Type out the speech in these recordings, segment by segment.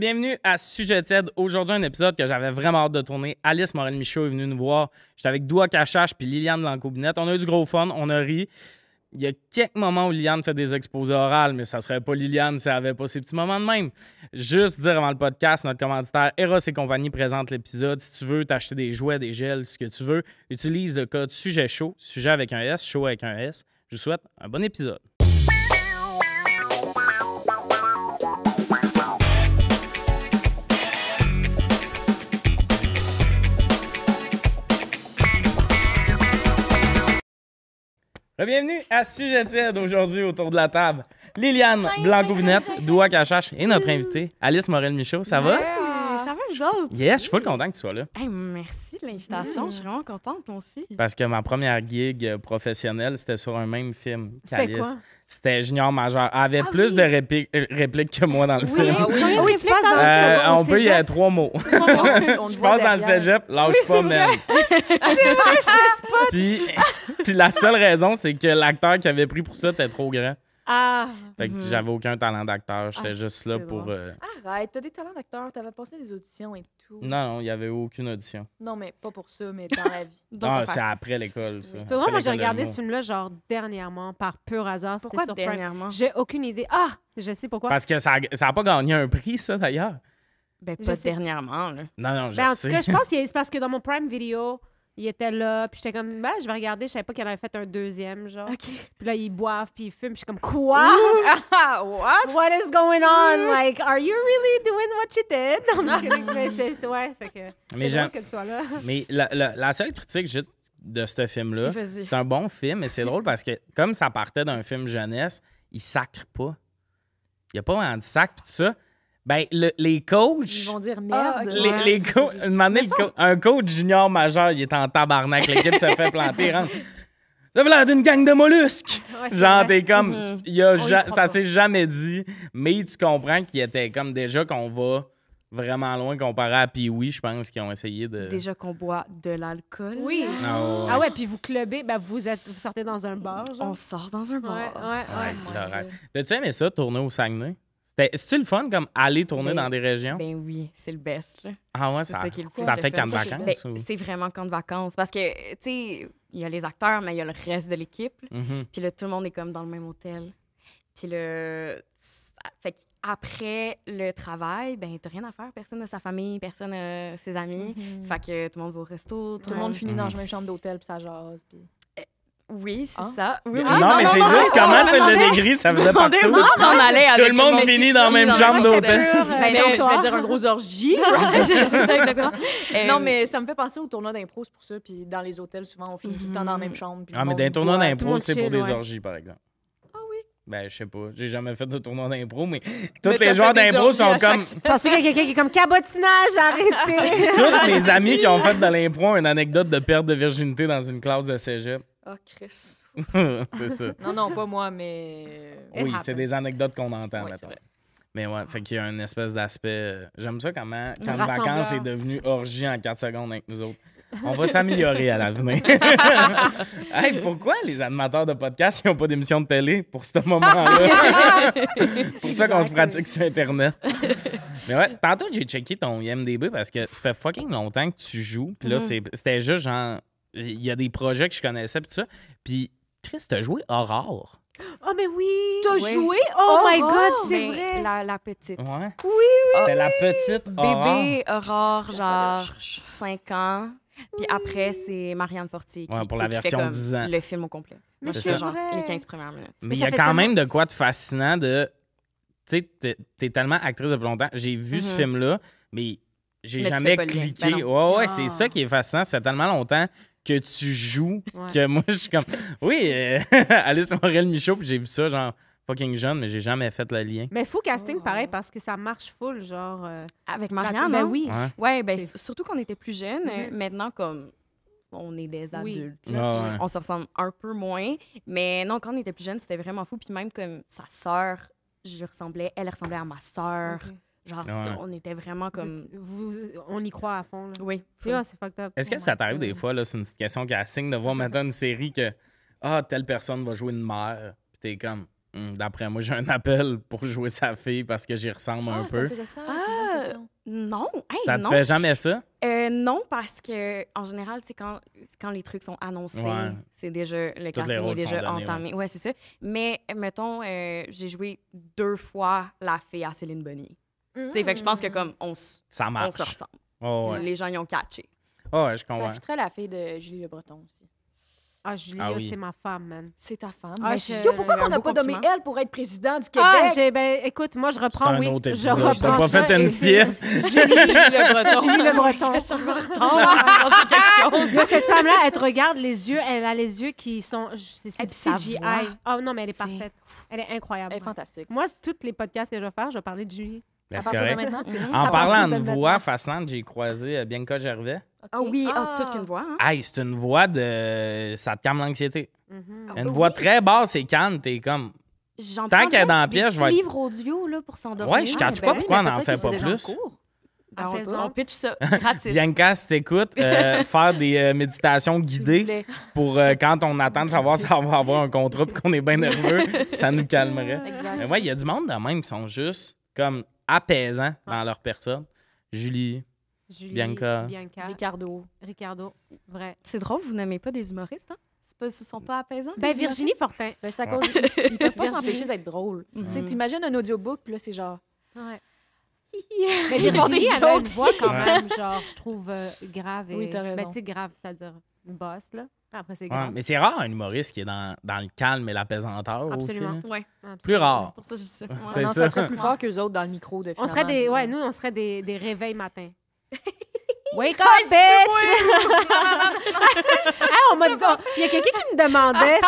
Bienvenue à Sujet TED. Aujourd'hui, un épisode que j'avais vraiment hâte de tourner. Alice Morel-Michaud est venue nous voir. J'étais avec Doua Cachache puis Liliane Lancoubinette. On a eu du gros fun, on a ri. Il y a quelques moments où Liliane fait des exposés orales, mais ça serait pas Liliane si elle avait pas ces petits moments de même. Juste dire avant le podcast, notre commanditaire Eros et compagnie présente l'épisode. Si tu veux t'acheter des jouets, des gels, ce que tu veux, utilise le code sujet chaud, sujet avec un S, chaud avec un S. Je vous souhaite un bon épisode. Bienvenue à Sujet tiède aujourd'hui autour de la table. Liliane blanc gouvinette Doua Cachache et notre invitée, Alice Morel-Michaud. Ça va? Yes, je suis full content que tu sois là. merci de l'invitation. Je suis vraiment contente aussi. Parce que ma première gig euh, professionnelle, c'était sur un même film. C'était C'était Junior Major. Elle avait ah plus de euh, répliques que moi dans le film. Ah oui, oui, tu passes dans euh, On peut, y a trois mots. je passe dans le cégep, lâche pas, man. puis, puis la seule raison, c'est que l'acteur qui avait pris pour ça était trop grand. Ah! Fait que mhm. j'avais aucun talent d'acteur. J'étais ah, juste là pour. Euh... Arrête, t'as des talents d'acteur. T'avais passé des auditions et tout. Non, non, il n'y avait aucune audition. Non, mais pas pour ça, mais dans la vie. ah, c'est après l'école, ça. C'est vrai, moi, j'ai regardé ce film-là, genre, dernièrement, par pur hasard. Pourquoi dernièrement? J'ai aucune idée. Ah! Je sais pourquoi. Parce que ça n'a pas gagné un prix, ça, d'ailleurs. Ben, pas dernièrement, là. Non, non, ben, je ben, sais. En tout cas, je pense que c'est parce que dans mon Prime Video, il était là, puis j'étais comme, bah, je vais regarder, je savais pas qu'il avait fait un deuxième, genre. Puis là, ils boivent, puis ils fument, puis je suis comme, quoi? what? What is going on? Like, are you really doing what you did? Non, mais c'est, ouais, que. que tu sois là. mais la, la, seule critique que j'ai de ce film-là, c'est un bon film, et c'est drôle parce que, comme ça partait d'un film jeunesse, il sacre pas. Il n'y a pas vraiment sac, puis tout ça. Ben, les coachs. Ils vont dire merde. Les, un coach junior majeur, il est en tabarnak. L'équipe se fait planter. Rentre. Ça l'air d'une gang de mollusques. Genre, t'es comme. Mhm. ça s'est jamais dit, mais tu comprends qu'il était comme déjà qu'on va vraiment loin comparé à puis oui je pense qu'ils ont essayé de déjà qu'on boit de l'alcool oui ah, ah, ah ouais puis vous clubez ben vous êtes sortez dans un bar on sort dans un bar ouais ouais, tu mais ça tourner au Saguenay c'est tu le fun, comme aller tourner ben dans des régions? Ben oui, c'est le best. Ah ouais, c'est ça, ça fait camp de vacances? Ben, c'est vraiment camp de vacances. Parce que, tu sais, il y a les acteurs, mais il y a le reste de l'équipe. Mm-hmm. Puis là, tout le monde est comme dans le même hôtel. Puis le. Fait après le travail, ben t'as rien à faire. Personne de sa famille, personne euh, ses amis. Mm-hmm. Fait que tout le monde va au resto. Tout, le monde finit dans la mm-hmm. même chambre d'hôtel, puis ça jase. Oui, c'est hein? ça. Ah, non, mais c'est juste comment tu le dégris ça faisait pas tout. Tout le monde finit dans la même chambre d'hôtel. Ben, je vais dire un gros orgie. Euh, non, mais ça me fait penser au tournoi d'impro, c'est pour ça. Puis dans les hôtels, souvent, on finit tout le temps dans la même mm-hmm. chambre. Ah, mais dans tournoi tournois d'impro, c'est pour des orgies, par exemple. Ah oui Ben, je sais pas. J'ai jamais fait de tournoi d'impro, mais tous les joueurs d'impro sont comme. pensais qu'il quelqu'un qui est comme cabotinage, arrêtez! Tous les amis qui ont fait de l'impro une anecdote de perte de virginité dans une classe de cégep. Ah, Chris. c'est ça. Non, non, pas moi, mais. Euh, oui, c'est des anecdotes qu'on entend, Mais ouais, fait qu'il y a une espèce d'aspect. Euh, j'aime ça comment, quand vacances est devenue orgie en 4 secondes avec nous autres. On va s'améliorer à l'avenir. hey, pourquoi les animateurs de podcast n'ont pas d'émission de télé pour ce moment-là? pour ça qu'on se pratique sur Internet. Mais ouais, tantôt, j'ai checké ton IMDB parce que ça fait fucking longtemps que tu joues. Puis là, mm-hmm. c'était juste genre il y a des projets que je connaissais, puis tout ça. Puis, Chris, t'as joué Aurore. Ah, mais oui! T'as joué? Oh, oh my God, c'est ben, vrai! La, petite. Oui, oui! C'était la petite Aurore. Bébé Aurore, genre 5 ans. Puis après, c'est Marianne Fortier qui, ouais, pour la fait comme 10 ans. le film au complet. Mais c'est genre les 15 premières minutes. Mais il y a quand même de quoi de fascinant de... Tu sais, t'es tellement actrice depuis longtemps. J'ai vu ce mm-hmm. film-là, mais j'ai jamais cliqué. Ben ouais, ouais, c'est ah. ça qui est fascinant. Ça fait tellement longtemps que tu joues que moi, je suis comme. Oui, euh, allez Alice Morel Michaud, puis j'ai vu ça, genre fucking jeune, mais j'ai jamais fait le lien. Mais fou casting, pareil, parce que ça marche full, genre. Euh, Avec Marianne, ben hein? oui. Ouais, ben, surtout qu'on était plus jeune mhm. euh, Maintenant, comme on est des adultes. Ah, on se ressemble un peu moins. Mais non, quand on était plus jeune, c'était vraiment fou. Puis même comme sa sœur, je ressemblais, elle ressemblait à ma sœur. Genre, ah on était vraiment comme. on y croit à fond. Là. Oui. oui. Ah, c'est fucked up. Est-ce que oh ça t'arrive des fois, là, c'est une question qui signe de voir mettons, une série que Ah, telle personne va jouer une mère. Puis t'es comme hmm, D'après moi, j'ai un appel pour jouer sa fille parce que j'y ressemble un ah, peu. Intéressant, ah, une question. non, hey, ça te fait jamais ça? Euh, non, parce que en général, c'est quand, quand les trucs sont annoncés, c'est déjà le Toutes casting est déjà entamé. Ouais, c'est ça. Mais mettons, euh, j'ai joué deux fois la fille à Céline Bonnier. Mmh. Fait que je pense que mm. comme on, on se ressemble. Les gens, y ont catché. ouais, je comprends. Ça fitrait la fille de Julie Le Breton aussi. Ah, Julie, ah c'est ma femme, man. C'est ta femme. Ah, ben, pourquoi qu'on n'a pas nommé elle pour être présidente du ah, Québec? ben, écoute, moi, je reprends, un Autre épisode. Tu reprends pas fait une sieste. Julie Le Breton. Julie Le Breton. quelque chose. cette femme-là, elle te regarde les yeux, elle a les yeux qui sont... C'est du CGI. Oh non, mais elle est parfaite. Elle est incroyable. Elle est fantastique. Moi, tous les podcasts que je vais faire, je vais parler de Julie. Ben, en parlant de, voix fascinante, j'ai croisé euh, Bianca Gervais. Ah oui, oh, toute ah. une voix. Ah, c'est une voix de. Ça te calme l'anxiété. Mm-hmm. Une oh voix très basse et calme, t'es comme. Tant qu'elle est dans la piège, je vais. livre audio là, pour s'endormir. Ouais, je ne ah, cache ben pas pourquoi on n'en fait pas plus. Ah, on, pitch ça gratis. Bianca, si t'écoutes, euh, faire des euh, méditations guidées pour quand on attend de savoir si on va avoir un contrat et qu'on est bien nerveux, ça nous calmerait. Mais ouais, il y a du monde de même qui sont juste comme Apaisant ah. dans leur personne. Julie, Bianca. Ricardo. Ricardo, vrai. C'est drôle, vous n'aimez pas des humoristes, hein? ne sont pas apaisants. Ben, Virginie Fortin. Ben, c'est à cause. Ouais. Ils, peuvent pas s'empêcher d'être drôles. Mm-hmm. Tu T'imagines un audiobook, puis là, c'est genre. Ouais. Mais Virginie a une voix quand même, genre, je trouve euh, grave. Et... Oui, t'as raison. Ben, tu grave, ça à dire boss, là. Ah, mais c'est rare un humoriste qui est dans, dans le calme et la Absolument. aussi. Plus rare. Pour ça, je ça. serait plus fort que les autres dans le micro. De, on serait des, ouais, nous, on serait des, des réveils matin. Wake up, bitch! Il y a quelqu'un qui me demandait.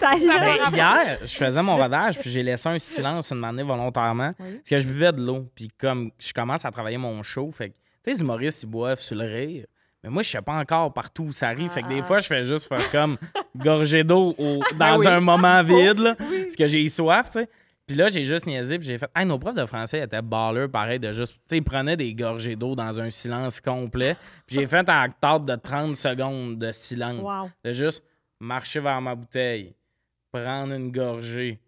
Ben, hier, je faisais mon rodage, puis j'ai laissé un silence une année volontairement, parce que je buvais de l'eau. Puis comme je commence à travailler mon show, fait tu sais, les humoristes, ils boivent sur le rire. Mais moi, je sais pas encore partout où ça arrive. fait que des ah. fois, je fais juste faire comme gorgée d'eau ben dans un moment vide, parce que j'ai soif, tu sais. Puis là, j'ai juste niaisé, puis j'ai fait hey, nos profs de français étaient ballers, pareil, de juste. Tu ils prenaient des gorgées d'eau dans un silence complet. Puis j'ai fait un acteur de 30 secondes de silence. De juste marcher vers ma bouteille, prendre une gorgée,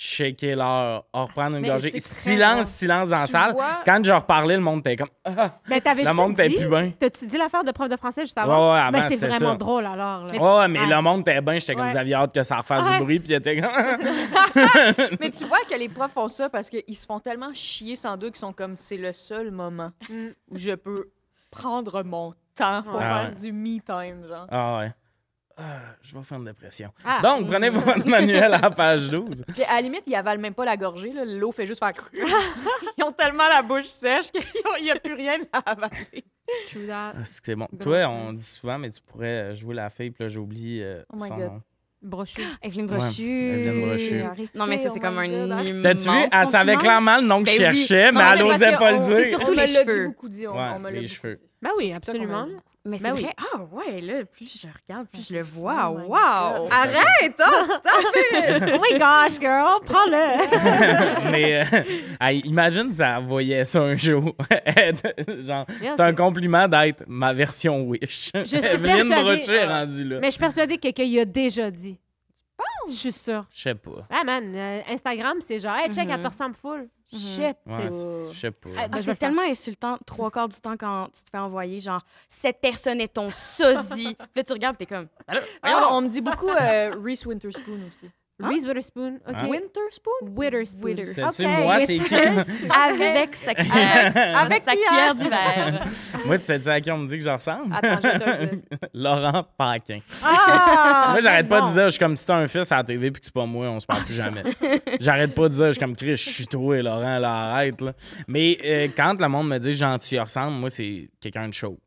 shaker l'heure, oh, reprendre une gorgée. Silence, silence dans la salle. Quand je reparlais, le monde était comme. Ah, ah. Ben, le monde était plus bien. T'as-tu dit l'affaire de prof de français juste avant? Ouais, ouais, ben, c'est vraiment drôle alors. Ouais, mais le monde était bien. J'étais comme, vous aviez hâte que ça refasse du bruit, puis était comme. mais tu vois que les profs font ça parce qu'ils se font tellement chier sans doute qu'ils sont comme, c'est le seul moment mm. où je peux prendre mon temps pour ah faire du me-time, genre. Ah ouais. Ah, je vais faire une dépression. pression ah. Donc, prenez votre manuel à la page 12. Puis à la limite, ils avalent même pas la gorgée. L'eau fait juste faire... ils ont tellement la bouche sèche qu'il n'y a plus rien à avaler. Ah, c'est bon. Toi, on dit souvent, mais tu pourrais euh, jouer la fille, puis là, j'oublie euh, oh my son God. nom. Brochu. Evelyne Brochu. Evelyne Brochu. non, mais ça, c'est oh comme un immense T'as-tu vu? Elle savait clairement le nom que je ben cherchais, mais elle n'osait pas le dire. C'est surtout les, cheveux. cheveux. Ben oui, absolument. Mais bah c'est vrai. Ah ouais, là, plus je regarde, plus bah, je le vois. Wow! Arrête! Oh, stop it! oh my gosh, girl! Prends-le! Mais imagine euh, imagine ça voyait ça un jour. c'est un compliment d'être ma version Wish. Je suis persuadée... Brochet, euh, rendu là. Mais je suis persuadée que quelqu'un a déjà dit. Je suis sûre. Je sais pas. Ah, man, euh, Instagram, c'est genre, hey, check, elle mm-hmm. te ressemble full. Mm-hmm. je sais pas. c'est ah, ah, tellement insultant trois quarts du temps quand tu te fais envoyer, genre, cette personne est ton sosie. Puis là, tu regardes, t'es comme, ah, on me dit beaucoup euh, Reese Winterspoon aussi. Louise Witherspoon. OK. Winterspoon? Witherspoon. C'est moi, c'est qui? avec sa cuillère. avec sa cuillère d'hiver. moi, tu sais-tu à qui on me dit que je ressemble? Attends, je vais te dire. Laurent Paquin. Ah! moi, j'arrête pas de dire, je suis comme si t'as un fils à la TV puis que c'est pas moi, on se parle plus ah, jamais. j'arrête pas de dire, je suis comme Chris, je suis toi, Laurent, là, Là. Mais euh, quand le monde me dit gentil ressemble, moi, c'est quelqu'un de chaud.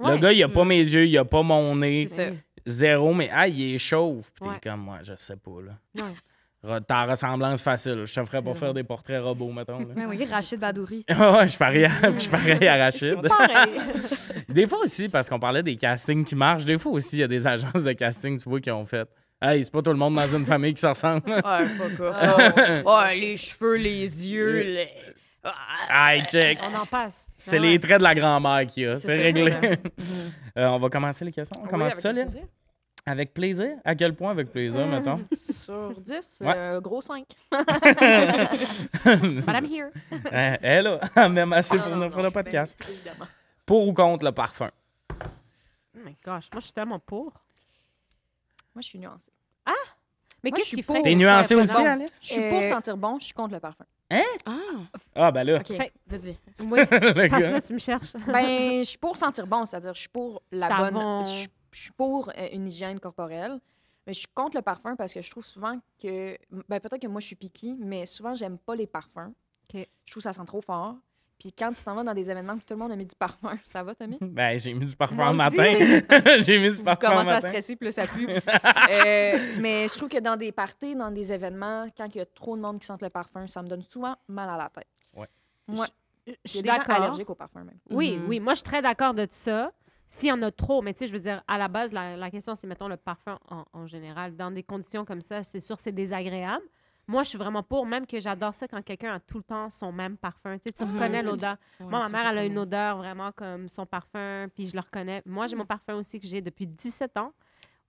Le gars, il a pas mm. mes yeux, il a pas mon nez zéro, mais ah, il est chauve. Puis t'es comme, moi, je sais pas, là. T'as Ta ressemblance facile. Je te ferais pas faire des portraits robots, mettons. Mais oui, Rachid Badouri. ouais, je parie à, je à Rachid. des fois aussi, parce qu'on parlait des castings qui marchent, des fois aussi, il y a des agences de casting, tu vois, qui ont fait. Hey, c'est pas tout le monde dans une famille qui se ressemble. ouais, pas les cheveux, les yeux, euh, les... On en passe. C'est ah les traits de la grand-mère qu'il a. C'est réglé. Euh, on va commencer les questions. On commence ça, là. Avec plaisir? À quel point avec plaisir, hmm, mettons? Sur 10, euh, gros 5. But I'm here. hello, même assez ah, pour, le podcast. pour ou contre le parfum? Oh my gosh, moi je suis tellement pour. Moi je suis nuancée. Ah! Mais qu'est-ce qu'il Tu T'es nuancée aussi, Alice? Je suis pour euh, sentir bon, je suis contre le parfum. Hein? Ah, ah ben là. vas-y. parce que tu me cherches. Ben, je suis pour sentir bon, c'est-à-dire je suis pour la bonne... Je suis- pour euh, une hygiène corporelle, mais je suis contre le parfum parce que je trouve souvent que... Ben, peut-être que moi, je suis piquée, mais souvent, j'aime pas les parfums. Je trouve que ça sent trop fort. Puis quand tu t'en vas dans des événements où tout le monde a mis du parfum, ça va, Tommy? Ben, j'ai mis du parfum matin. j'ai mis du parfum matin. à stresser, plus ça pue. Euh, mais je trouve que dans des parties, dans des événements, quand il y a trop de monde qui sent le parfum, ça me donne souvent mal à la tête. Oui. Moi, je, suis d'accord. allergique au parfum, même. Oui, mm-hmm. oui. Moi, je suis très d'accord de ça. S'il y en a trop, mais tu sais, je veux dire, à la base, la, question, c'est, mettons, le parfum en général. Dans des conditions comme ça, c'est sûr, c'est désagréable. Moi, je suis vraiment pour, même que j'adore ça quand quelqu'un a tout le temps son même parfum. Tu, sais, tu mhm. reconnais l'odeur. Moi, ma mère, elle a une odeur vraiment comme son parfum, puis je le reconnais. Moi, j'ai mon mhm. parfum aussi que j'ai depuis 17 ans.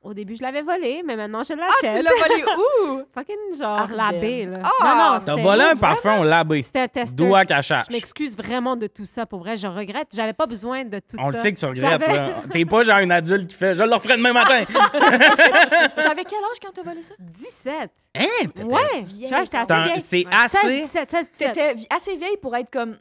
Au début, je l'avais volé, mais maintenant, je l'achète. Ah, tu l'as volé où? Fucking genre la labé, là. Non, ah! Non, non, T'as volé un parfum l'abbé. C'était un test. Doigt cachage. Je m'excuse vraiment de tout ça. Pour vrai, je regrette. J'avais pas besoin de tout ça. On le sait que tu regrettes, là. T'es pas genre une adulte qui fait « Je le referai demain matin! » T'avais quel âge quand t'as volé ça? 17. Hein? Ouais. Tu j'étais assez vieille. C'est assez... C'était assez vieille pour être comme...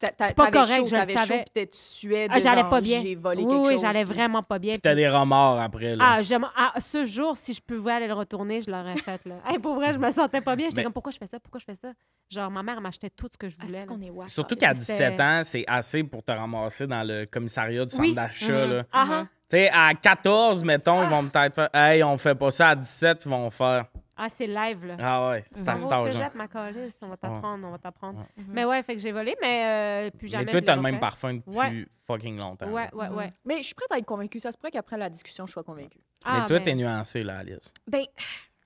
C'est pas correct, je le savais. Chaud, tu suais ah, j'allais pas bien. Volé oui, oui, j'allais vraiment pas bien. Puis t'as des remords après. Là. Ah, ah, ce jour, si je pouvais aller le retourner, je l'aurais fait. Là. hey, pour vrai, je me sentais pas bien. J'étais comme, pourquoi je fais ça? Pourquoi je fais ça? Genre, ma mère m'achetait tout ce que je ah, voulais. Surtout qu'à 17 ans, c'est assez pour te ramasser dans le commissariat du centre d'achat. Mm-hmm. Uh-huh. Tu sais, à 14, mettons, ils vont ah. peut-être faire, hey, on fait pas ça. À 17, ils vont faire. Ah, c'est live, là. Ah ouais, c'est à cet âge. jette ma calice, on va t'apprendre, on va t'apprendre. Mais ouais, fait que j'ai volé, mais euh, plus jamais. Mais toi, t'as le même parfum depuis fucking longtemps. Ouais, ouais, ouais, Mais je suis prête à être convaincue. Ça se pourrait qu'après la discussion, je sois convaincue. Ah, mais toi, ben. t'es nuancée, là, Alice. Ben,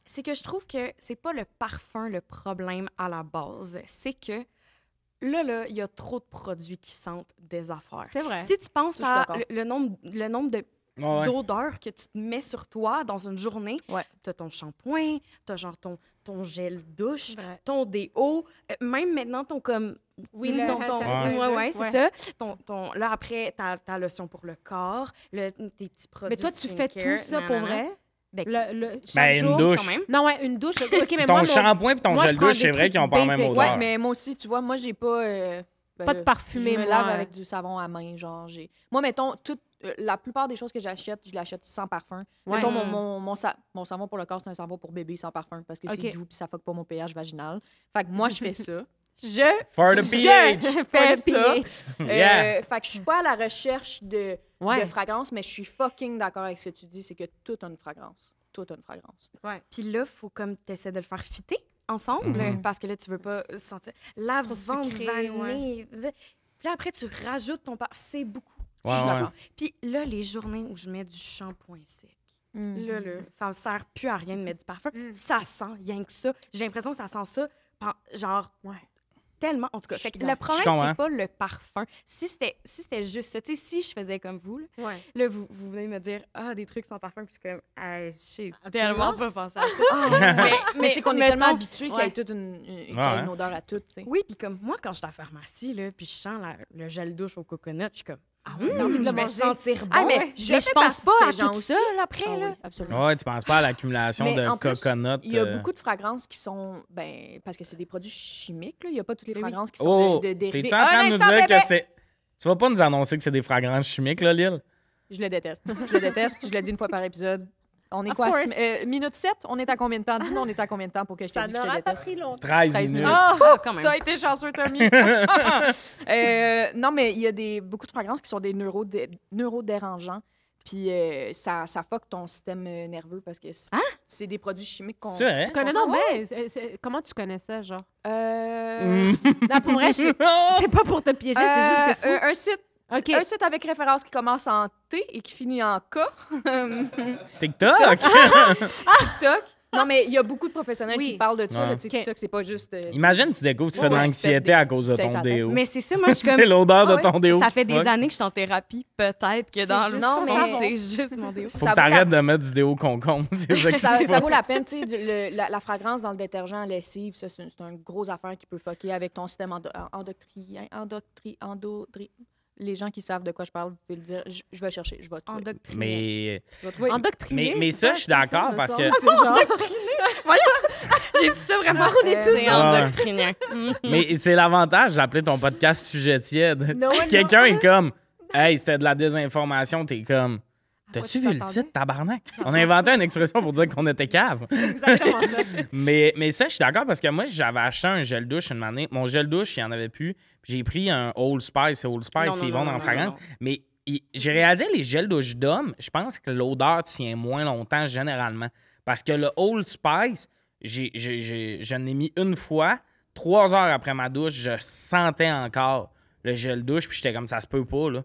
c'est que je trouve que c'est pas le parfum le problème à la base. C'est que là, là, il y a trop de produits qui sentent des affaires. C'est vrai. Si tu penses à le, nombre, le nombre de d'odeur que tu te mets sur toi dans une journée. Ouais. ton shampoing, tu genre ton, ton gel douche, ton déo, euh, même maintenant ton comme. Oui, ton, ouais, c'est ça. Ton, ton, là, après, ta, ta lotion pour le corps, le, tes petits produits. Mais toi, tu fais tout ça pour vrai? Ben, le, ben, une douche. Non, ouais, une douche. ok mais ton shampoing et ton gel douche, c'est vrai qu'ils ont pas la même odeur. Ouais, mais moi aussi, tu vois, moi, j'ai pas. Euh, pas ben, de parfumé. Je me lave avec hein. du savon à main, genre. Moi, mettons, tout, euh, la plupart des choses que j'achète, je l'achète sans parfum. Mettons, mon, mm. mon, savon pour le corps, c'est un savon pour bébé sans parfum parce que c'est doux puis ça fuck pas mon pH vaginal. Fait que moi, je fais ça. Je. For ça. Je fais euh, Fait que je suis pas à la recherche de, de fragrances, mais je suis fucking d'accord avec ce que tu dis, c'est que tout a une fragrance. Tout a une fragrance. Ouais. Puis là, faut comme tu t'essaies de le faire fitter ensemble mm-hmm. parce que là, tu veux pas sentir. la vanille. Puis là, après, tu rajoutes ton parfum. C'est beaucoup. Ouais, Puis là, les journées où je mets du shampoing sec, mm. là, là, ça ne sert plus à rien de mettre du parfum. Mm. Ça sent, rien que ça. J'ai l'impression que ça sent ça, genre, tellement. En tout cas, le problème, hein. c'est pas le parfum. Si c'était si juste ça, tu sais, si je faisais comme vous, là, vous, venez me dire, ah, des trucs sans parfum, puis je suis comme, ah, sais tellement pas pensé à ça. Ah, mais, c'est qu'on est tellement habitué qu'il y a toute une, hein. odeur à tout. Oui, puis comme moi, quand je suis à la pharmacie, là, puis je sens le gel douche au coconut, je suis comme, ah oui, mmh, sentir ah, bon. mais je, pense pas à tout ça après. là. Oui, Ouais, tu penses pas à l'accumulation de coconuts. Il y a euh? beaucoup de fragrances qui sont. ben Parce que c'est des produits chimiques. Il y a pas toutes les fragrances qui sont oh, tu en ah, nous dire que c'est. Tu vas pas nous annoncer que c'est des fragrances chimiques, là, Lille? Je le déteste. Je le déteste. Je le dis une fois par épisode. On est quoi? Euh, minute 7? On est à combien de temps? Dis-moi, on est à combien de temps pour que je te dise que je te déteste? 13, minutes. oh, T'as été chanceux, Tommy. euh, non, mais il y a des, beaucoup de fragrances qui sont des neurodérangeants. Puis euh, ça, ça fuck ton système euh, nerveux parce que hein? c'est des produits chimiques qu'on. Tu connais ça? mais comment tu connais ça, genre? Euh... Mm. pour vrai, c'est pas pour te piéger, c'est juste. un site OK. Un site avec référence qui commence en T et qui finit en K. TikTok! Ah! TikTok. Non, mais il y a beaucoup de professionnels qui parlent de ça. TikTok, c'est pas juste. Euh, Imagine, tu découvres, tu fais de l'anxiété à cause de ton déo. Mais c'est ça, moi, je suis C'est l'odeur de ton déo. Ça fait des années que je suis en thérapie, peut-être que dans le. Non, c'est juste mon déo. Faut ça que t'arrêtes de mettre du déo concombre. C'est ça Ça, vaut la peine, tu sais, la, fragrance dans le détergent lessive, c'est une, grosse affaire qui peut fucker avec ton système endoctrien, les gens qui savent de quoi je parle, vous pouvez le dire. Je, vais chercher, je vais trouver. Endoctriner. Mais... Mais, mais ça, je suis d'accord parce que. Voilà. J'ai dit ça vraiment, on ah, est C'est ah. endoctriné mais c'est l'avantage d'appeler ton podcast Sujet tiède. si quelqu'un est comme, hey, c'était de la désinformation, t'es comme. T'as-tu vu le titre, tabarnak? On a inventé une expression pour dire qu'on était cave. mais, mais ça, je suis d'accord parce que moi, j'avais acheté un gel douche une année. Mon gel douche, il n'y en avait plus. J'ai pris un Old Spice. Old Spice, vont dans le fragrance. Mais j'ai réalisé les gels douche d'homme, je pense que l'odeur tient moins longtemps généralement. Parce que le Old Spice, je ai mis une fois. Trois heures après ma douche, je sentais encore le gel douche. Puis j'étais comme ça se peut pas, là.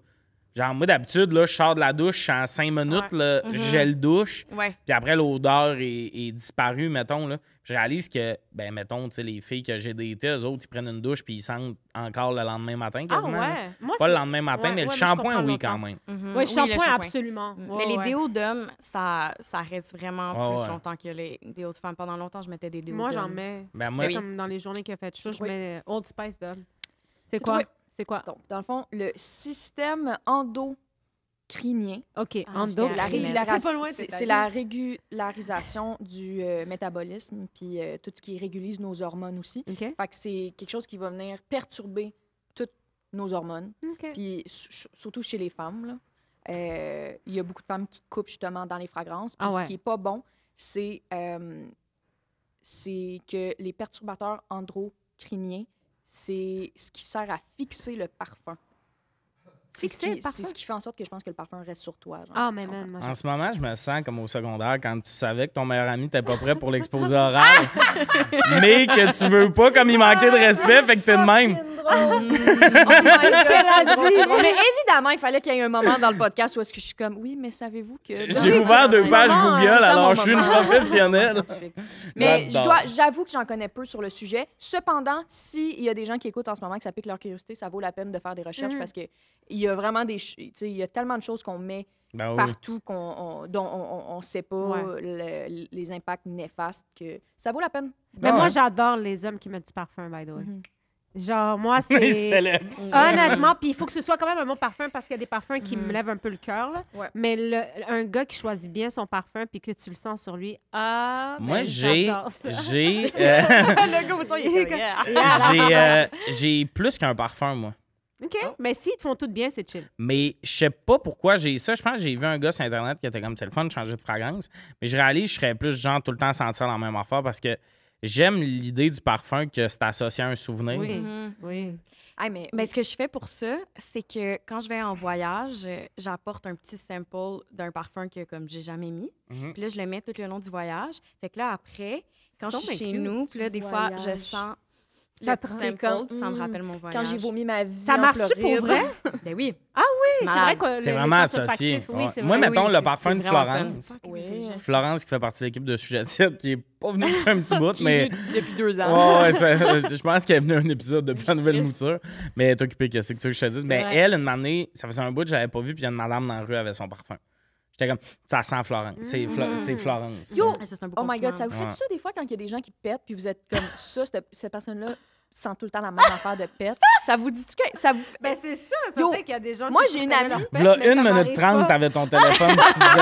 Genre, moi, d'habitude, là, je sors de la douche, je en cinq minutes, le le gel douche. Puis après, l'odeur est, disparue, mettons. Là. Je réalise que, ben, mettons, les filles que j'ai d'été, eux autres, ils prennent une douche puis ils sentent encore le lendemain matin ah, quasiment. Pas le lendemain matin, mais le shampoing, oui, quand même. Mhm. Oui, le shampoing, absolument. mais les déos d'hommes, ça, ça reste vraiment plus longtemps que les déos de femmes. Pendant longtemps, je mettais des déos Moi, j'en mets. mais ben, moi, comme dans les journées qui ont fait chaud, je mets Old Spice d'hommes. C'est quoi? C'est quoi? Donc, dans le fond, le système endocrinien. OK, ah, endocrinien. C'est la, régularisation du euh, métabolisme, puis euh, tout ce qui régulise nos hormones aussi. Okay. Fait que c'est quelque chose qui va venir perturber toutes nos hormones, okay. puis surtout chez les femmes. Euh, il y a beaucoup de femmes qui coupent justement dans les fragrances. Puis ah ce qui n'est pas bon, c'est que les perturbateurs endocriniens c'est ce qui sert à fixer le parfum. C'est ce qui fait en sorte que je pense que le parfum reste sur toi. Ah, en ce moment, je me sens comme au secondaire quand tu savais que ton meilleur ami n'était pas prêt pour l'exposé oral, mais que tu veux pas comme il manquait de respect, fait que t'es de même. Ah, mais évidemment, il fallait qu'il y ait un moment dans le podcast où est-ce que je suis comme, oui, mais savez-vous que... J'ai ouvert deux pages Google, alors je suis une professionnelle. mais j'avoue que j'en connais peu sur le sujet. Cependant, s'il y a des gens qui écoutent en ce moment que ça pique leur curiosité, ça vaut la peine de faire des recherches mm. parce qu'il y vraiment Il y a tellement de choses qu'on met ben partout dont on ne sait pas les impacts néfastes que ça vaut la peine. Ben Mais moi, j'adore les hommes qui mettent du parfum, by the way. Mhm. Genre, moi, c'est. Mhm. Honnêtement, puis il faut que ce soit quand même un bon parfum parce qu'il y a des parfums qui me mhm. lèvent un peu le cœur. Mais un gars qui choisit bien son parfum puis que tu le sens sur lui, ah. Ben, moi, j'ai. J'ai. Euh, le gars, vous soyez... Euh, j'ai plus qu'un parfum, moi. OK. Oh. Mais s'ils te font tout bien, c'est chill. Mais je sais pas pourquoi j'ai ça. Je pense que j'ai vu un gars sur Internet qui était comme c'est le fun, changer de fragrance. Mais je réalise, je serais plus genre tout le temps sentir la même affaire parce que j'aime l'idée du parfum que c'est associé à un souvenir. Oui. Mm-hmm. oui. mais, mais, ce que je fais pour ça, c'est que quand je vais en voyage, j'apporte un petit sample d'un parfum que comme j'ai jamais mis. Mm-hmm. Puis là, je le mets tout le long du voyage. Fait que là, après, quand je suis chez nous, puis là, des fois, je sens ça te ça me hmm, rappelle mon voyage. Quand j'ai vomi ma vie. Ça marche pour vrai? ben oui. Ah oui, c'est vrai que. C'est vraiment associé. Moi, mettons le parfum de Florence. Florence qui fait partie de l'équipe de Sujetite, qui est pas venue un petit bout, mais. Depuis deux ans. je pense qu'elle est venue un épisode depuis la nouvelle mouture. Mais elle est occupée, qu'est-ce que tu veux que je te dise? Mais elle, une année, ça faisait un bout que j'avais pas vu, puis y a une madame dans la rue avait son parfum. J'étais comme, ça sent Florence. C'est mm. Florence. Yo! Ah, oh my god, ça vous hein. fait ça des fois quand il y a des gens qui pètent puis vous êtes comme ça, cette, personne-là sent tout le temps la même affaire de pète. Ça vous dit que ça vous Ben, c'est ça, ça Yo, qu'il y a des gens moi, j'ai une amie- Là, une minute trente, t'avais ton téléphone.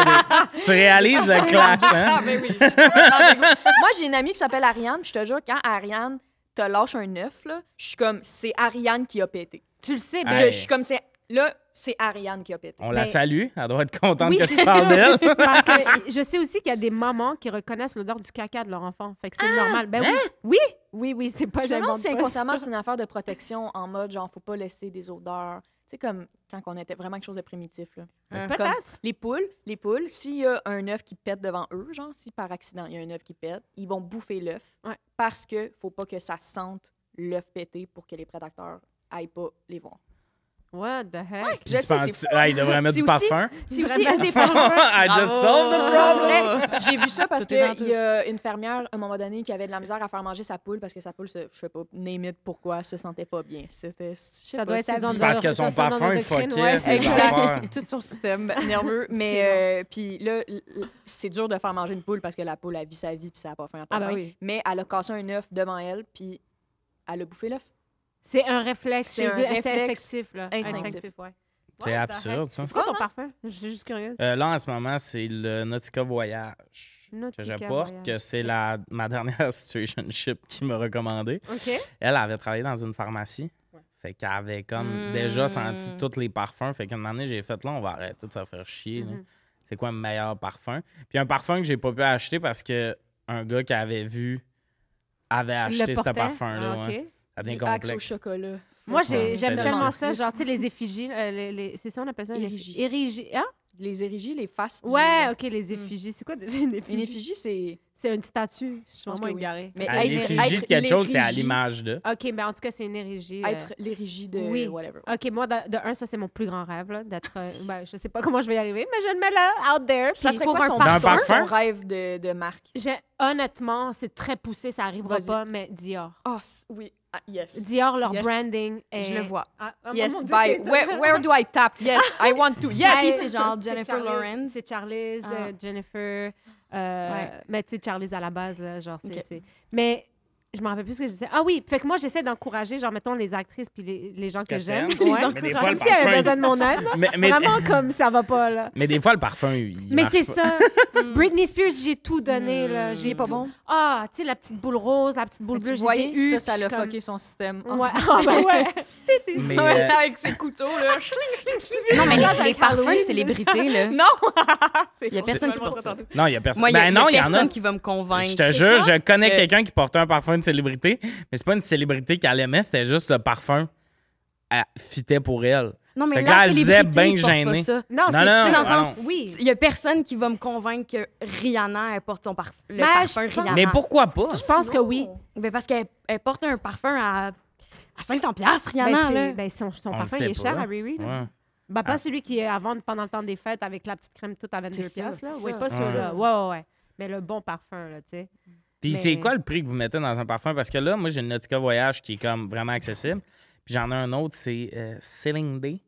tu, réalises le clash, hein? ah, ben Moi, j'ai une amie qui s'appelle Ariane, puis je te jure quand Ariane te lâche un œuf là, je suis comme c'est Ariane qui a pété. Tu le sais, ben, je suis comme c'est Là, c'est Ariane qui a pété. On la salue. Elle doit être contente que tu d'elle. Parce que je sais aussi qu'il y a des mamans qui reconnaissent l'odeur du caca de leur enfant. Fait que c'est ah! normal. Ben hein? oui. Oui, oui, c'est pas Je Non, c'est c'est une affaire de protection en mode genre, faut pas laisser des odeurs. C'est comme quand on était vraiment quelque chose de primitif. Là. Hein? Peut-être. les poules, les poules, s'il y a un œuf qui pète devant eux, genre si par accident il y a un œuf qui pète, ils vont bouffer l'œuf parce que faut pas que ça sente l'œuf pété pour que les prédateurs aillent pas les voir. What the heck? Puis tu il devrait mettre du parfum. C'est aussi I just solved the J'ai vu ça parce qu'il y a une fermière, à un moment donné, qui avait de la misère à faire manger sa poule parce que sa poule, je je sais pas, name it, pourquoi, se sentait pas bien. ça doit être saison C'est parce que son parfum, il fuckait ses exact. Tout son système nerveux. Mais euh, puis là, c'est dur de faire manger une poule parce que la poule, a vit sa vie puis ça n'a pas faim. Ah ben Mais elle a cassé un œuf devant elle puis elle a bouffé l'œuf. C'est un réflexe. C'est un Là. Instinctif, C'est absurde, ça. C'est quoi ton parfum? Je suis juste curieuse. Euh, là, en ce moment, c'est le Nautica Voyage. Nautica que porte, que c'est la, ma dernière situation ship qui m'a recommandé. Elle avait travaillé dans une pharmacie. Fait qu'elle avait comme hmm. déjà senti tous les parfums. Fait qu'une année, j'ai fait là, on va arrêter de se faire chier. Mm-hmm. C'est quoi le meilleur parfum? Puis un parfum que j'ai pas pu acheter parce que un gars qui avait vu avait acheté ce parfum-là. Ah, ça devient complexe. au chocolat. Moi, j'aime tellement ça, genre, tu sais, les effigies, c'est ça, on appelle ça? les- Érigies. hein? Les érigies, les faces. Ouais, ok, les hmm. effigies. C'est quoi déjà une effigie? c'est. C'est une statue. Je suis pense peu Mais être- l'effigie de quelque chose, c'est à l'image de. Ok, mais ben, en tout cas, c'est une érigie. Euh, être l'érigie de. Oui. Whatever. Ok, moi, de, un, ça, c'est mon plus grand rêve, là, d'être... euh, ben, je sais pas comment je vais y arriver, mais je le mets là, out there. Ça serait pour quoi ton, un parfum? rêve de, de marque? honnêtement, c'est très poussé, ça arrivera pas, mais Dior. oh oui. Ah, Dior, leur branding. Et... Je le vois. Ah, ah, yes, by where, do I tap? Yes, I want to. Yes! c'est genre Jennifer Lawrence. C'est Charlize, euh, Jennifer. Euh, Mais tu sais, Charlize à la base, là, genre, c'est. Mais je me rappelle plus ce que je disais. Ah oui, fait que moi, j'essaie d'encourager, genre, mettons, les actrices puis les, les gens que, j'aime. les ouais. encourager. Si elle avait besoin de mon aide, vraiment comme ça va pas, là. Mais des fois, le parfum, il Mais c'est ça. Mm. Britney Spears, j'ai tout donné, là. Mm. J'ai pas bon. Ah, tu sais, la petite boule rose, la petite boule bleue, j'ai eu. Ça, ça l'a fucké son système. Ouais. Ah, ben ouais. Avec euh, ses couteaux, là. non, mais les, parfums, célébrités, là. Non! Il y a personne qui porte ça. Non, il y a personne. Ben non il y a personne qui va me convaincre. Je te jure, je connais quelqu'un qui portait un parfum célébrité, mais c'est pas une célébrité qu'elle aimait, c'était juste le parfum. Elle fitait pour elle. Non, mais là, elle disait bien gênée. Non, non c'est dans le sens, oui. Il y a personne qui va me convaincre que Rihanna porte son le ben, parfum Rihanna. Mais pourquoi pas? Je pense que oui. Mais parce qu'elle porte un parfum à, à 500 ben, Rihanna. là. Ben, son, parfum, est cher à Riri. Ben, pas ah. celui qui est à vendre pendant le temps des fêtes avec la petite crème toute à 22 Oui, pas celui-là. Ouais, ouais, ouais. Mais le bon parfum, là, tu sais. Mm. Puis c'est quoi le prix que vous mettez dans un parfum? Parce que là, moi, j'ai une Nautica Voyage qui est comme vraiment accessible. Puis j'en ai un autre, c'est euh, Céline D.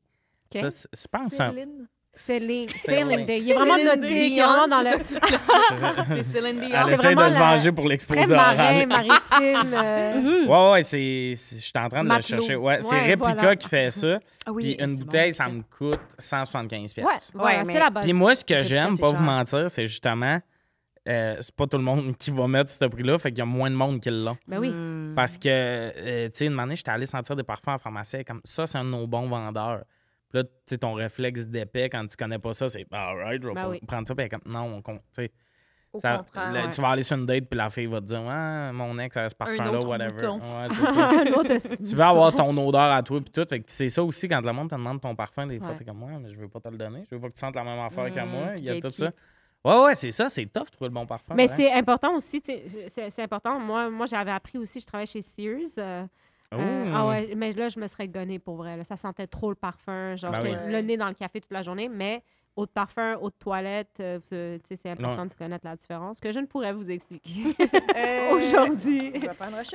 Ça, je pense Céline. Céline. Céline Day. Il est vraiment nautique. Il est vraiment hein? dans le. c'est Céline Dion. Elle hein? essaie de se venger pour l'exposer oral. maritime. Euh. Ouais, ouais, c'est. Je suis en train de le chercher. Ouais, c'est Replica qui fait ça. Ah Puis une bouteille, ça me coûte 175$. Ouais, ouais, c'est la base. Puis moi, ce que j'aime, pas vous mentir, c'est justement euh, c'est pas tout le monde qui va mettre ce prix-là, fait qu'il y a moins de monde qui l'a. Ben oui. Hmm. Parce que, euh, tu sais, une année, j'étais allé sentir des parfums en pharmacie, comme ça, c'est un de nos bons vendeurs. Puis là, tu sais, ton réflexe d'épais, quand tu connais pas ça, c'est ah, right, je vais ben prendre ça, puis comme non, on compte, tu sais. Tu vas aller sur une date, puis la fille va te dire ah, Mon ex, a ce parfum-là, whatever. tu veux avoir ton odeur à toi, puis tout. Fait que c'est ça aussi, quand le monde te demande ton parfum, des fois, t'es comme Moi, mais je veux pas te le donner. Je veux pas que tu sentes la même affaire qu'à que moi. Il y a tout ça. Ouais, ouais, c'est ça, c'est tough, trouver le bon parfum. Mais c'est important aussi, c'est important. Moi, moi j'avais appris aussi, je travaillais chez Sears. Euh, euh, ah ouais, mais là, je me serais gonné pour vrai. Ça sentait trop le parfum. Genre, ben j'étais le nez dans le café toute la journée, mais eau de parfum, eau de toilette, euh, sais c'est important de connaître la différence que je ne pourrais vous expliquer aujourd'hui.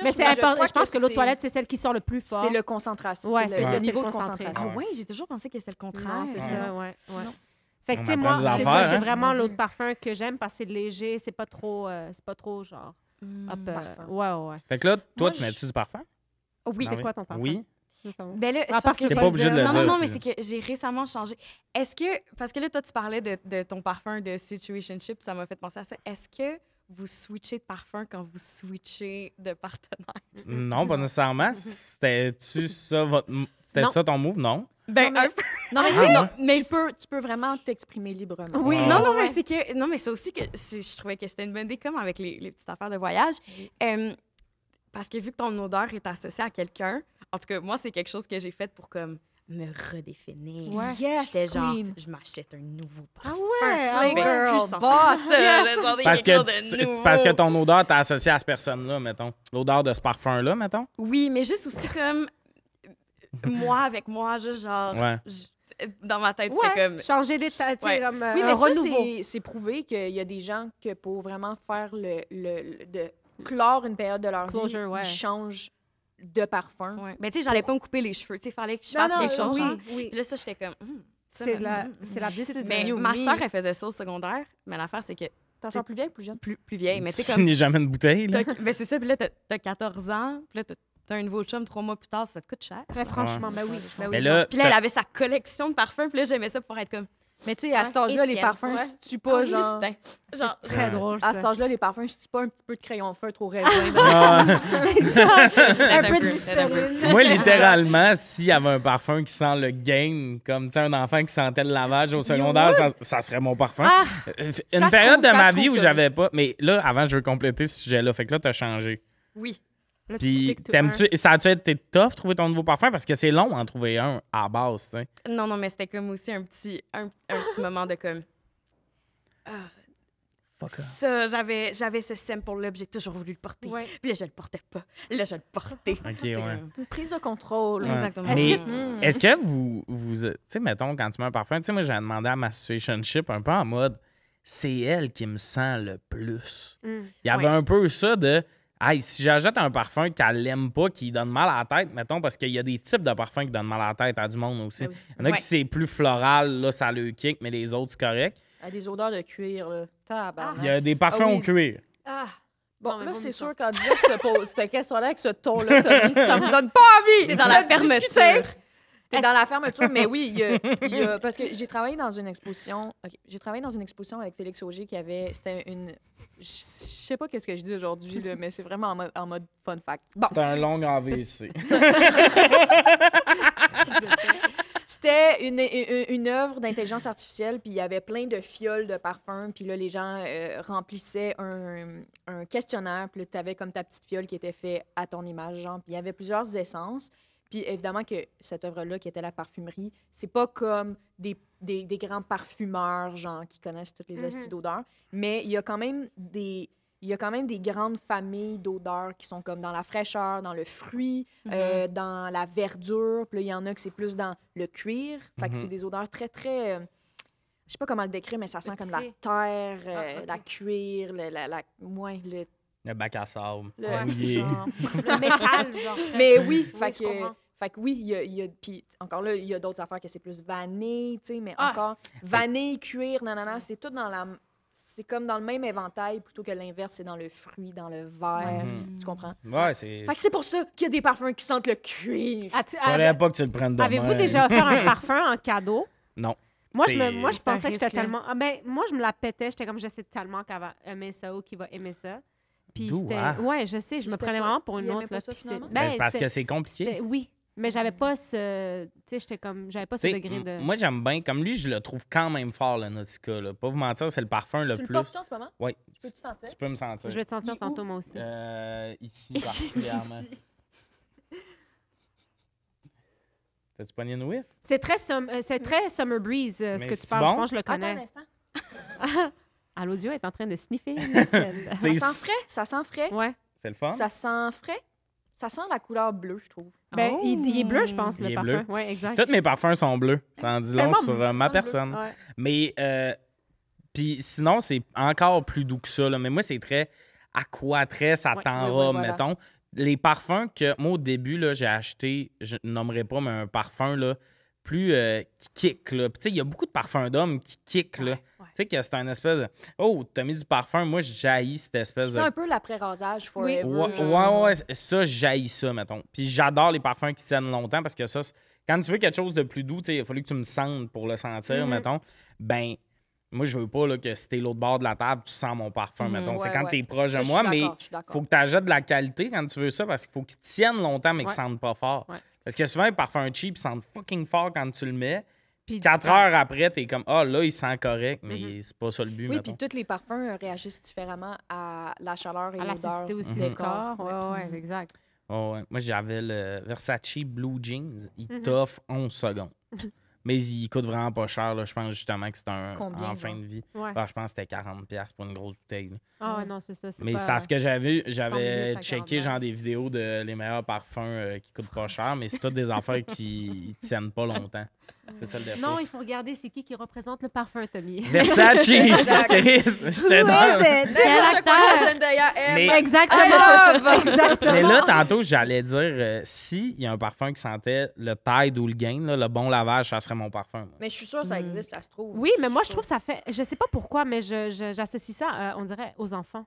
Mais c'est Je, pense que, l'eau de toilette, c'est celle qui sort le plus fort. C'est le concentration. Ouais, c'est niveau de concentration. Ah oui, j'ai toujours pensé que c'est le contraire. c'est ça, ouais. ouais. Fait que, tu sais, moi, c'est ça, c'est hein. vraiment l'autre parfum que j'aime parce que c'est léger, c'est pas trop, euh, c'est pas trop genre. Mmh, hop, euh, ouais, ouais. Fait que là, toi, tu mets-tu du parfum? Oui. C'est quoi ton parfum? Oui. Ben là, ah, parce que, pas obligé de le non, dire. Non, non, mais c'est que j'ai récemment changé. Est-ce que, parce que là, toi, tu parlais de, de ton parfum de Situationship, ça m'a fait penser à ça. Est-ce que vous switchez de parfum quand vous switchez de partenaire? Non, pas nécessairement. C'était-tu ça, votre... C'était ça ton move? Non. Ben, non, mais, ah, mais, tu, peux, tu peux vraiment t'exprimer librement. Oui. Non, non, mais c'est que. Non, mais c'est aussi que je trouvais que c'était une bonne idée, comme avec les, les petites affaires de voyage. parce que vu que ton odeur est associée à quelqu'un, en tout cas, moi, c'est quelque chose que j'ai fait pour comme me redéfinir. Ouais. Yes, genre, je m'achète un nouveau ah parfum. Ah ouais, oh, parce, que parce que ton odeur, t'as associé à cette personne-là, mettons. L'odeur de ce parfum-là, mettons. Oui, mais juste aussi comme Mhm. moi avec moi, juste genre. dans ma tête, c'est comme. Changer d'état, tu sais, comme. Euh, oui, mais renouveau. c'est prouvé qu'il y a des gens que pour vraiment faire le. de clore une période de leur vie, ils changent de parfum. Mais ben, tu sais, j'allais pas me couper les cheveux. Tu sais, fallait que je fasse quelque chose. Oui, hein. oui. Puis là, ça, j'étais comme. Hmm, hmm, hmm. c'est la, c'est la Mais ma soeur, elle faisait ça au secondaire. Mais l'affaire, c'est que T'en sors plus vieille ou plus jeune? Plus, plus vieille, mais c'est comme... Tu finis jamais une bouteille, là? Mais ben, c'est ça, puis là, t'as, 14 ans, puis là, t'as t'as un nouveau chum trois mois plus tard, ça te coûte cher. franchement, ben oui. Ben oui. puis là, elle avait sa collection de parfums, puis là, j'aimais ça pour être comme. Mais tu sais, à cet âge-là, les parfums, si tu pas, genre. genre très drôle. Ça. À cet âge-là, les parfums, si tu pas un petit peu de crayon feu trop raisin. un, un peu de Moi, littéralement, s'il y avait un parfum qui sent le gain, comme tu sais, un enfant qui sentait le lavage au secondaire, ça, serait mon parfum. Ah! Euh, une période de ma vie où j'avais pas. Mais là, avant, je veux compléter ce sujet-là. Fait que là, as changé. Oui. Puis, t'aimes-tu. Ça a-tu été tough trouver ton nouveau parfum? Parce que c'est long en trouver un à base, tu sais. Non, non, mais c'était comme aussi un petit, un, petit moment de comme. Ah, ça, j'avais, j'avais ce sample pour puis j'ai toujours voulu le porter. Puis là, je le portais pas. Là, je le portais. OK, ouais. une prise de contrôle. Exactement. Est-ce que, hmm. est-ce que vous. vous tu sais, mettons, quand tu mets un parfum, tu sais, moi, j'ai demandé à ma situationship un peu en mode c'est elle qui me sent le plus. Hmm. Il y avait un peu ça de si j'ajoute un parfum qu'elle n'aime pas, qui donne mal à la tête, mettons, parce qu'il y a des types de parfums qui donnent mal à la tête à du monde aussi. Il y en a qui c'est plus floral, là, ça le kick, mais les autres, c'est correct. Il y a des odeurs de cuir, là. Il y a des parfums ah au cuir. Ah! Bon, là, c'est sûr qu'en poses cette question-là avec ce ton-là, ça ça me donne pas envie! T'es dans la fermeture. C'est dans la fermeture, mais oui, il y a, parce que j'ai travaillé dans une exposition. j'ai travaillé dans une exposition avec Félix Auger qui avait. C'était une. Je sais pas qu'est-ce que je dis aujourd'hui, mais c'est vraiment en mode, fun fact. Bon. C'était un long AVC. C'était une, une, œuvre d'intelligence artificielle, puis il y avait plein de fioles de parfums, puis là, les gens euh, remplissaient un, un questionnaire, puis tu avais comme ta petite fiole qui était faite à ton image, genre, puis il y avait plusieurs essences. Puis évidemment que cette œuvre-là, qui était la parfumerie, c'est pas comme des, des, grands parfumeurs, genre, qui connaissent toutes les mm d'odeurs, mais il y a quand même des il y a quand même des grandes familles d'odeurs qui sont comme dans la fraîcheur, dans le fruit, mm-hmm. euh, dans la verdure. Puis il y en a que c'est plus dans le cuir. Fait c'est mm-hmm. des odeurs très, très. Euh, je sais pas comment le décrire, mais ça sent comme la terre, euh, ah, la cuir, le, la, la, le. Le bac à sable. Le, métal, genre. Mais oui, fait que fait que oui, il y a, puis encore là, il y a d'autres affaires que c'est plus vanille, tu sais, mais ah! encore vanille, cuir, nanana, c'est tout dans la c'est comme dans le même éventail plutôt que l'inverse, c'est dans le fruit, dans le verre. Mhm. Tu comprends? Ouais, c'est. Fait que c'est pour ça qu'il y a des parfums qui sentent le cuir. Ah, tu le prennes Avez-vous déjà offert un parfum en cadeau? Non. Moi, je, moi, je pensais que j'étais tellement. Ah, ben, moi, je me la pétais. J'étais comme, je sais tellement qu'elle va aimer ça ou qu'il va aimer ça. Puis c'était. Ouais, je sais, je me prenais vraiment pour une autre. c'est ben, ben, parce que c'est compliqué. Oui. Mais j'avais pas ce. Tu sais, j'étais comme. J'avais pas ce degré de. Moi, j'aime bien. Comme lui, je le trouve quand même fort, le Nautica. Là. Pas vous mentir, c'est le parfum le plus. Tu en ce moment? Oui. Tu peux Tu peux me sentir. Je vais te sentir tantôt, moi aussi. Euh, ici, particulièrement. T'as-tu pogné une whiff? C'est très, euh, c'est très Summer Breeze, euh, ce que tu parles. Je pense le connais. Attends un instant. À l'audio est en train de sniffer. ça sent frais? Ça sent frais? Ouais. C'est le fun? Ça sent frais? Ça sent la couleur bleue, je trouve. Ben, il, est bleu, je pense, le parfum. Oui, exact. Tous mes parfums sont bleus. Euh, ça en dit long sur ma personne. Mais euh, puis sinon, c'est encore plus doux que ça. Mais moi, c'est très aqua, très ça tendra mettons. Les parfums que moi, au début, j'ai acheté, je nommerai pas, mais un parfum, là, plus euh, qui kick. Là. il y a beaucoup de parfums d'hommes qui kick. Là. Tu sais, que c'est un espèce de. Oh, as mis du parfum. Moi, je jaillis cette espèce de. C'est un peu l'après-rasage forever. Oui. Ouais, ouais, ouais, Ça, jaillit ça, mettons. Puis, j'adore les parfums qui tiennent longtemps parce que ça, quand tu veux quelque chose de plus doux, il a fallu que tu me sentes pour le sentir, mm-hmm. mettons. Ben. Moi, je veux pas que si t'es l'autre bord de la table, tu sens mon parfum, mm-hmm. mettons. c'est quand tu es proche de moi, mais faut que tu de la qualité quand tu veux ça parce qu'il faut qu'il tienne longtemps, mais qu'ils ne sente pas fort. Parce que souvent, le parfum cheap sent fucking fort quand tu le mets. Puis Quatre heures après, t'es comme, ah, oh, là, il sent correct, mais mm-hmm. c'est pas ça le but. Oui, puis tous les parfums euh, réagissent différemment à la chaleur et à l'acidité aussi mhm. du corps. Oui, oui, ouais, exact. Moi, j'avais le Versace Blue Jeans. Il mm mm-hmm. t'offre 11 secondes. Mais il coûte vraiment pas cher. Je pense justement que c'est un en fin de vie. Ah, je pense que c'était 40$ pour une grosse bouteille. Ah non, c'est ça. Mais c'est ce que j'avais j'avais checké genre des vidéos de les meilleurs parfums euh, qui coûtent pas cher, mais c'est toutes des affaires qui tiennent pas longtemps. C'est ça le défaut. Non, il faut regarder c'est qui qui représente le parfum, Tommy. Versace! Chris! C'est un Exactement! Exactement! Mais là, tantôt, j'allais dire, euh, s'il si il y a un parfum qui sentait le Tide ou le Gain, le bon lavage, ça serait mon parfum. Mais je suis sûre que ça mm. existe, ça se trouve. Oui, mais moi, je trouve que ça fait... Je sais pas pourquoi, mais j'associe ça, euh, on dirait, aux enfants.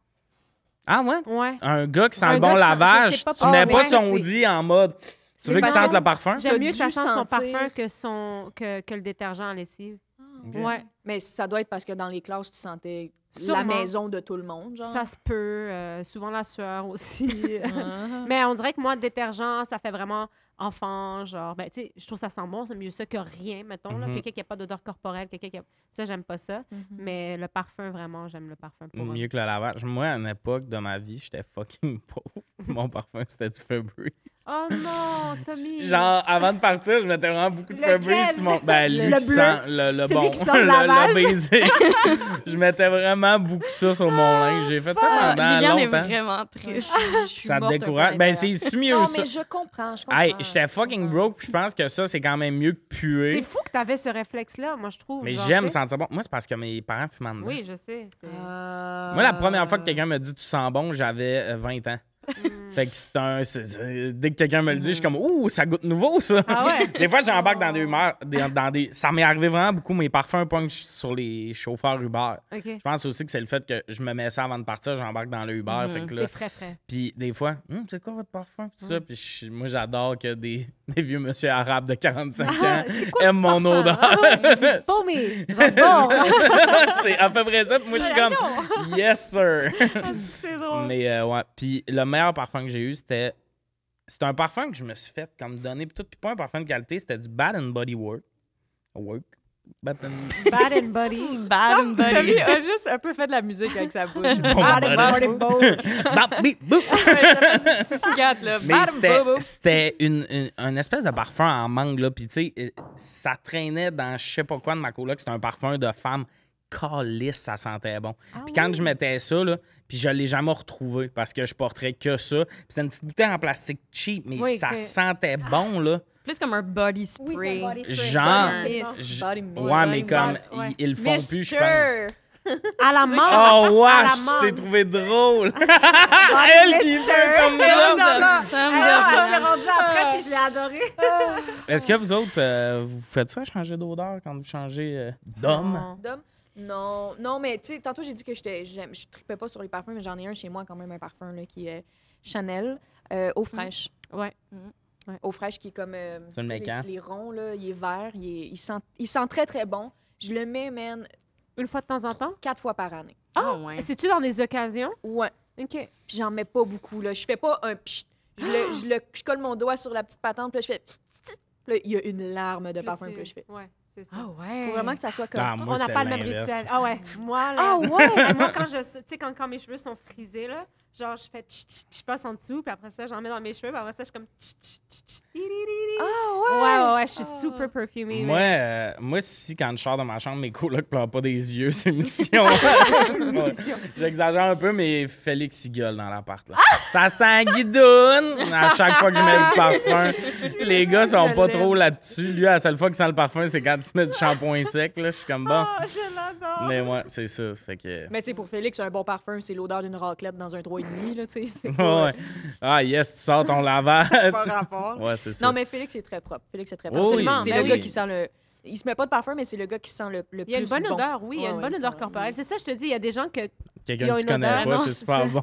Ah ouais? Ouais. Un gars qui sent le bon lavage, tu mets pas son dit en mode... Tu veux sente le parfum? J'aime mieux que ça son parfum que, son, que, le détergent en lessive. Ah, ouais. Mais ça doit être parce que dans les classes, tu sentais la maison de tout le monde, genre. Ça se peut. Euh, souvent la sueur aussi. Mais on dirait que moi, détergent, ça fait vraiment enfant, genre, ben, tu sais, je trouve ça sent bon, c'est mieux ça que rien, mettons, là. Mhm. Quelqu'un qui n'a pas d'odeur corporelle, quelqu'un qui a... Ça, j'aime pas ça. Mhm. Mais le parfum, vraiment, j'aime le parfum. Pour mieux que le lavage. Moi, à une époque de ma vie, j'étais fucking pauvre. Mon parfum, c'était du Febreze. Oh non, Tommy! genre, avant de partir, je mettais vraiment beaucoup de Lequel? Febreze sur mon... Ben, le, lui le qui sent le, bon, le, le baiser. je mettais vraiment beaucoup ça sur mon ah, linge. J'ai fait ça pendant longtemps. longtemps. Est vraiment triste. Ah, ça te décourage. Ben, cest mieux, non, mais je comprends, je comprends j'étais ah, fucking broke, je pense que ça, c'est quand même mieux que puer. C'est fou que t'avais ce réflexe-là, moi, je trouve. Mais j'aime sentir bon. Moi, c'est parce que mes parents fument Oui, je sais. Euh, moi, la première fois que quelqu'un me dit tu sens bon, j'avais 20 euh, ans. Hmm. Fait que c'est un. dès que quelqu'un me le dit, je suis comme, ouh, ça goûte nouveau, ça. Ah des fois, j'embarque dans des humeurs. dans des... Ça m'est arrivé vraiment beaucoup, mes parfums punch sur les chauffeurs Uber. Je pense aussi que c'est le fait que je me mets ça avant de partir, j'embarque dans le Uber. Mhm, fait C'est frais, frais. puis des fois, hum, c'est quoi votre parfum? ça, puis moi, j'adore que des, vieux monsieur arabes de 45 ah, ans aiment mon odeur. Bon, ah j'adore. c'est à peu près ça. Puis moi, je suis comme, yes, sir. c'est drôle. Mais euh, ouais. Puis le meilleur parfum que j'ai eu, c'était. C'est un parfum que je me suis fait comme donner. Puis tout, pas un parfum de qualité, c'était du Bad and Body Work. Work. Bad and, bad and Body. Bad and Body. a juste un peu fait de la musique avec sa bouche. bad and Body. Bad beat Bad Mais c'était une, une, une, espèce de parfum en mangue, là. Puis tu sais, euh, ça traînait dans je sais pas quoi de ma coloc. C'était un parfum de femme lisse, ça sentait bon. Ah puis quand je mettais ça, là, puis je l'ai jamais retrouvé parce que je portais que ça. Puis c'était une petite bouteille en plastique cheap, mais ça sentait ah. bon, là. Plus comme un body spray. Genre. Body ouais, mais comme, ils, le font plus, je pense. À la mort. Oh, wesh, je t'ai trouvé drôle. elle qui fait comme ça. Elle s'est rendue après, puis je l'ai adoré. Est-ce que vous autres, euh, vous faites ça, changer d'odeur quand vous changez euh, d'homme? D'homme? Non, non, mais tu sais, tantôt j'ai dit que je tripais pas sur les parfums, mais j'en ai un chez moi quand même, un parfum là, qui est Chanel, euh, eau mm. fraîche. Ouais. Mm. ouais. Eau fraîche qui est comme. Euh, le les, ronds, là, il est vert, il, est, il, sent, il sent très très bon. Je le mets, man. Une fois de temps en temps? Quatre fois par année. Ah! ah, ouais. C'est-tu dans des occasions? Ouais. OK. Puis j'en mets pas beaucoup, là. Je fais pas un pchit. Je, le, je, colle mon doigt sur la petite patente, puis je fais. là, il y a une larme de parfum, que je fais. Ouais. Ah ouais. Faut vraiment que ça soit comme. Ah, on n'a pas le même rituel. Ah ouais. Moi, là, ah ouais. moi, ah quand, je, quand, quand mes cheveux sont frisés, là, genre, je fais tch, je passe en dessous, puis après ça, j'en mets dans mes cheveux, puis après ça, je suis comme. Ah oh, ouais. ouais! Ouais, je suis ah. super perfumée. Moi, euh, moi, si quand je sors de ma chambre, mes colocs pleurent pas des yeux, c'est mission. J'exagère un peu, mais Félix, il gueule dans l'appart. là. ça sent guidoune à chaque fois que je mets du parfum. Les gars sont pas trop là-dessus. Lui, la seule fois qu'il sent le parfum, c'est quand il se met du shampoing sec. Là, je suis comme bon. Oh, je l'adore. Mais ouais, c'est ça. Fait que... Mais tu sais, pour Félix, un bon parfum, c'est l'odeur d'une raclette dans un trou oui, là, tu sais. Ah, yes, tu sors ton lavage. pas rapport. c'est ça. Non, mais Félix est très propre. Félix est très propre. c'est ben le gars qui sent le. Il se met pas de parfum, mais c'est le gars qui sent le, le plus. Il y a une bonne odeur, oui, il y a une bonne odeur corporelle. C'est ça, je te dis, il y a des gens que. Quelqu'un qui se connaît pas, c'est super bon.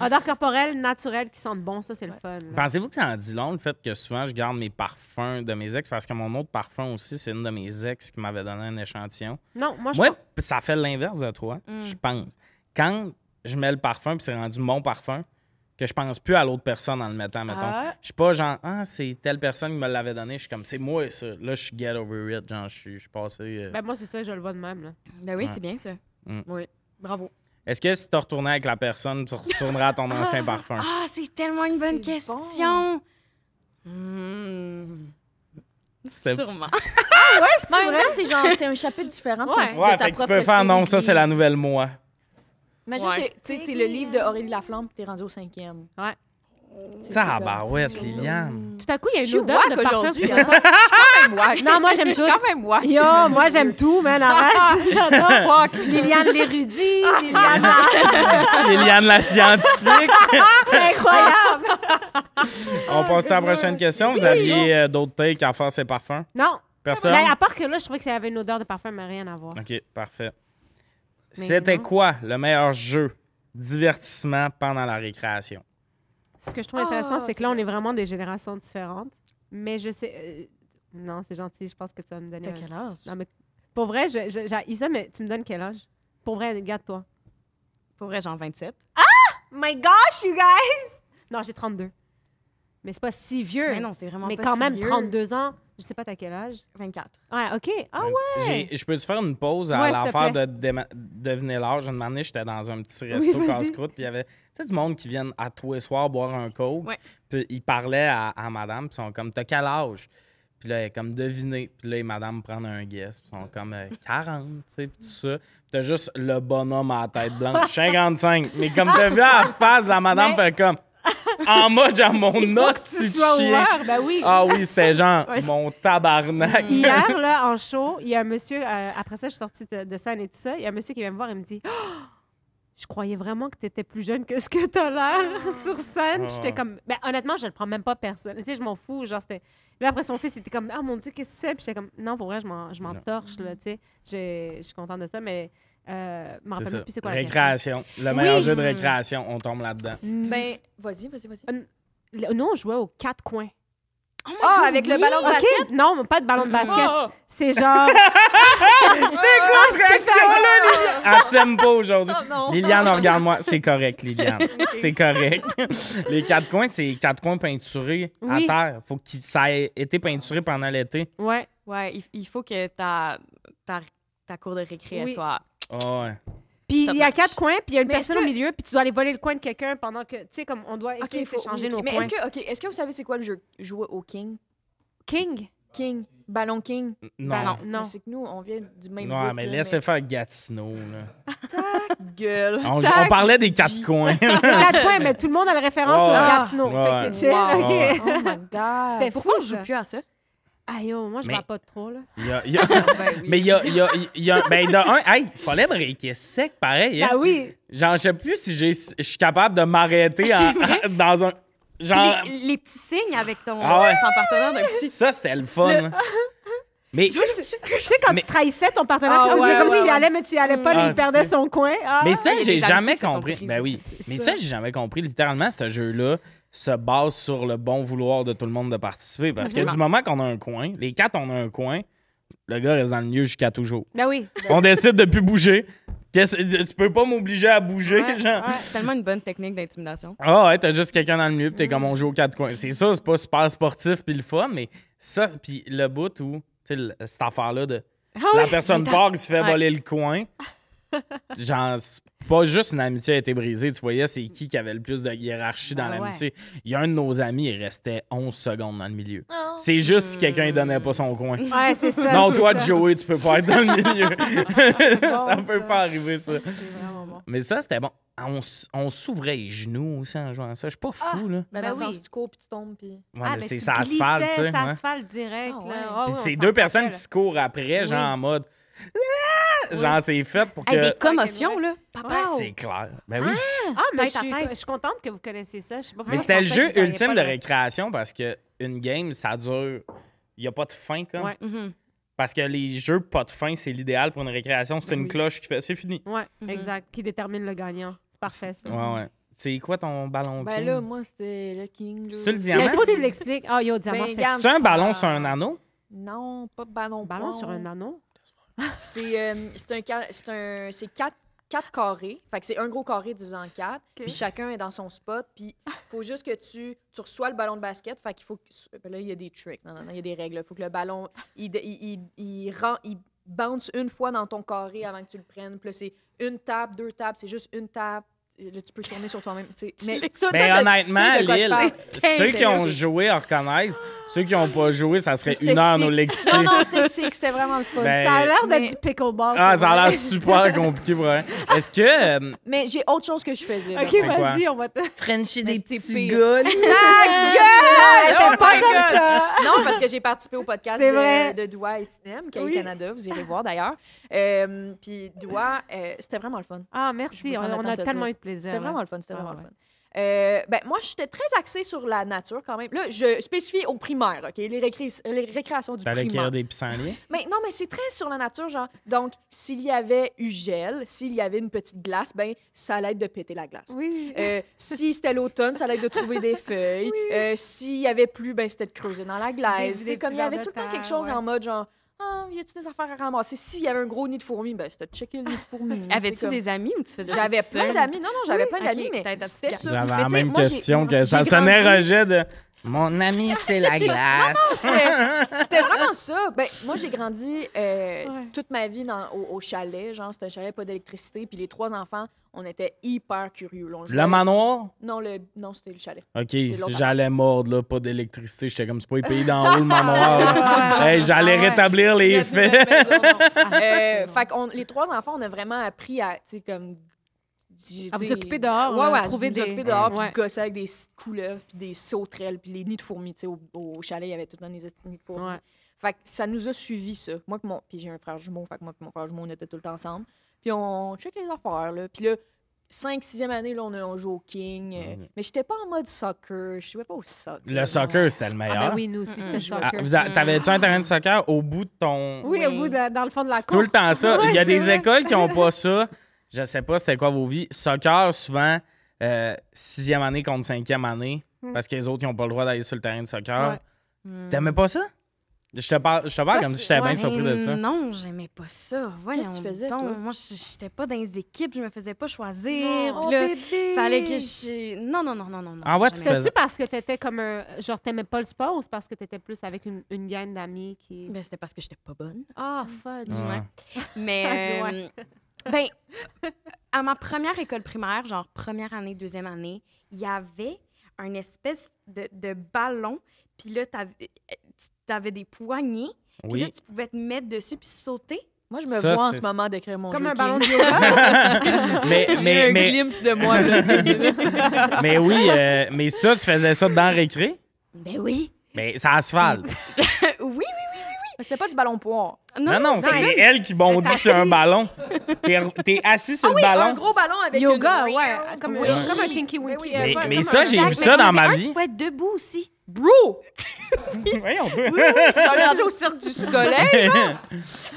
odeur corporelle naturelle qui sent bon, ça, c'est le fun. Pensez-vous que ça en dit long, le fait que souvent je garde mes parfums de mes ex, parce que mon autre parfum aussi, c'est une de mes ex qui m'avait donné un échantillon. Non, moi, je. Moi, ça fait l'inverse de toi, mm. je pense. Quand je mets le parfum, puis c'est rendu mon parfum, que je pense plus à l'autre personne en le mettant, mettons. Ah. Je suis pas genre, ah, c'est telle personne qui me l'avait donné. Je suis comme, c'est moi, ça. Là, je suis get over it. Genre, je suis, euh, Ben, moi, c'est ça, je le vois de même, là. Ben oui, c'est bien ça. Mm. Oui. Bravo. Est-ce que si tu retourné avec la personne, tu retourneras à ton ancien parfum? Ah, c'est tellement une bonne question! Bon. Hmm. Sûrement. ah ouais, c'est vrai. c'est genre, t'es un chapitre différent de, ta fait tu peux faire, non, ça, c'est la nouvelle moi. Imagine, que tu sais, t'es le livre de Aurélie Laflamme, t'es rendu au cinquième. Ouais. Ça, ouais, Liliane. Tout à coup, il y a une odeur de parfum. Hein. même Non, moi, j'aime Je tout. suis quand même moi. Yo, moi, j'aime tout, man. Arrête. Liliane l'érudit. Liliane la- Liliane la scientifique. C'est incroyable. On passe à la prochaine question. Vous aviez euh, d'autres takes à faire ces parfums? Non. Personne? Ben, à part que là, je trouvais que ça avait une odeur de parfum, mais rien à voir. OK, parfait. C'était quoi le meilleur jeu divertissement pendant la récréation? Ce que je trouve intéressant, ah, c'est que là, on est vraiment des générations différentes. Mais je sais. Euh, non, c'est gentil, je pense que tu vas me donner. T'as quel âge? Non, mais pour vrai, Isa, mais tu me donnes quel âge? Pour vrai, garde-toi. Pour vrai, genre 27. Ah! My gosh, you guys! Non, j'ai 32. Mais c'est pas si vieux. Mais non, c'est vraiment Mais quand même, 32 ans, je sais pas, t'as quel âge? 24. Ouais, OK. Ah ouais! Je peux te faire une pause à l'affaire de, deviner l'âge? l'âge? Une année, j'étais dans un petit resto casse-croûte, puis il y avait du monde qui viennent à tous les soirs boire un coke. Puis ils parlaient à, madame, puis ils sont comme, t'as quel âge? Puis là, elle est comme devinez. Puis là, madame prend un guess. Puis sont comme 40, euh, tu sais, puis tout ça. Puis t'as juste le bonhomme à la tête blanche, 55. Mais comme t'as vu à la face, la madame fait comme en mode genre mon hostie ben oui. Ah oui, c'était genre mon tabarnak. Mm. Hier, là, en show, il y a un monsieur, euh, après ça, je suis sortie de, scène et tout ça, il y a un monsieur qui vient me voir et me dit Je croyais vraiment que t'étais plus jeune que ce que t'as l'air sur scène. j'étais ah. comme ben, honnêtement, je ne prends même pas personne. Tu sais, je m'en fous. Genre, c'était. Là, après son fils, il était comme Ah mon Dieu, qu'est-ce que c'est, Puis j'étais comme Non, pour vrai, je m'en torche, là, tu sais. Je suis contente de ça, mais. Euh, récréation. le meilleur jeu de récréation, on tombe là-dedans. Mais hmm. Ben, vas-y, vas-y, vas-y. nous, on jouait aux quatre coins. Oh, ah, avec le ballon de basket? Non, pas de ballon de ah. basket. Ah. C'est genre. C'est quoi cette Elle aujourd'hui. Oh, Liliane, regarde-moi. C'est correct, Liliane. C'est correct. Les quatre coins, c'est quatre coins peinturés à terre. Faut que ça ait été peinturé pendant l'été. Ouais, ouais. Il, faut que ta, ta, ta cour de récré soit Pis ah, Puis il y a quatre coins, puis il y a une personne au milieu, puis tu dois aller voler le coin de quelqu'un pendant que, tu sais, comme on doit essayer de changer nos Mais coins. est-ce que, est-ce que vous savez c'est quoi le jeu jouer au King? King? King, ballon King. Non. Non, C'est que nous, on vient du même. Non, mais laissez faire Gatineau. là. Ta gueule. On, parlait des quatre coins. Quatre coins, mais tout le monde a la référence sur au Gatineau. c'est Oh my god. Pourquoi on joue plus à ça? Aïe, moi, je ne pas trop, là. y ah, ben Mais il y a, y, y a, Ben, un, fallait me est sec, pareil. Ah oui. Genre, je sais plus si je suis capable de m'arrêter dans un. Genre. Les, petits signes avec ah ton, partenaire d'un petit. Ça, c'était le fun. Mais, tu sais, quand tu trahissais ton partenaire, ah comme s'il allait, mais tu y allais pas, il perdait son coin. mais ça, j'ai jamais compris. Ben oui. Mais ça, j'ai jamais compris. Littéralement, ce jeu-là, se base sur le bon vouloir de tout le monde de participer. Parce que du moment qu'on a un coin, les quatre, on a un coin, le gars reste dans le mieux jusqu'à toujours. Ben oui. On décide de plus bouger. Tu peux pas m'obliger à bouger, genre. c'est tellement une bonne technique d'intimidation. Ah ouais, t'as juste quelqu'un dans le milieu, pis t'es comme on joue aux quatre coins. C'est ça, c'est pas super sportif puis le fun, mais ça, puis le bout où, tu cette affaire-là de ah la personne part qui se fait voler le coin, genre, pas juste une amitié a été brisée. Tu voyais, c'est qui qui avait le plus de hiérarchie dans ah l'amitié. Il y a un de nos amis, il restait 11 secondes dans le milieu. Ah. C'est juste si quelqu'un ne donnait pas son coin. Non, toi, Joey, tu peux pas être dans le milieu. Ah, ça ça peut pas arriver, ça. Mais ça, c'était bon. On, on s'ouvrait les genoux aussi en jouant ça. Je suis pas fou, là. Mais ben ben dans oui. sens, tu cours puis tu tombes. Puis... ah, mais ben c'est ça se tu sais. Ça asphalte direct. là. Oh, c'est deux personnes qui se courent après, genre en mode ah! Genre, c'est fait pour que. des commotions, là. Papa. Ah, c'est clair. Ben oui. Ah, ah ben, je, suis, je suis contente que vous connaissez ça. mais c'était le jeu ultime de récréation parce qu'une game, ça dure. Il n'y a pas de fin, comme. Mm-hmm. Parce que les jeux pas de fin, c'est l'idéal pour une récréation. C'est ben une cloche qui fait c'est fini. Oui, mm-hmm. exact. Qui détermine le gagnant. C'est parfait, ça. C'est quoi ton ballon ben king? Ben là, moi, c'était le king. C'est le diamant? Il faut que tu l'expliques. Ah, a le diamant, ben, C'est un ballon sur un anneau? Non, pas ballon. Ballon sur un anneau? C'est euh, c'est un, c'est quatre, quatre carrés. Fait c'est un gros carré divisé en quatre. Puis chacun est dans son spot. Puis faut juste que tu, tu reçois le ballon de basket. Fait qu'il faut ben là, il y a des tricks. il y a des règles. Faut que le ballon, il, il, il, rend- il bounce une fois dans ton carré avant que tu le prennes. Puis c'est une tape, deux tapes. C'est juste une tape, Là, tu peux tourner sur toi-même. Mais, honnêtement, Lille, ceux qui ont joué reconnaissent. Ceux qui n'ont pas joué, ça serait une heure nous l'expliquer. Non, non, c'était sick, c'était vraiment le fun. Ben, ça a l'air d'être du pickleball. Ah, ça a l'air super compliqué pour Est-ce que. Euh, mais j'ai autre chose que je faisais. Ok, vas-y, on va te. Frenchie des petits gars. Ta gueule! pas comme ça! Non, parce que j'ai participé au podcast de, Dwight Doua et Cinem, qui est au Canada, vous irez voir d'ailleurs. Euh, puis Doua, euh, c'était vraiment le fun. Ah, merci. On, a tellement eu de plaisir. C'était vraiment hein. le fun. C'était ah, vraiment le fun. Euh, ben, moi, j'étais très axée sur la nature quand même. Là, je spécifie au primaire, OK? Les, récréations du primaire. cueillir des pissenlits? Mais non, mais c'est très sur la nature, genre. Donc, s'il y avait eu gel, s'il y avait une petite glace, ben ça allait être de péter la glace. Oui. si c'était l'automne, ça allait être de trouver des feuilles. s'il y avait plus, ben c'était de creuser dans la glaise. C'est comme il y avait tout le temps quelque chose en mode, genre, ah, y a-tu des affaires à ramasser? S'il y avait un gros nid de fourmis, ben, c'était checker le nid de fourmis. Avais-tu des amis ou tu faisais J'avais plein d'amis. Non, non, j'avais pas plein d'amis, mais c'était la même question que ça sonnait rejet de mon ami, c'est la glace. C'était vraiment ça. Ben, moi, j'ai grandi euh, toute ma vie au, chalet. Genre, c'était un chalet, pas d'électricité. Puis les trois enfants, on était hyper curieux. le manoir? Non, le... non c'était le chalet. OK, j'allais mordre, là, pas d'électricité. J'étais comme, c'est pas les pays d'en haut, le manoir. j'allais rétablir les faits. Euh, fait les trois enfants, on a vraiment appris à, comme ah, vous occuper dehors, ouais, hein, trouver des... occuper dehors, puis vous gosser avec des couleuvres, puis des sauterelles, puis les nids de fourmis. Tu sais, au, chalet, il y avait tout le temps des nids de fourmis. Fait que ça nous a suivis, ça. Moi puis mon... j'ai un frère jumeau, fait que moi puis mon frère jumeau, on était tout le temps ensemble. Puis on check les affaires, là. Puis là, 5 6e année là on a joue au King euh, mm-hmm. mais j'étais pas en mode soccer je jouais pas au soccer le soccer c'était le meilleur ah ben oui nous aussi c'était le soccer ah, t'avais tu un terrain de soccer au bout de ton oui, au bout dans le fond de la cour tout le temps ça il y a des écoles qui ont pas ça Je sais pas c'était quoi vos vies. Soccer, souvent, euh, sixième année contre cinquième année, hmm. parce que les autres, ils n'ont pas le droit d'aller sur le terrain de soccer. Hmm. T'aimais pas ça? Je te parle, je comme si j'étais bien surpris de ça. Ben non, j'aimais pas ça. Qu'est-ce que tu faisais, toi? Moi, j'étais pas dans les équipes, je me faisais pas choisir. Non, oh, fallait que je... Non, non, non, non, non. C'était-tu parce que t'étais comme un... Genre, t'aimais pas le sport ou c'est parce que t'étais plus avec une, une d'amis qui... Mais ben, c'était parce que j'étais pas bonne. Ah, oh, fudge. Mais... Ah, euh, ben, à ma première école primaire, genre première année, deuxième année, il y avait un espèce de, ballon, puis là, eh, tu avais, des poignées, puis là, tu pouvais te mettre dessus puis sauter. Moi, je me vois en ce moment d'écrire mon Comme un ballon de yoga. mais, mais, un mais... de moi. mais oui, euh, mais ça, tu faisais ça dans récré? Ben oui. Mais ça asphalte. oui, oui, ah, c'était pas du ballon poire. Non, non, c'est elle qui bondit sur un ballon. T'es es assis sur Ah ballon. oui, un gros ballon avec Yoga, ouais, comme- euh, comme un kinky Winky. Euh, mais- ça, j'ai vu ça dans ma vie. Tu peux être debout aussi. Bro! Voyons, Oui, T'as rendu au cirque du soleil?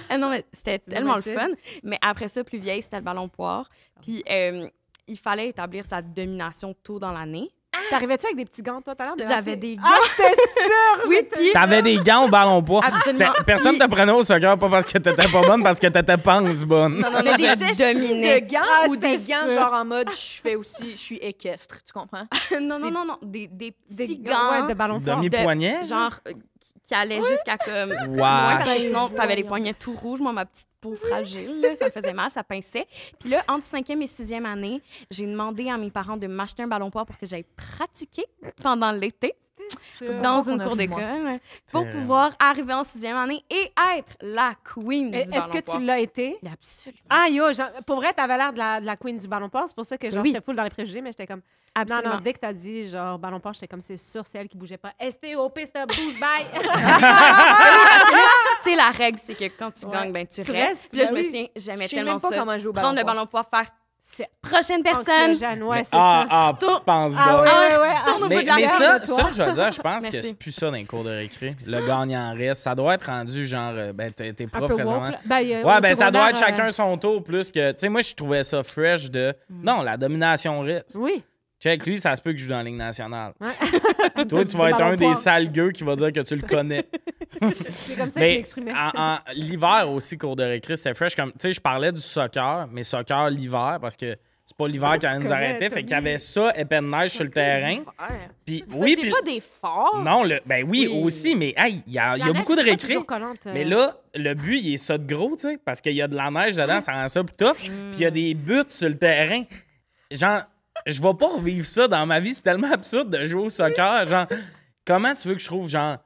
Ah non, mais c'était tellement le fun. Mais après ça, plus vieille, c'était le ballon poire. Puis euh, il fallait établir sa domination tôt dans l'année. Ah! T'arrivais-tu avec des petits gants, toi, tout à l'heure? J'avais des ah, gants. Ah, t'es sûr! oui, T'avais des gants au ballon poids. Absolument. Personne ne te prenait au soccer, pas parce que t'étais pas bonne, parce que t'étais pense bonne. Non, non, Des gants ah, ou des gants genre en mode, je fais aussi, je suis équestre, tu comprends? non, non, non, non, des, des petits gants. de ballon poids. demi poignets Genre, qui, allait jusqu'à comme. Wow. Ben, sinon, t'avais les poignets tout rouges. Moi, ma petite peau fragile, ça me faisait mal, ça pinçait. Puis là, entre cinquième et e année, j'ai demandé à mes parents de m'acheter un ballon poids pour que j'aille pratiquer pendant l'été dans une cour d'école pour pouvoir arriver en sixième année et être la queen du ballon Est-ce que tu l'as été? Absolument. Ah yo, pour vrai, t'avais l'air de la, queen du ballon port. C'est pour ça que genre, j'étais full dans les préjugés, mais j'étais comme. Absolument. Non, dès que t'as dit genre ballon port, j'étais comme c'est sûr, c'est elle qui bougeait pas. STOP, stop, bouge, bye! tu sais, la règle, c'est que quand tu gagnes, ben tu, restes. Puis là, je ben me souviens, j'aimais tellement ça. Prendre le ballon port faire Prochaine personne. c'est ah, ça. Ah, tu oui, ah oui, ah, mais, ça, ça, je veux dire, je pense que c'est plus ça dans les cours de récré. Le gagnant reste. Ça doit être rendu genre, euh, ben, t'es prof récemment. Ben, euh, ouais, ben, ça doit être chacun euh, son tour plus que. Tu sais, moi, je trouvais ça fresh de. Mm. Non, la domination reste. Oui. Check, lui, ça se peut que je joue dans la Ligue nationale. Toi, tu vas être un des sales gueux qui va dire que tu le connais. c'est comme ça que je m'exprimais. l'hiver aussi, cours de récré, c'était fresh. Comme, tu je parlais du soccer, mais soccer l'hiver, parce que c'est pas l'hiver qui allait nous arrêtait. Fait qu'il y avait ça, épais de neige sur le terrain. Puis oui, puis pas des forts. Non, le, ben oui, aussi, mais il y a, beaucoup de récré. Euh. Mais là, le but, il est ça de gros, tu parce qu'il y a de la neige dedans, ça rend ça plus tough. Puis il y a hmm. des buts sur le terrain. Genre, je vais pas revivre ça dans ma vie. C'est tellement absurde de jouer au soccer. Genre, comment tu veux que je trouve, genre,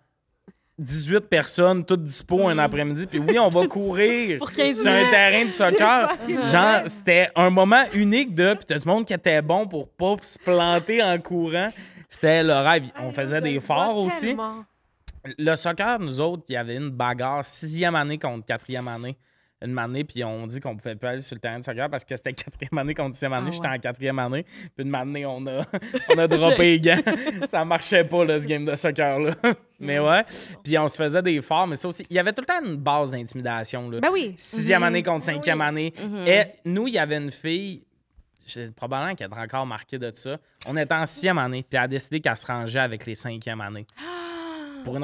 18 personnes, toutes dispo un mm. après-midi, puis oui, on va courir sur un terrain de soccer. Genre, c'était un moment unique de. Puis tout monde qui était bon pour pas se planter en courant. C'était le rêve. On faisait des forts aussi. Le soccer, nous autres, il y avait une bagarre sixième année contre quatrième année une année, puis on dit qu'on pouvait pas aller sur le terrain de soccer parce que c'était quatrième année contre sixième année. Ah j'étais en quatrième année. Puis une année, on a, on a droppé les gants. ça marchait pas, ce game de soccer-là. mais ouais. Puis on se faisait des forts, mais ça aussi. Il y avait tout le temps une base d'intimidation. Ben oui. Sixième mhm. année contre ben cinquième année. Mhm. Et nous, il y avait une fille probablement qu'elle est encore marquée de ça. On était en sixième année, puis elle a décidé qu'elle se rangeait avec les cinquièmes années. Ah! Pour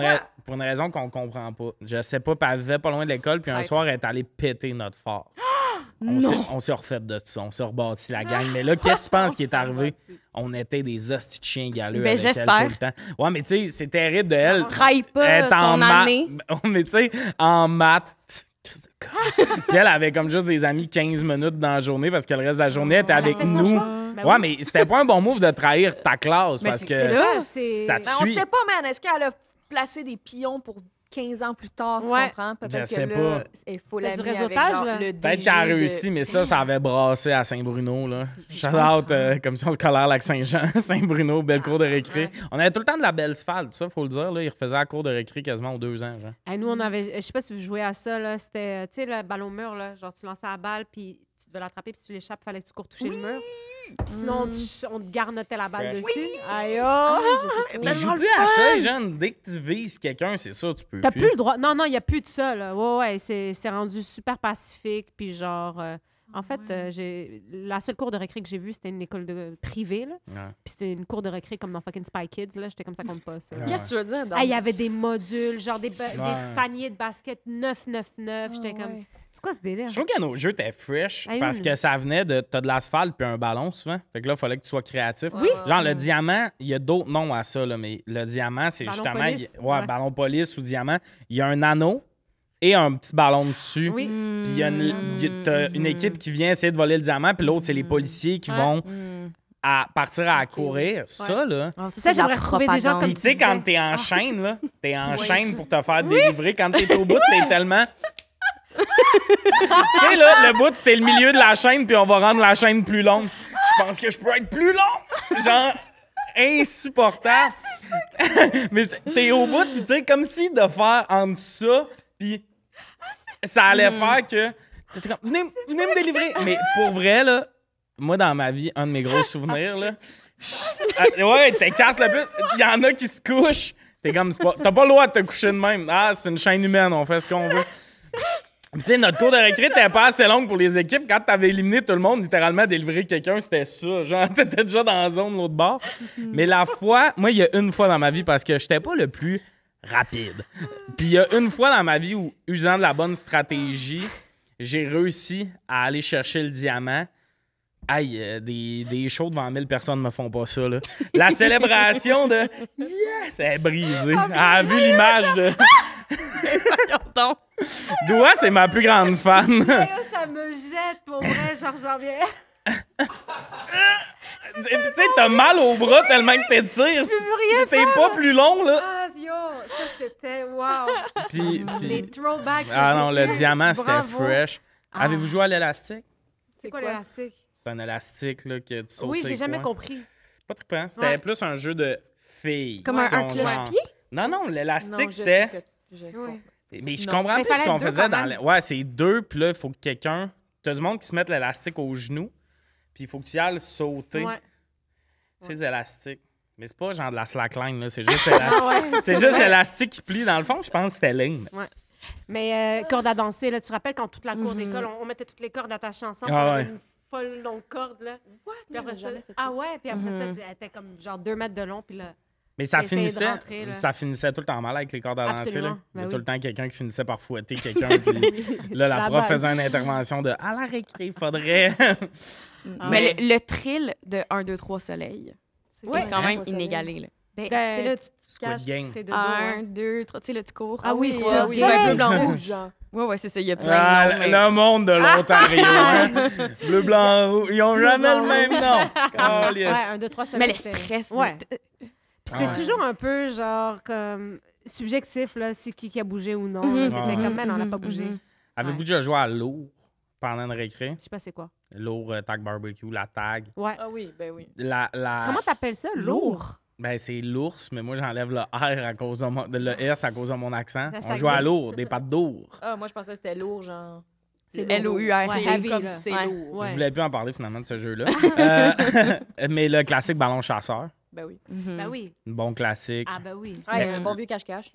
une, raison qu'on comprend pas. Je sais pas, elle vivait pas loin de l'école, puis un soir, elle est allée péter notre fort. On s'est, refait de ça, on s'est rebâti la gang. Mais là, qu'est-ce que tu penses qui est arrivé? On était des hosties de chiens galeux ben, avec elle tout le temps. Ouais, mais tu sais, c'est terrible de elle. Trahis pas en maths. année. Mais tu sais, en maths. elle avait comme juste des amis 15 minutes dans la journée parce que le reste de la journée elle était ah, avec nous. Ben ouais, mais c'était pas un bon move de trahir ta classe parce que. ça, c'est- ben, on ne sait pas, man. Est-ce qu'elle a placer des pions pour 15 ans plus tard, tu comprends? Peut-être que sais là, pas. il faut la du réseautage. Peut-être as réussi, mais ça, ça avait brassé à Saint-Bruno. là. Shout out, euh, on commission scolaire avec saint jean Saint-Bruno, belle cour de ah, récré. On avait tout le temps de la belle sphalte, ça, faut le dire. Là. Ils refaisaient la cour de récré quasiment aux deux ans. Et nous, on avait, je sais pas si vous jouez à ça, là. c'était, euh, tu sais, le ballon mur, là. genre tu lançais la balle, puis devais l'attraper, puis si tu l'échappes, il fallait que tu cours toucher le mur. Puis sinon, mm. on te garnotait la balle dessus. Aïe, oh! je plus à ça, Jeanne. Dès que tu vises quelqu'un, c'est ça, tu peux. T'as plus. le droit. Non, non, il n'y a plus de ça, là. Ouais, ouais, c'est rendu super pacifique, puis genre. Euh, en fait, euh, la seule cour de récré que j'ai vue, c'était une école de... privée. Puis c'était une cour de récré comme dans fucking Spy Kids. j'étais comme ça compte pas. Ça. Qu'est-ce que tu veux dire? Il y avait des modules, genre des, paniers de basket 999. J'étais comme. C'est quoi ce délire? Je trouve que nos jeux étaient fresh parce que ça venait de. T'as de l'asphalte puis un ballon souvent. Fait que là, il fallait que tu sois créatif. Oui. Genre le diamant, il y a d'autres noms à ça, là, mais le diamant, c'est justement. ouais, ballon police ou diamant. Il y a un anneau et un petit ballon dessus. Puis il y a une, mm. équipe qui vient essayer de voler le diamant, puis l'autre, c'est les mm. policiers qui vont mm. à partir à courir. Ça, là. Oh, ça, j'aimerais retrouver des gens comme tu sais, quand t'es en chaîne, là, t'es en chaîne pour te faire délivrer. Quand t'es au bout, t'es tellement. tu sais, là, le bout, c'était le milieu de la chaîne, puis on va rendre la chaîne plus longue. Je pense que je peux être plus long. Genre, insupportable. Ah, Mais t'es au bout, puis tu sais, comme si de faire entre ça, puis ça allait hmm. faire que. comme, venez, me délivrer. Mais pour vrai, là, moi, dans ma vie, un de mes gros souvenirs, là. Ah, ouais, t'es casse le plus. Il y en a qui se couchent. T'es comme, t'as pas le droit de te coucher de même. Ah, c'est une chaîne humaine, on fait ce qu'on veut. tu sais, notre cours de récré n'était pas assez longue pour les équipes. Quand t'avais éliminé tout le monde, littéralement, délivrer quelqu'un, c'était ça. Genre, t'étais déjà dans la zone, l'autre bord. Mais la fois, moi, il y a une fois dans ma vie, parce que j'étais pas le plus rapide. Puis il y a une fois dans ma vie où, usant de la bonne stratégie, j'ai réussi à aller chercher le diamant. Aïe, euh, des, des shows devant 1000 personnes me font pas ça. Là. La célébration de c'est brisé. est ah, a vu l'image de. Doua, c'est ma plus grande fan. ça me jette pour vrai, georges et euh, puis, euh, tu sais, t'as mal au bras tellement que tu T'es pas plus long, là. Ah, ça, c'était wow. Puis, Les throwbacks. Ah non, le diamant, c'était fresh. Ah. Avez-vous joué à l'élastique? C'est quoi, l'élastique? C'est un élastique, là, que tu sautes. Oui, j'ai jamais compris. Pas trippant. C'était plus un jeu de filles. Comme un, un cloche-pied? Non, non, l'élastique, c'était. Mais je comprends plus ce qu'on faisait dans. Ouais, c'est deux, puis là, il faut que quelqu'un. T'as du monde qui se mette l'élastique au genou. Puis il faut que tu y ailles sauter. ces C'est élastique. Mais c'est pas genre de la slackline, là. C'est juste, élastique. Ah c'est juste élastique qui plie. Dans le fond, je pense que c'était ligne. Ouais. Mais euh, corde à danser, là, tu te rappelles quand toute la cour mhm. d'école, on, mettait toutes les cordes attachées ensemble. Ah, Une folle longue corde, là. What? ah ouais, puis après ça, mhm. elle était comme genre deux mètres de long, puis là. Mais ça finissait, ça finissait tout le temps mal avec les cordes à danser. Là. Il y a ben tout le temps quelqu'un qui finissait par fouetter quelqu'un. puis là, la, prof faisait une intervention de « À la récré, faudrait... » mais le, le, thrill de 1, 2, 3 soleil, c'est quand même inégalé. Là. Ben, ben, tu sais, là, tu, tu 1, 2, 3, tu sais, le tu cours. Ah oui, c'est ah oui, ah bleu, blanc, rouge, Oui, oui, c'est ça, il y a plein de ah, noms. Mais... Le monde de l'Ontario, hein. bleu, blanc, rouge, ils ont jamais le même nom. oh, Ouais, 1, 2, 3 soleil. Mais le stress. Ouais. Puis c'était toujours un peu, genre, comme subjectif, là, si qui, qui a bougé ou non. Mm-hmm. Mais quand même, on n'a pas mm-hmm. bougé. Mm-hmm. Avez-vous déjà joué à l'eau? pendant une récré. Je sais pas c'est quoi. Lourd euh, tag barbecue, la tag. Ouais. Ah oui, ben oui. La, la... Comment t'appelles ça, lourd? Ben, c'est l'ours, mais moi, j'enlève le R à cause de, mon, le S à cause de mon accent. On joue à lourd, des pattes d'ours. Ah, moi, je pensais que c'était lourd, genre. C'est L-O-U-R. C'est comme c'est lourd. Je voulais plus en parler finalement de ce jeu-là. Euh, mais le classique ballon chasseur. Ben oui. Mhm. Ben oui. Bon classique. Ah, ben oui. un euh, bon vieux cache-cache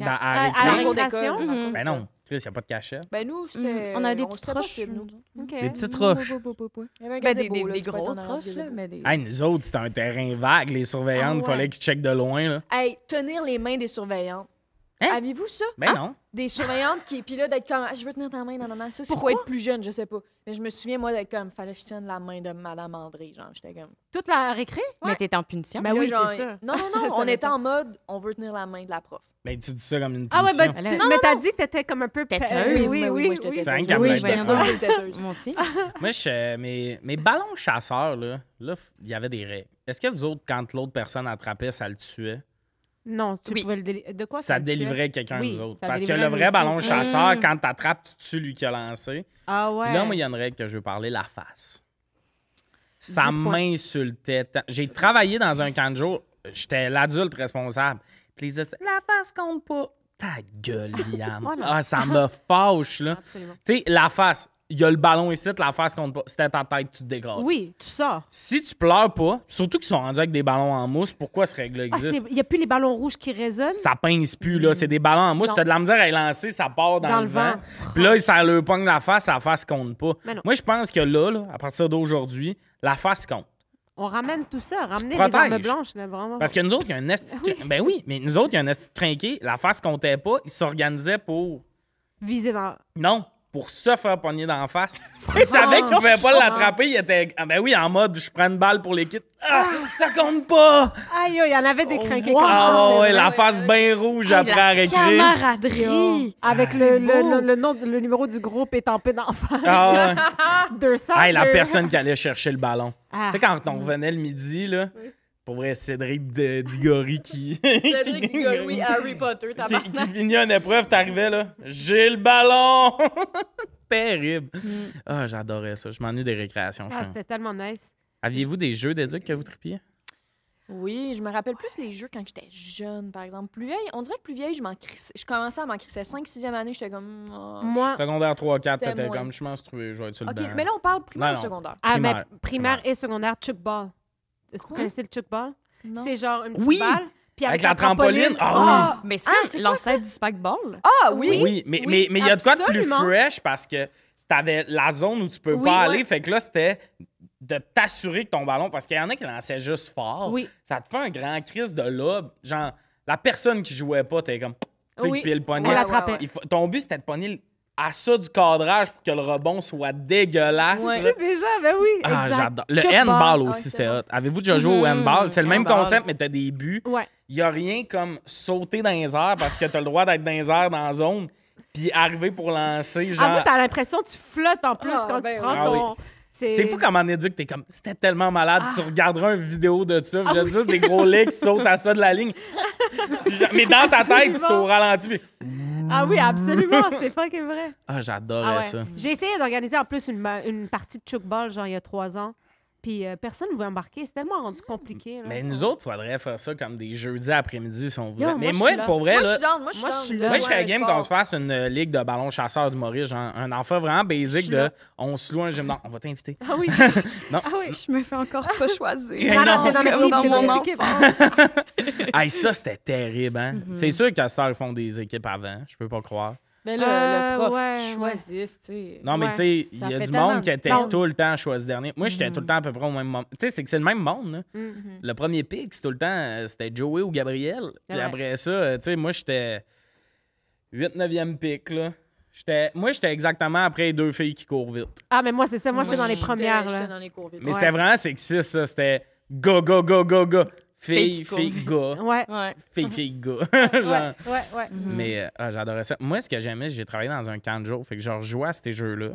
à, à, mhm. Ben non, Chris, il n'y a pas de cachet. Ben nous, mhm. on a euh, des petites roches. Des petites roches. Ben, des, grosses roches, là. Mais des... nous autres, c'était un terrain vague. Les surveillantes, ah, il que fallait qu'ils checkent de loin. Là. Hey, tenir les mains des surveillantes. Hein? Avez-vous ça? Ben ah, non. Des surveillantes qui. Puis là, d'être comme. Ah, je veux tenir ta main, non, Ça, c'est pour être plus jeune, je sais pas. Mais je me souviens, moi, d'être comme. Fallait que je tienne la main de Madame André. Genre, j'étais comme. Toute la récré? Mais t'étais en punition. Ben, ben oui, c'est ça. Non, non, non. on était en mode. On veut tenir la main de la prof. Mais ben, tu dis ça comme une Ah ouais, ben, tu, non, mais t'as dit que t'étais comme un peu têteuse. Oui, oui, ben oui. Moi, j'étais têteuse. Oui, j'étais Moi aussi. Moi, je, euh, mes, mes ballons chasseurs, là, là, il y avait des règles. Est-ce que vous autres, quand l'autre personne attrapait, ça le tuait? Non, tu pouvais le De quoi ça, ça délivrait quelqu'un d'autre. Parce que le vrai ballon mm. chasseur, quand quand t'attrapes, tu tues lui qui a lancé. Ah ouais. Là, moi, il y a une règle que je veux parler, la face. Ça m'insultait. J'ai travaillé dans un camp de jour. J'étais l'adulte responsable la face compte pas. Ta gueule, Liam. Ah, ça me fâche, là. Tu sais, la face, il y a le ballon ici, la face compte pas. C'était ta tête, tu te dégrades. Oui, tu sors. Si tu pleures pas, surtout qu'ils sont rendus avec des ballons en mousse, pourquoi ce règle-là ah, existe? Il n'y a plus les ballons rouges qui résonnent. Ça pince plus, là. C'est des ballons en mousse. Tu as de la misère à les lancer, ça part dans, le, vent. Puis là, ça leur pogne la face, la face compte pas. Moi, je pense que là à partir d'aujourd'hui, la face compte. On ramène tout ça, ramener les armes blanches, là, vraiment. Parce que nous autres, il y a un esti... Ben oui, mais nous autres, il y a un esti trinqué. L'affaire se comptait pas. Ils s'organisaient pour... Viser Non, pour se faire pogner la face. Il savait qu'il pouvait pas l'attraper. Il était, ah, ben oui, en mode, je prends une balle pour l'équipe. Ah, ça compte pas! Aïe, il y en avait des oh, crinquets, Ah ouais, la face bien rouge ah, après la récré. Avec le, le, le numéro du groupe étampé la face. Ah ouais. 200. la personne qui allait chercher le ballon. Tu sais, quand on revenait le midi, là... Pauvre Cédric de, Digori qui. Cédric Diggory, Digori, Harry Potter, t'as qui, qui finit une épreuve, t'arrivais là. J'ai le ballon! Terrible! Mm. Ah, j'adorais ça. Je m'ennuie des récréations. Ah, c'était tellement nice. Aviez-vous des jeux d'éduc que vous tripiez? Oui, je me rappelle plus les jeux quand j'étais jeune, par exemple. Plus vieille, on dirait que plus vieille, je m'en Je commençais à m'en crisser. 5 6e année, j'étais comme. Oh, moi. Secondaire 3, 4, t'étais comme, je m'en je vais être sur le OK, mais là, on parle primaire et ou secondaire? Ah, mais primaire, primaire. et secondaire, chip ball. Est-ce que vous connaissez le chuck ball? C'est genre une petite oui! balle. Puis avec, la trampoline. Ah oui. Ah! Mais ah, c'est l'ancêtre du ball. Ah oui. Oui, mais il mais, y a de quoi de plus fresh parce que t'avais la zone où tu peux pas aller. Fait que là, c'était de t'assurer que ton ballon, parce qu'il y en a qui lançaient juste fort. Oui. Ça te fait un grand crise de lobe. Genre, la personne qui jouait pas, t'es comme. Tu sais, oui. le Ton but, c'était de pogner à ça du cadrage pour que le rebond soit dégueulasse. Oui, C'est déjà, ben oui. Ah, j'adore. Le handball aussi, c'était hot. Avez-vous déjà joué au mhm. handball? C'est le même concept, mais t'as des buts. Il ouais. n'y a rien comme sauter dans les airs parce que t'as le droit d'être dans les airs dans la zone puis arriver pour lancer. Ah, genre... Ah, t'as l'impression que tu flottes en plus ah, quand ben tu prends ah, ton. C'est fou comment on éduque. T'es comme, c'était tellement malade. Tu regarderas une vidéo de ça. J'ai je des gros legs sautent à ça de la ligne. mais dans ta tête, tu t'es au ralenti. Ah oui, absolument, mmh. c'est est vrai. Ah, j'adorais ah ça. J'ai essayé d'organiser en plus une, partie de choc-ball, genre il y a trois ans. Puis euh, personne ne voulait embarquer. C'est tellement rendu compliqué. mais nous autres, il faudrait faire ça comme des jeudis après-midi si on voulait. moi, mais moi, pour vrai, moi, là, moi, je suis là. Moi, je serais game qu'on se fasse une euh, ligue de ballon chasseur Maurice, Genre un enfant vraiment basic de on se loue un gym. Non, on va t'inviter. Ah oui. non. Ah oui, je me fais encore pas choisir. Eh non, non, non, dans mon enfance. Hein. hey, ça, c'était terrible. Hein? Mhm. C'est sûr que ils font des équipes avant. Je peux pas croire. Mais ben le, euh, prof ouais, choisisse, tu sais. Non, mais tu sais, il y a du monde qui était tout le temps choisi dernier. Moi, j'étais mm. tout le temps à peu près au même moment. Tu sais, c'est que c'est le même monde. Mm-hmm. Le premier pic, c'était tout le temps, euh, c'était Joey ou Gabriel. Puis après ça, euh, tu sais, moi, j'étais 8-9e pic, là. Moi, j'étais exactement après les deux filles qui courent vite. Ah, mais moi, c'est ça. Moi, j'étais dans les premières. Là. Dans les cours vite. Mais c'était vraiment sexiste, ça. C'était go, go, go, go, go fille, fille, gars. Ouais. ouais. Fille, fille, gars. Ouais, ouais. Mhm. Mais euh, ah, j'adorais ça. Moi, ce que j'aimais, j'ai travaillé dans un camp de jour. Fait que genre, je jouais à ces jeux-là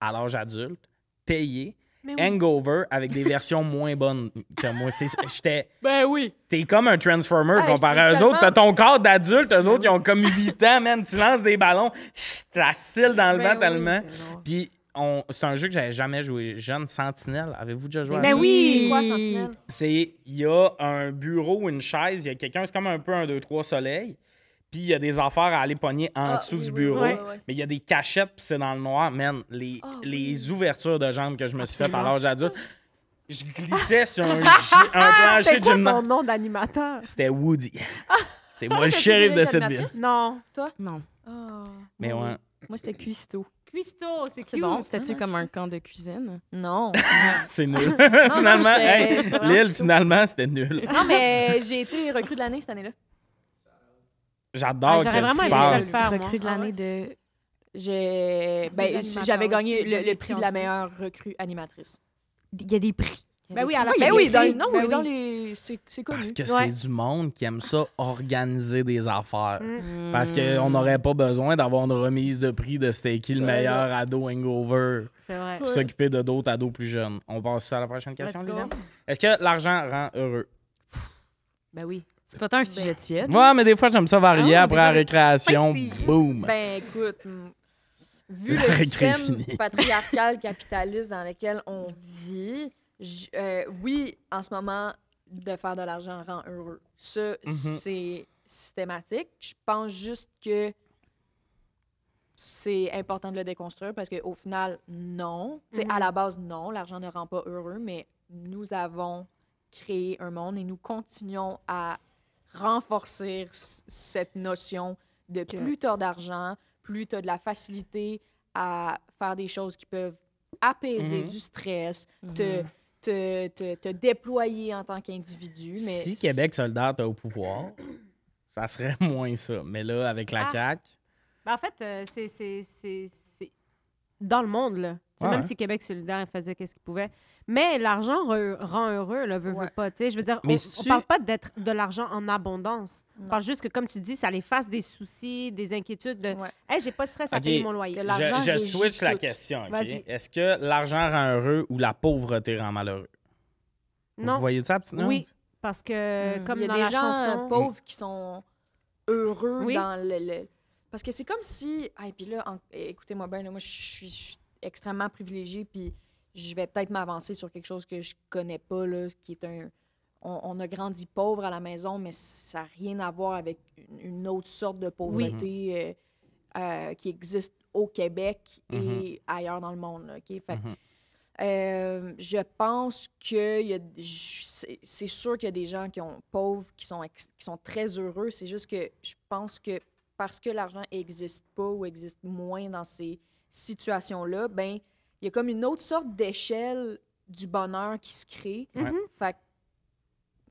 à l'âge adulte, payé. Hangover avec des versions moins bonnes que moi. J'étais. Ben oui. T'es comme un Transformer comparé à eux autres. T'as ton corps d'adulte, eux autres, ils ont comme 8 ans, man. Tu lances des ballons, t'as dans le ben vent tellement. Puis c'est un jeu que j'avais jamais joué jeune, Sentinelle. Avez-vous déjà joué à ben ça? Ben oui! C'est, il y a un bureau, ou une chaise, il y a quelqu'un, c'est comme un peu un deux, trois soleil. Puis il y a des affaires à aller pogner en ah, dessous du bureau. mais il y a des cachettes, puis c'est dans le noir. Man, les, ah, ouvertures de jambes que je me suis faites à l'âge adulte. Je glissais sur un, plancher de C'était nom d'animateur? C'était Woody. Ah. c'est moi le shérif de cette ville. Non. Toi? Non. mais ouais. Moi, c'était Cuisto c'est bon, c'était-tu hein? comme un camp de cuisine? Non. c'est nul. finalement, Lille, finalement, c'était nul. Non, mais j'ai été recrue de l'année cette année-là. J'adore ah, J'aurais vraiment aimé recrue de ah l'année de... J'ai... Ben, j'avais gagné le prix de la meilleure recrue animatrice. Il y a des prix ben oui, oui, non, dans les. C'est Parce que c'est du monde qui aime ça, organiser des affaires. Mm. Parce Parce qu'on n'aurait pas besoin d'avoir une remise de prix de c'était le meilleur ado hangover. Pour s'occuper de d'autres ados plus jeunes. On passe à la prochaine question, Est-ce que l'argent rend heureux? Ben oui. C'est pas tant un ben. sujet tiède. Ouais, mais des fois, j'aime ça varier ah, après la récréation. Boum! Ben écoute vu le système patriarcal capitaliste dans lequel on vit, euh, oui, en ce moment, de faire de l'argent rend heureux. Ça, mhm. c'est systématique. Je pense juste que c'est important de le déconstruire parce qu'au final, non. c'est À mhm. la base, non, l'argent ne rend pas heureux, mais nous avons créé un monde et nous continuons à renforcer cette notion de plus t'as d'argent, plus t'as de la facilité à faire des choses qui peuvent apaiser mhm. du stress, te te, déployer en tant qu'individu. Si Québec solidaire était au pouvoir, ça serait moins ça. Mais là, avec la ah. CAQ... Ben, en fait, euh, c'est dans le monde, là. même si Québec solidaire faisait qu'est-ce qu'il pouvait, mais l'argent rend heureux, le « veut, ouais. veut pas. je veux dire, on, parle pas d'être de l'argent en abondance. On parle juste que, comme tu dis, ça les fasse des soucis, des inquiétudes. De... j'ai pas de stress à payer mon loyer. Je, je switch la question. OK? Est-ce que l'argent rend heureux ou la pauvreté rend malheureux? Non. Vous voyez ça, petite Oui, parce que hmm. comme Il y a des gens euh, pauvres qui sont heureux dans le, Parce que c'est comme si... Ah, et puis là, écoutez-moi bien, moi, je suis extrêmement privilégiée, puis je vais peut-être m'avancer sur quelque chose que je connais pas, là, qui est un. On, a grandi pauvre à la maison, mais ça n'a rien à voir avec une, autre sorte de pauvreté euh, euh, qui existe au Québec et mm-hmm. ailleurs dans le monde. fait, mm-hmm. euh, je pense que c'est sûr qu'il y a des gens qui ont pauvres, qui sont, qui sont très heureux. C'est juste que je pense que parce que l'argent n'existe pas ou existe moins dans ces situations-là, ben il y a comme une autre sorte d'échelle du bonheur qui se crée. Mhm. Fait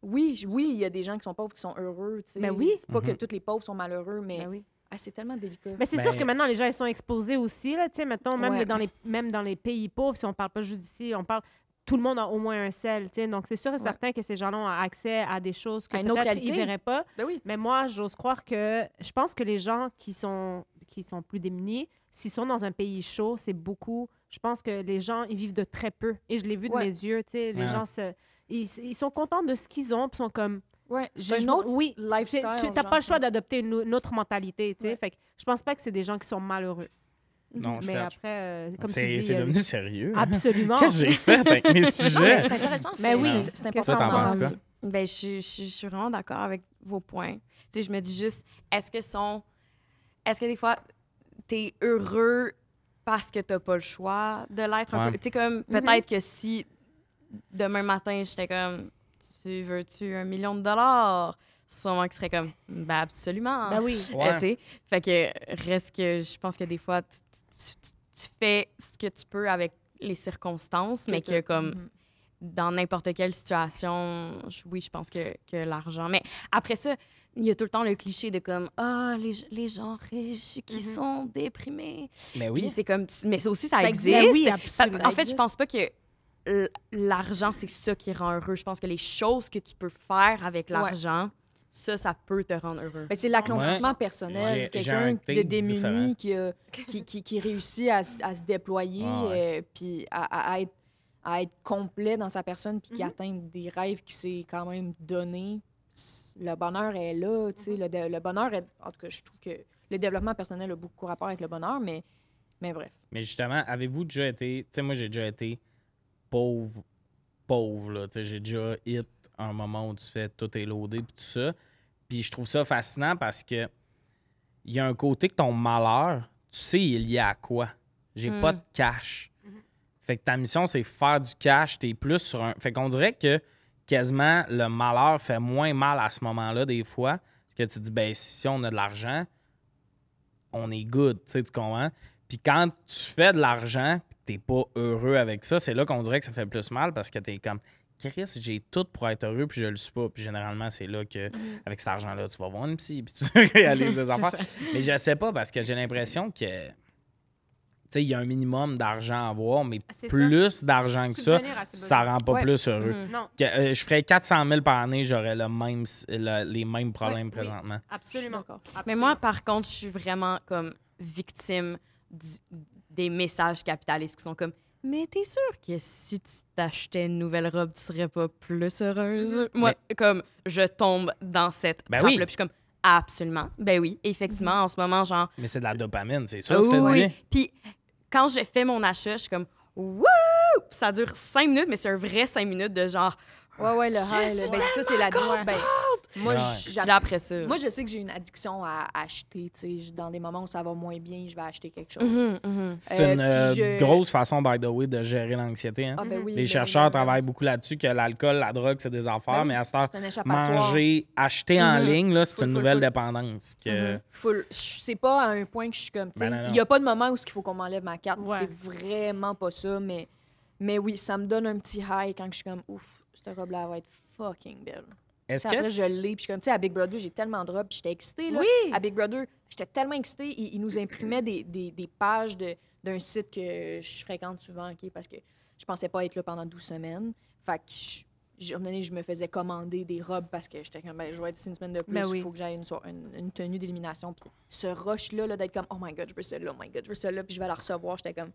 oui, oui, il y a des gens qui sont pauvres qui sont heureux. Mais ben oui. C'est pas que mhm. tous les pauvres sont malheureux, mais ben oui. Ah, c'est tellement délicat. Mais c'est sûr ben- que maintenant, les gens ils sont exposés aussi. Là, maintenant même, dans les, même dans les pays pauvres, si on parle pas juste d'ici, on parle tout le monde a au moins un sel. Donc, c'est sûr et certain que ces gens-là ont accès à des choses que peut-être ils verraient pas. oui. Mais moi, j'ose croire que je pense que les gens qui sont, qui sont plus démunis s'ils sont dans un pays chaud, c'est beaucoup. Je pense que les gens, ils vivent de très peu. Et je l'ai vu de mes yeux, tu sais, les gens, ils, sont contents de ce qu'ils ont, ils sont comme... Ouais, j'ai une autre oui, lifestyle. Tu n'as pas le choix d'adopter une, autre mentalité, tu sais. Fait je pense pas que c'est des gens qui sont malheureux. Non, mais après, euh, comme c'est, c'est euh, devenu sérieux. Hein. Absolument. Qu'est-ce que j'ai fait avec mes sujets? c'est intéressant. Mais oui, c'est important. penses Ben, je, je suis vraiment d'accord avec vos points. Tu sais, je me dis juste, est-ce que sont... Est-ce que des fois, heureux parce que tu t'as pas le choix de l'être. comme, mhm. peut-être que si demain matin, j'étais comme, tu veux-tu un million de dollars? Sûrement qui serait comme, ben absolument. Ben oui. tu sais, fait que reste que je pense que des fois, tu, fais ce que tu peux avec les circonstances, mais que comme. Mhm. dans n'importe quelle situation, oui, je pense que, que l'argent. Mais après ça, il y a tout le temps le cliché de comme ah les, gens riches qui mm-hmm. sont déprimés. Mais oui. c'est comme mais aussi ça, existe. En fait, je pense pas que l'argent c'est ça qui rend heureux. Je pense que les choses que tu peux faire avec l'argent Ça, ça peut te rendre heureux. Ben, c'est l'accomplissement personnel. Quelqu'un de démuni qui, qui, qui, réussit à, se déployer ah et euh, puis à, à, être, à, être, complet dans sa personne puis qui mm-hmm. atteint des rêves qui s'est quand même donné le bonheur est là, tu sais, mm-hmm. le, bonheur est... En tout cas, je trouve que le développement personnel a beaucoup rapport avec le bonheur, mais, mais bref. Mais justement, avez-vous déjà été... Tu sais, moi, j'ai déjà été pauvre, pauvre, là. j'ai déjà hit un moment où tu fais tout est loadé, puis tout ça. Puis je trouve ça fascinant parce que il y a un côté que ton malheur, tu sais, il y a quoi. J'ai mm. pas de cash. Mm-hmm. Fait que ta mission, c'est faire du cash. T'es plus sur un... Fait qu'on dirait que quasiment le malheur fait moins mal à ce moment-là, des fois, que tu te dis, ben si on a de l'argent, on est good, tu sais, tu comprends? Puis quand tu fais de l'argent, tu t'es pas heureux avec ça, c'est là qu'on dirait que ça fait plus mal parce que tu es comme, Chris, j'ai tout pour être heureux, puis je le suis pas. Puis généralement, c'est là que, mm. avec cet argent-là, tu vas voir une psy, puis tu réalises des affaires. Mais je sais pas, parce que j'ai l'impression que il y a un minimum d'argent à avoir, mais ah, plus d'argent que ça, ça rend pas plus heureux. Mm-hmm. Euh, je ferais 400 000 par année, j'aurais le même, les mêmes problèmes présentement. Absolument. Mais moi, par contre, je suis vraiment comme victime du, des messages capitalistes qui sont comme mais t'es sûr que si tu t'achetais une nouvelle robe, tu serais pas plus heureuse? Mm-hmm. Moi, comme, je tombe dans cette ben là je suis comme, absolument. Ben oui, effectivement, mm-hmm. en ce moment, genre. Mais c'est de la dopamine, c'est ah sûr, oui. Puis quand j'ai fait mon achat, je suis comme wouh! Ça dure cinq minutes, mais c'est un vrai cinq minutes de genre. Ouais, ouais, le high, là. Ben, ça, c'est la douleur. Ben, moi, Moi, je sais que j'ai une addiction à acheter. Dans des moments où ça va moins bien, je vais acheter quelque chose. Mm-hmm, mm-hmm. C'est une euh, euh, grosse façon, by the way, de gérer l'anxiété. Hein? Ah, ben les ben chercheurs ben travaillent beaucoup là-dessus que l'alcool, la drogue, c'est des affaires, mais à ce temps, manger, acheter en mm-hmm. ligne, c'est une nouvelle dépendance. Que... C'est pas à un point que je suis comme. Il y a pas de moment où il faut qu'on m'enlève ma carte. C'est vraiment pas ça, mais. Mais oui, ça me donne un petit high quand je suis comme ouf, cette robe-là va être fucking belle. Est-ce que. Après, je l'ai. Puis comme, tu sais, à Big Brother, j'ai tellement de robes, puis j'étais excitée. Là. Oui. À Big Brother, j'étais tellement excitée. Ils, nous imprimaient des, des, des pages d'un site que je fréquente souvent, OK, parce que je pensais pas être là pendant 12 semaines. Fait que, je, donné, je me faisais commander des robes parce que j'étais comme, ben, je vais être ici une semaine de plus, ben il faut que j'aille une, tenue d'élimination. Puis ce rush-là, -là, d'être comme, oh my God, je veux celle-là, oh my God, je veux celle-là, puis je vais la recevoir, j'étais comme,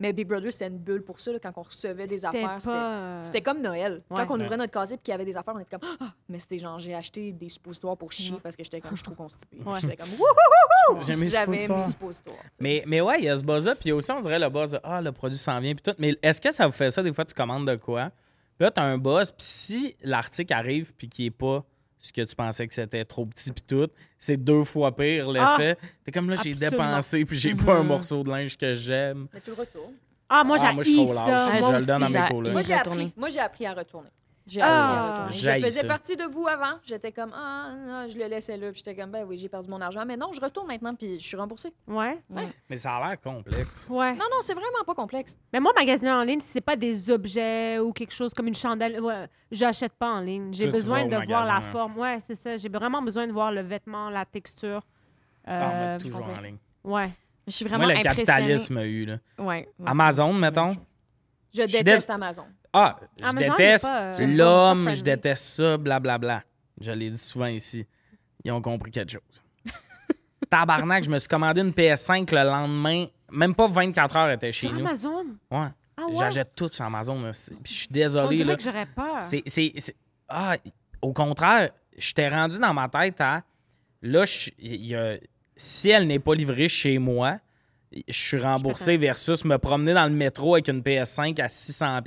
mais Big Brother, c'était une bulle pour ça. quand on recevait des affaires, euh, c'était comme Noël. Quand on ouvrait notre casier et qu'il y avait des affaires, on était comme ah! Mais c'était genre, j'ai acheté des suppositoires pour chier parce que j'étais comme, je suis trop constipée. J'étais comme, wouhouhou! J'avais mes suppositoires. Mais, mais ouais, il y a ce buzz-là. Puis aussi, on dirait le buzz, ah, le produit s'en vient. Puis tout. Mais est-ce que ça vous fait ça des fois, tu commandes de quoi? Puis là, t'as un buzz. Puis si l'article arrive puis qu'il est pas ce que tu pensais que c'était trop petit pis tout, c'est deux fois pire l'effet. Ah! T'es comme là, j'ai dépensé puis j'ai pas un mm-hmm. morceau de linge que j'aime. Mais tu le retournes. Ah, moi, ah, j'ai ça. Moi, Moi, j'ai appris à retourner. Ah. Je, faisais partie de vous avant. J'étais comme, ah, non, ah, je le laissais là. J'étais comme, ben oui, j'ai perdu mon argent. Mais non, je retourne maintenant, puis je suis remboursée. Ouais. Mais ça a l'air complexe. Ouais. Non, non, c'est vraiment pas complexe. Mais moi, magasiner en ligne, si c'est pas des objets ou quelque chose comme une chandelle, j'achète pas en ligne. J'ai besoin de voir la hein. forme. Ouais, c'est ça. J'ai vraiment besoin de voir le vêtement, la texture. Ah, euh, toujours en ligne. Ouais. Je suis vraiment Moi, le capitalisme a eu, là. Ouais. Amazon, mettons. Je déteste Amazon. Ah, je déteste euh, l'homme, je déteste ça, blablabla. Bla, bla. Je l'ai dit souvent ici. Ils ont compris quelque chose. Tabarnak, je me suis commandé une PS5 le lendemain. Même pas 24 heures, était chez sur nous. Amazon? Ouais. Ah ouais? J'achète tout sur Amazon. je suis désolé. que j'aurais peur. C'est, c'est, Ah, au contraire, je t'ai rendu dans ma tête à... Là, si elle n'est pas livrée chez moi, je suis remboursé versus me promener dans le métro avec une PS5 à 600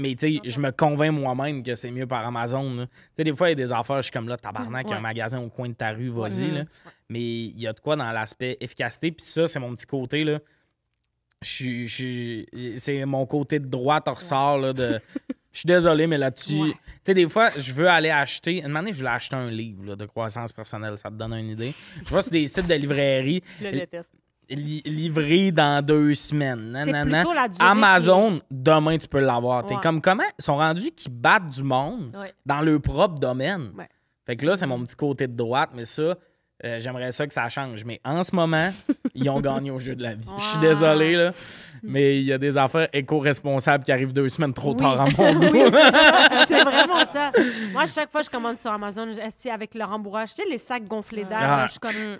mais tu sais, je me convainc moi-même que c'est mieux par Amazon. Tu sais, des fois, il y a des affaires, je suis comme là, tabarnak, un magasin au coin de ta rue, vas-y. Mm-hmm. Mais il y a de quoi dans l'aspect efficacité. Puis ça, c'est mon petit côté, là. c'est mon côté de droite ressort, Je suis désolé, mais là-dessus. Tu sais, des fois, je veux aller acheter. Une manière, je voulais acheter un livre de croissance personnelle. Ça te donne une idée. Je vois sur des sites de librairie. Je le déteste livré dans deux semaines. Amazon, demain, tu peux l'avoir. T'es comme comment? Ils sont rendus qui battent du monde dans leur propre domaine. Fait que là, c'est mon petit côté de droite, mais ça, euh, j'aimerais ça que ça change. Mais en ce moment, ils ont gagné au jeu de la vie. Je suis désolé, là, mais il y a des affaires éco-responsables qui arrivent deux semaines trop tard mon c'est vraiment ça. Moi, chaque fois, je commande sur Amazon avec le rembourrage. Tu sais, les sacs gonflés d'air, je comme...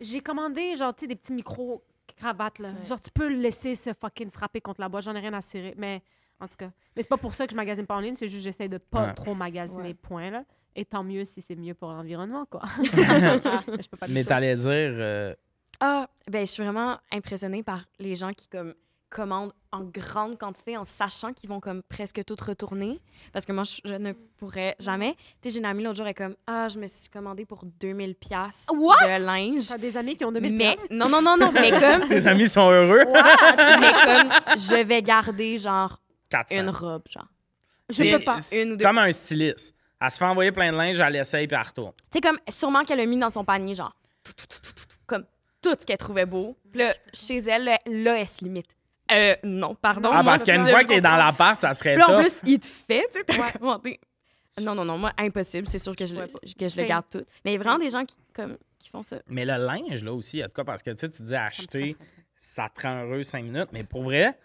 J'ai commandé, genre, tu sais, des petits micros cravates, là. Genre, tu peux le laisser se fucking frapper contre la boîte. J'en ai rien à serrer. Mais, en tout cas. Mais c'est pas pour ça que je magasine pas en ligne, c'est juste que j'essaie de pas trop magasiner, point, là. Et tant mieux si c'est mieux pour l'environnement, quoi. Mais t'allais dire. Euh, ah, ben, je suis vraiment impressionnée par les gens qui, comme, commande en grande quantité en sachant qu'ils vont comme presque tout retourner parce que moi je, ne pourrais jamais. Tu sais, j'ai une amie l'autre jour elle est comme ah, je me suis commandé pour 2000 pièces de linge. T'as des amis qui ont 2000 Mais non non non non, mais comme tes amis sont heureux. mais comme je vais garder genre une robe genre. Je peux pas une Comme un styliste. Elle se fait envoyer plein de linge, elle essaye, puis elle retourne. Tu sais comme sûrement qu'elle a mis dans son panier genre tout comme tout ce qu'elle trouvait beau. Puis là, chez elle, là, elle se limite. Euh, non, pardon. Ah, parce qu'une fois qu'il est dans l'appart, ça serait top. En plus, il te fait, tu sais, t'as Non, non, non, moi, impossible. C'est sûr que je, le, que je le garde tout. Mais il y a vraiment des gens qui, comme, qui font ça. Mais le linge, là aussi, en tout cas, parce que tu sais, tu dis acheter, ça te rend heureux cinq minutes. Mais pour vrai,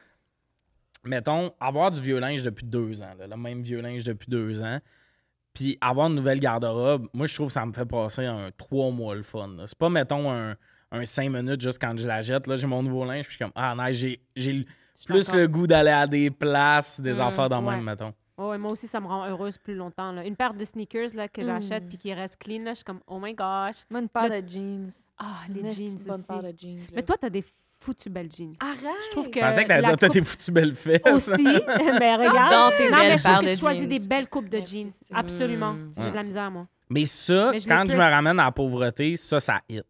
mettons, avoir du vieux linge depuis deux ans, le même vieux linge depuis deux ans, puis avoir une nouvelle garde-robe, moi, je trouve que ça me fait passer un trois mois le fun. C'est pas, mettons, un un cinq minutes juste quand je la jette. Là, j'ai mon nouveau linge, puis je suis comme, ah, nice, j'ai, j'ai plus le goût d'aller à des places, des mm, affaires dans le même, mettons. Oh, moi aussi, ça me rend heureuse plus longtemps. Là. Une paire de sneakers là, que j'achète mm. puis qui reste clean, là, je suis comme, oh my gosh. une paire de jeans. Ah, les jeans. paire de jeans. Mais toi, t'as des foutu belles jeans. Arrête! Je trouve que. Je pensais que t'allais dire, t'as t'es foutu belles fesses. Aussi, mais eh ben, regarde. Dans tes non, mais je trouve que tu choisis des belles coupes de jeans. Absolument. J'ai de la misère, moi. Mais ça, quand je me ramène à la pauvreté, ça, ça hit.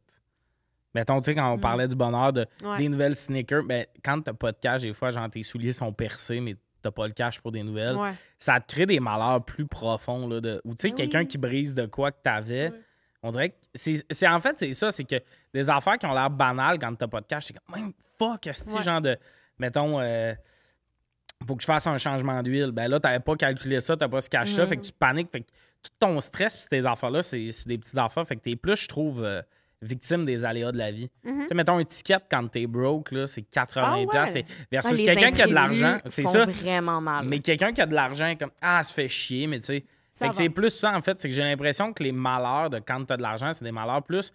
Mettons, tu sais, quand on mm. parlait du bonheur de, des nouvelles sneakers, ben, quand t'as pas de cash, des fois, genre, tes souliers sont percés, mais t'as pas le cash pour des nouvelles. Ça te crée des malheurs plus profonds. Là, de, ou tu sais, ben quelqu'un qui brise de quoi que t'avais. avais On dirait que. c'est en fait, c'est ça, c'est que des affaires qui ont l'air banales quand t'as pas de cash, c'est comme, même fuck, ce genre de. Mettons. Euh, faut que je fasse un changement d'huile. Ben là, t'avais pas calculé ça, t'as pas ce cash-là, mm. fait que tu paniques. Fait que tout ton stress, puis ces affaires-là, c'est des petites affaires. Fait que t'es plus, je trouve, euh, victime des aléas de la vie. Mhm. mettons, un ticket quand t'es broke, là, c'est 80$. Ah Versus quelqu'un qui a de l'argent. C'est ça. vraiment mal. Mais quelqu'un qui a de l'argent, comme, ah, se fait chier, mais tu sais. c'est plus ça, en fait. C'est que j'ai l'impression que les malheurs de quand t'as de l'argent, c'est des malheurs plus.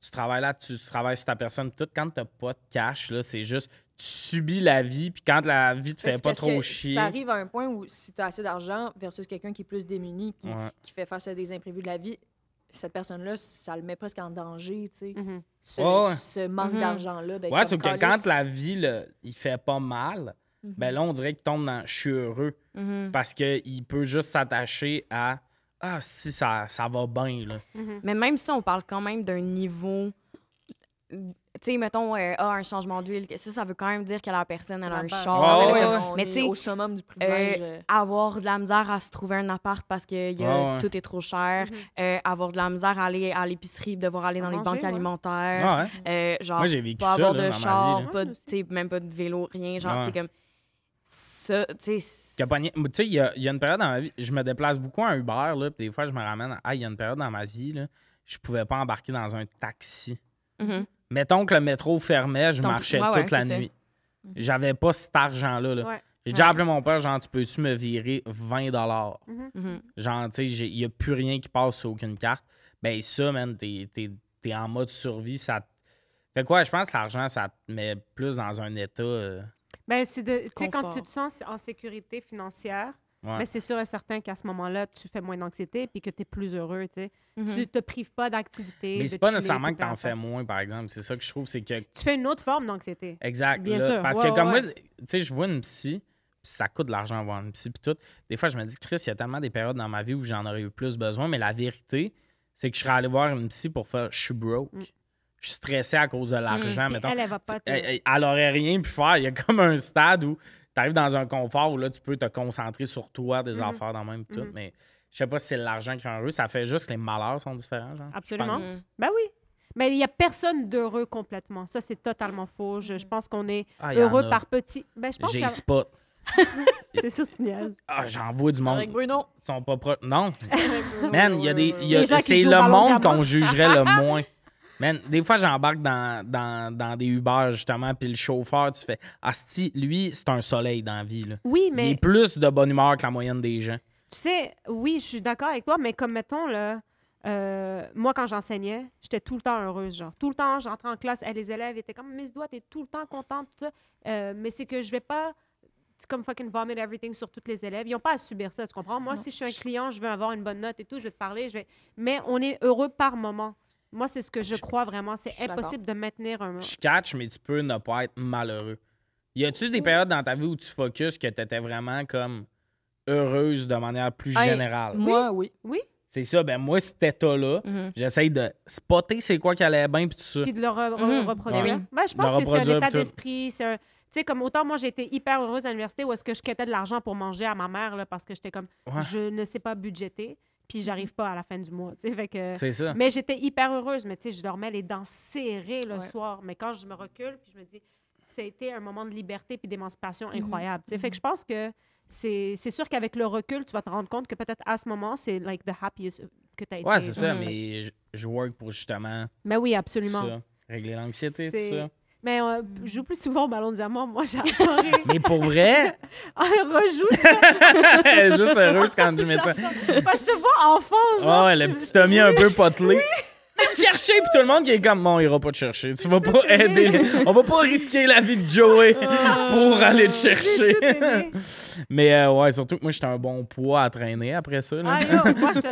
Tu travailles là, tu, travailles sur ta personne, toute, Quand t'as pas de cash, là, c'est juste tu subis la vie, puis quand la vie te fait pas trop chier. Ça arrive à un point où si tu as assez d'argent versus quelqu'un qui est plus démuni, qui, qui fait face à des imprévus de la vie, cette personne-là, ça le met presque en danger, tu sais. Mhm. ce, manque mhm. d'argent-là. Ouais, c'est que quand la vie, là, il fait pas mal, mhm. ben là, on dirait qu'il tombe dans « je suis heureux parce qu'il peut juste s'attacher à « ah, si, ça, ça va bien, là Mais même si on parle quand même d'un niveau tu sais, mettons, euh, ah, un changement d'huile, ça, ça veut quand même dire que la personne elle a un char. Ah Mais tu euh, euh. avoir de la misère à se trouver un appart parce que ah tout est trop cher. Mhm. avoir de la misère à aller à l'épicerie, devoir aller dans les banques alimentaires. genre, Moi, j'ai vécu pas avoir de char, même pas de vélo, rien. Genre, tu sais, comme ça, tu sais. Il y a, y a une période dans ma vie, je me déplace beaucoup en Uber, là, des fois, je me ramène ah, il y a une période dans ma vie, là, je pouvais pas embarquer dans un taxi. Mm-hmm. Mettons que le métro fermait, je marchais toute la nuit. Mm. J'avais pas cet argent-là. J'ai déjà appelé mon père, genre, tu peux-tu me virer 20 dollars? Mm-hmm. Mm-hmm. Genre, tu sais, il n'y a plus rien qui passe sur aucune carte. Ben, ça, man, t'es, en mode survie. Ça... Fait quoi, je pense que l'argent, ça te met plus dans un état. Euh, ben, c'est de. Tu sais, quand tu te sens en sécurité financière, mais c'est sûr et certain qu'à ce moment-là, tu fais moins d'anxiété puis que tu es plus heureux. Tu ne mm-hmm. Tu te prives pas d'activité. Mais c'est pas nécessairement que tu en fais moins, par exemple. C'est ça que je trouve. c'est que Tu fais une autre forme d'anxiété. Exact. Parce que comme moi, tu sais, je vois une psy, ça coûte de l'argent voir une psy, puis tout. Des fois, je me dis, Chris, il y a tellement des périodes dans ma vie où j'en aurais eu plus besoin, mais la vérité, c'est que je serais allé voir une psy pour faire je suis broke. Mm. je suis stressé à cause de mm. l'argent, Elle, n'aurait elle, rien pu faire. Il y a comme un stade où arrives dans un confort où là, tu peux te concentrer sur toi, des mhm. affaires dans même, tout. Mhm. Mais je sais pas si c'est l'argent qui rend heureux. Ça fait juste que les malheurs sont différents. Absolument. Mhm. Ben oui. Mais il n'y a personne d'heureux complètement. Ça, c'est totalement faux. Je, pense qu'on est ah, heureux par petit. Ben, je J'ai spot. c'est sûr, tu niaises. Ah, j'en vois du monde. Avec Bruno. Ils sont pas Non. il y a des. C'est le monde qu'on jugerait le moins. Mais des fois, j'embarque dans, dans, dans, des Uber, justement, puis le chauffeur, tu fais Asti, lui, c'est un soleil dans la vie. Oui, mais. Il est plus de bonne humeur que la moyenne des gens. Tu sais, oui, je suis d'accord avec toi, mais comme mettons, là, euh, moi, quand j'enseignais, j'étais tout le temps heureuse, genre. Tout le temps, j'entrais en classe, les élèves étaient comme Miss Doigt, t'es tout le temps contente, euh, mais c'est que je vais pas comme fucking vomit everything sur tous les élèves. Ils n'ont pas à subir ça, tu comprends? Moi, si je suis un client, je veux avoir une bonne note et tout, je vais te parler, je vais... Mais on est heureux par moment. Moi, c'est ce que je, crois vraiment. C'est impossible de maintenir un. Je catch, mais tu peux ne pas être malheureux. Y a-tu des périodes dans ta vie où tu focus que tu étais vraiment comme heureuse de manière plus générale? Moi, oui. Oui? C'est ça, ben moi, cet état-là, mhm. j'essaye de spotter c'est quoi qui allait bien, puis tout ça. Puis de le mhm. reproduire. Ben, je pense que c'est un état d'esprit, tu sais, comme autant moi, j'étais hyper heureuse à l'université où est-ce que je quittais de l'argent pour manger à ma mère, parce que j'étais comme, je ne sais pas budgéter puis j'arrive pas à la fin du mois. c'est ça. Mais j'étais hyper heureuse, mais je dormais les dents serrées le soir. Mais quand je me recule, puis je me dis, c'était un moment de liberté puis d'émancipation mhm. incroyable. Fait que mhm. je pense que c'est, sûr qu'avec le recul, tu vas te rendre compte que peut-être à ce moment, c'est like the happiest que tu as été. Ouais, c'est ça, mais je, work pour justement. Mais ben oui, absolument. régler l'anxiété, tout ça. Mais on euh, mm. joue plus souvent au ballon de diamant. Moi, j'adore. Mais pour vrai? on ah, rejoue ça. est Juste heureuse quand je mets ça. je te vois enfant. Genre, oh, ouais, le petit Tommy un peu potelé me chercher! Puis tout le monde qui est comme, bon, on ira pas te chercher. Tu vas pas aider. On va pas risquer la vie de Joey pour ah. aller te chercher. Mais euh, ouais, surtout que moi, j'étais un bon poids à traîner après ça. Là.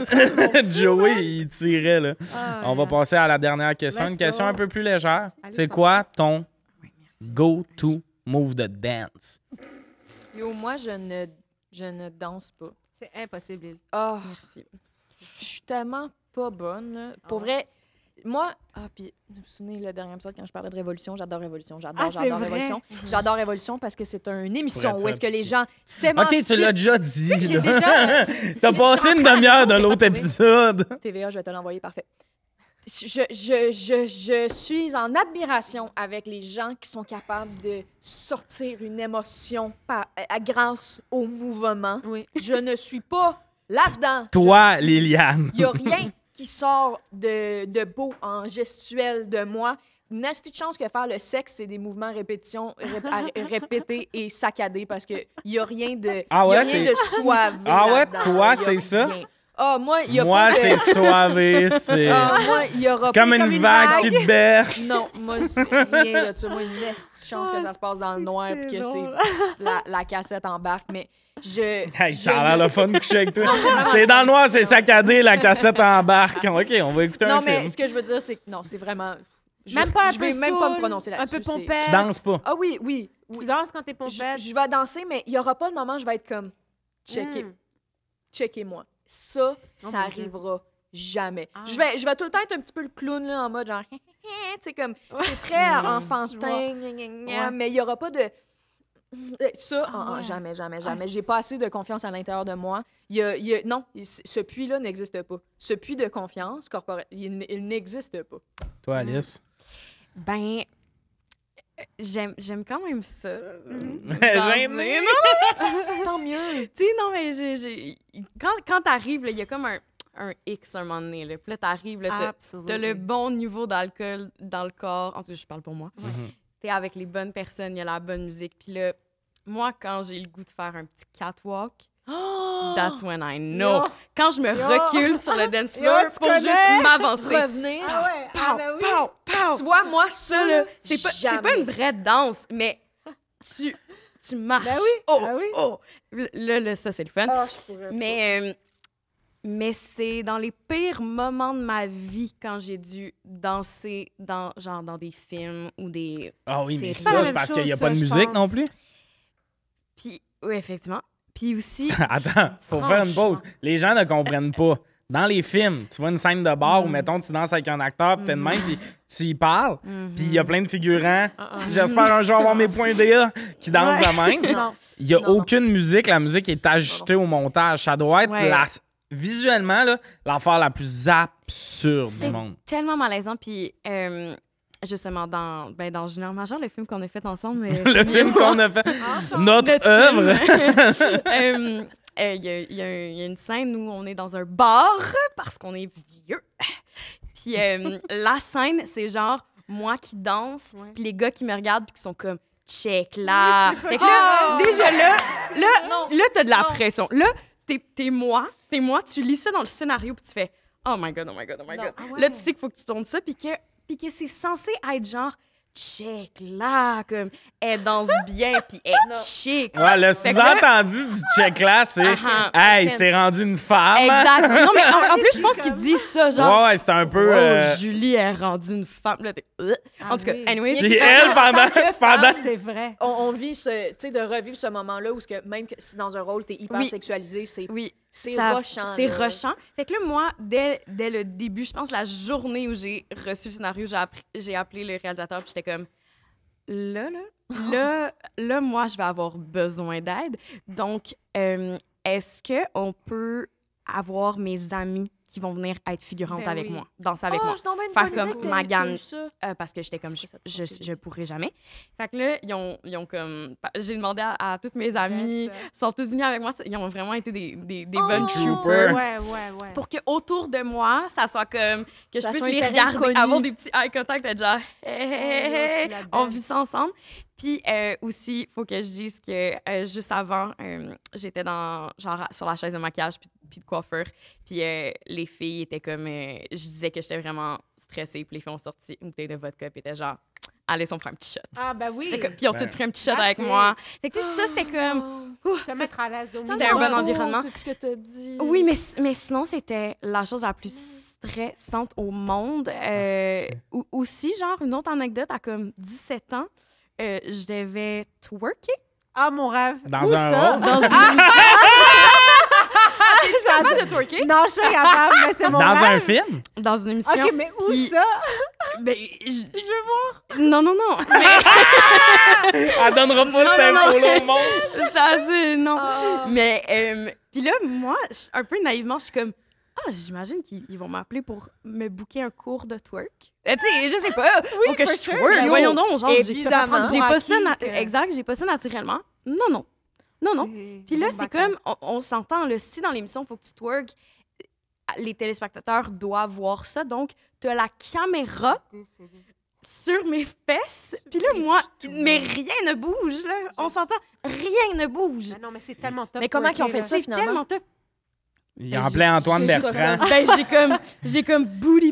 Joey, il tirait. Là. Ah, on va passer à la dernière question. Une question un peu plus légère. C'est quoi ton go-to move de dance? Yo, moi, je ne, je ne danse pas. C'est impossible. Oh, merci. Je suis tellement pas bonne. Pour vrai, moi, ah, puis, vous vous souvenez, le dernier épisode, quand je parlais de Révolution, j'adore Révolution, j'adore, ah, j'adore Révolution. J'adore Révolution parce que c'est une émission où est-ce que les gens s'émancipent. OK, tu l'as déjà dit. Tu sais passé une demi-heure dans l'autre épisode. TVA, je vais te l'envoyer, parfait. Je, je, je, je, suis en admiration avec les gens qui sont capables de sortir une émotion à, grâce au mouvement. Oui. Je ne suis pas là-dedans. Toi, Liliane. Il n'y a rien qui sort de, de beau en gestuel de moi. Nasty de chance que faire le sexe, c'est des mouvements répétés et saccadés parce qu'il n'y a rien de, ah ouais, ah y a de Ah ouais, toi, c'est ça? Ah, moi, il y Moi, c'est soivé, c'est. Ah, comme, une, vague, qui te berce. Non, moi, c'est rien de ça. Moi, une chance que ça se passe dans le noir et que c'est la, la cassette embarque. Mais je. ça a l'air le fun de coucher avec toi. c'est dans le noir, c'est saccadé, la cassette embarque. OK, on va écouter un film. Non, mais ce que je veux dire, c'est que non, c'est vraiment. même pas un je peu vais même pas me prononcer là Un peu pompette. Tu danses pas. Ah oui, oui. Tu danses quand t'es pompette. Je, je, vais danser, mais il y aura pas le moment où je vais être comme checker. Mm. moi Ça, oh ça n'arrivera arrivera jamais. Ah. Je, vais, je vais tout le temps être un petit peu le clown là, en mode genre. c'est comme. C'est très enfantin, mais il n'y aura pas de euh, ça, ah, jamais, jamais, ah, jamais. J'ai pas assez de confiance à l'intérieur de moi. Il y a, non, ce puits-là n'existe pas. Ce puits de confiance il, n'existe pas. Toi, mm. Alice? Ben, euh, j'aime, quand même ça. J'aime mm. mm. j'aime. Tant mieux. tu sais, non, mais quand, quand t'arrives, il y a comme un un X un moment donné. Là. Puis là, t'arrives, t'as le bon niveau d'alcool dans le corps. En tout cas, je parle pour moi. tu es mm-hmm. T'es avec les bonnes personnes, il y a la bonne musique. Puis là, moi, quand j'ai le goût de faire un petit catwalk, oh! That's when I know. Quand je me recule sur le dance floor pour juste m'avancer. Revenir. Ah ouais, ah pow, ben pow, pow, Tu vois, moi, ça, c'est pas, une vraie danse, mais tu, tu marches. Ben oui, oh, ben oui. oh. Là, ça, c'est le fun. Ah, mais euh, mais c'est dans les pires moments de ma vie quand j'ai dû danser dans, genre, dans des films ou des. Ah oui, mais ça, c'est parce qu'il n'y a pas de musique non plus? Puis, oui, effectivement. Puis aussi. Attends, faut faire une pause. Les gens ne comprennent pas. Dans les films, tu vois une scène de bar où, mm. mettons, tu danses avec un acteur, peut-être de même, mm-hmm. puis tu y parles, puis il y a mm-hmm. plein de figurants. Uh-uh. J'espère un jour avoir mes points DA qui dansent la de même. Il n'y a aucune musique. La musique est ajoutée au montage. Ça doit être la, visuellement l'affaire la plus absurde du monde. C'est tellement malaisant. Puis euh, Justement, dans, ben, dans Junior Major, le film qu'on a fait ensemble. Euh, le film qu'on a fait. Notre œuvre. Il y, a une scène où on est dans un bar parce qu'on est vieux. Puis euh, la scène, c'est genre moi qui danse, puis les gars qui me regardent, puis qui sont comme check là. Oh! déjà là, là, là t'as de la pression. Là, t'es es moi, t'es moi, tu lis ça dans le scénario, puis tu fais oh my god, oh my god, oh my god. Ah là, tu sais qu'il faut que tu tournes ça, puis que puis que c'est censé être genre check là, comme elle danse bien, puis elle chic. Ouais, le sous-entendu du check là, c'est ah, ah, hey, ah, c'est rendu une femme. Hein? Exactement. Non, mais en, plus, je pense qu'il dit ça, genre. Ouais, c'est un peu. Oh, euh, Julie est rendue une femme. Euh. en tout cas, anyway. Puis elle, pendant. C'est vrai. On, vit, tu sais, de revivre ce moment-là où, que même si dans un rôle, t'es hyper sexualisé, c'est. Oui c'est rochant. C'est rochant. Fait que là, moi, dès, dès le début, je pense la journée où j'ai reçu le scénario, j'ai appelé le réalisateur, puis j'étais comme là, là, oh. là, là, moi, je vais avoir besoin d'aide. Donc, euh, est-ce qu'on peut avoir mes amis qui vont venir être figurantes ben avec moi, danser avec oh, moi. Je Faire comme ma gamme. Euh, parce que j'étais comme, je, je, pourrais jamais. Fait que là, ils ont, ils ont comme. J'ai demandé à, toutes mes amies, ils sont toutes venues avec moi. Ils ont vraiment été des, des, oh, bonnes troopers. Ouais, ouais, ouais. Pour que autour de moi, ça soit comme. Que je puisse les regarder, avoir des petits eye contact, être genre, hey, oh, on vit ça ensemble. Puis euh, aussi, faut que je dise que euh, juste avant, euh, j'étais dans genre sur la chaise de maquillage puis, de coiffeur. Puis euh, les filles étaient comme, je disais que j'étais vraiment stressée. Puis les filles ont sorti une bouteille de vodka puis étaient genre, allez, on prend un petit shot. Ah ben oui. Que, puis ils ont tout pris un petit shot avec moi. Fait que ça c'était oh. comme, te à C'était un bon environnement. Tout ce que as dit. Oui, mais mais sinon c'était la chose la plus stressante au monde. Ah, aussi genre une autre anecdote à comme 17 ans. Euh, je devais twerker. Ah, mon rêve. Dans Où un ça? Dans une... Ah! Ah, tu capable de twerker? Non, je suis pas capable, mais c'est mon Dans un film? Dans une émission. OK, mais où ça? Ben, je- veux voir. Non, non, non. Elle donnera pas ce non, info-là au monde. Ça, c'est non. Ah. Mais, euh, puis là, moi, un peu naïvement, je suis comme, ah, j'imagine qu'ils vont m'appeler pour me booker un cours de twerk. Euh, tu je sais pas. Faut que je sure, ben, Voyons donc, genre, j'ai pas ça. Exact, j'ai pas ça naturellement. Non, non. Non, non. Puis là, c'est comme, on, s'entend, le si dans l'émission, il faut que tu twerk, les téléspectateurs doivent voir ça. Donc, tu as la caméra sur mes fesses. Puis là, moi, mais rien ne bouge, là. On s'entend, rien ne bouge. Mais ah non, mais c'est tellement top. Mais comment ils ont fait ça, finalement? C'est tellement top. Il ben, en plein Antoine Bertrand. Ben, j'ai comme, j'ai comme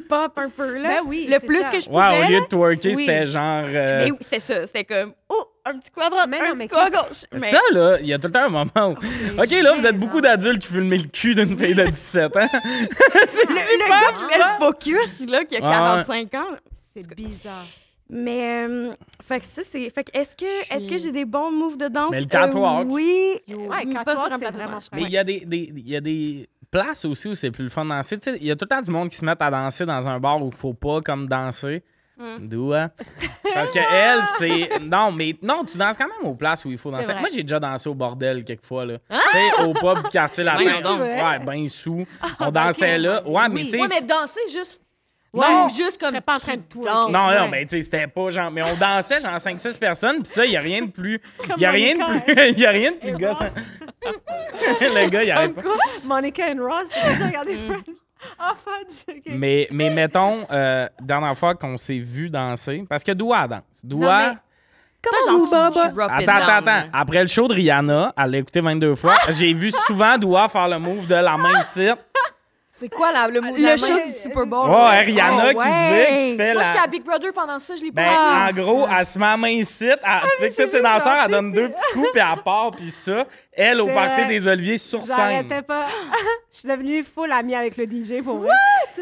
pop un peu, là. Ben oui, Le plus que je pouvais. au lieu de twerker, c'était genre. Mais euh, oui, c'était ça. C'était comme, oh, un petit quadrant. mais un gauche. Ça, il y a tout le temps un moment où. OK, là, vous êtes beaucoup d'adultes qui filment le cul d'une fille de 17 hein? ans. le, gars qui focus, là, qui a 45 ans. C'est bizarre. Mais, euh, fait que ça, c'est. Fait que est-ce que, j'ai des bons moves de danse? Euh, oui. Mais il y a des place aussi où c'est plus le fun de danser. Il y a tout le temps du monde qui se met à danser dans un bar où il faut pas comme danser. Mm. D'où, hein? Parce que elle, c'est. Non, mais non, tu danses quand même aux places où il faut danser. Moi, j'ai déjà dansé au bordel quelquefois, là. Ah! au pub du quartier là Oui, ouais, ben sous. Ah, On dansait là. Ouais, mais tu sais. Ouais, mais danser juste non, juste comme. Non, non, mais tu sais, c'était pas genre. Mais on dansait genre 5-6 personnes, pis ça, il n'y a rien de plus. Il n'y a, rien de plus. Il a rien de plus gars. le gars, il de pas. Monica et Ross, t'as déjà regardé mm. Enfin, ah, mais, mais mettons, euh, dernière fois qu'on s'est vu danser, parce que Doua danse. Doua. Comment attends, attends, attends. Après le show de Rihanna, elle l'a écouté 22 fois. J'ai vu souvent Doua faire le move de la main site. C'est quoi le ah, Le show du euh, Super euh, Bowl. Ouais, Ariana oh, ah, qui se qui fait Moi, la... j'étais à Big Brother pendant ça, je l'ai ben, pas... En gros, ah. elle se met à main ici, elle, ah, que ses danseurs, elle donne deux petits coups, puis elle part, puis ça. Elle, au party des Oliviers, sur scène. Je pas. je suis devenue full amie avec le DJ, pour vrai.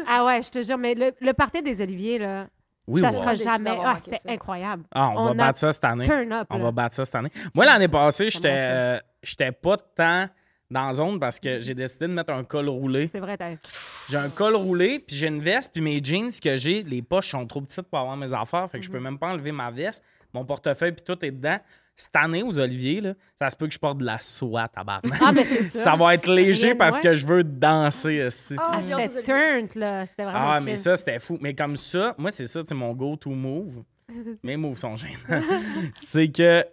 Ah ouais, je te jure, mais le, le party des Oliviers, là... Oui, ça sera jamais. c'était incroyable. Ah, on, va battre ça cette année. Turn up, on va battre ça cette année. Moi, l'année passée, j'étais euh, pas tant dans zone parce que mhm. j'ai décidé de mettre un col roulé. C'est vrai, t'as. J'ai un col roulé, puis j'ai une veste, puis mes jeans que j'ai, les poches sont trop petites pour avoir mes affaires, fait que je peux mhm. même pas enlever ma veste. Mon portefeuille, puis tout est dedans. Cette année, aux Oliviers, ça se peut que je porte de la soie, tabarnak. Ah, mais c'est ça. Ça va être léger parce que je veux danser, ah, ah, c'était turnt, là. C'était vraiment Ah, mais ça, c'était fou. Mais comme ça, moi, c'est ça, c'est mon go-to move. Mes moves sont gênants. c'est que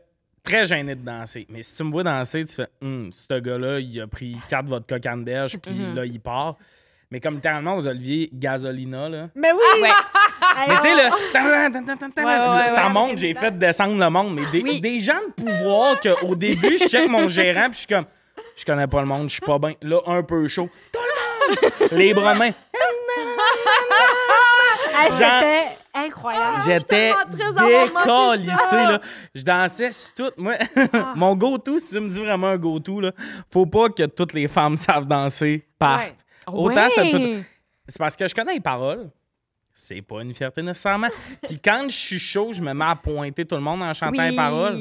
très gêné de danser. Mais si tu me vois danser, tu fais hum, ce gars-là, il a pris quatre votre coquin puis mm-hmm. là, il part. Mais comme tellement aux Olivier, Gasolina, là. Mais oui! Ah, mais tu sais, là, oh. ça monte, j'ai fait descendre le monde. Mais des, des gens de pouvoir qu'au début, je check mon gérant, puis je suis comme, je connais pas le monde, je suis pas bien. Là, un peu chaud. Tout le monde! Les bras mains. incroyable. Ah, J'étais au là. Je dansais sur tout. Ah. mon go-to, si tu me dis vraiment un go-to, là, faut pas que toutes les femmes savent danser, partent. Autant C'est parce que je connais les paroles. C'est pas une fierté nécessairement. Puis quand je suis chaud, je me mets à pointer tout le monde en chantant les paroles.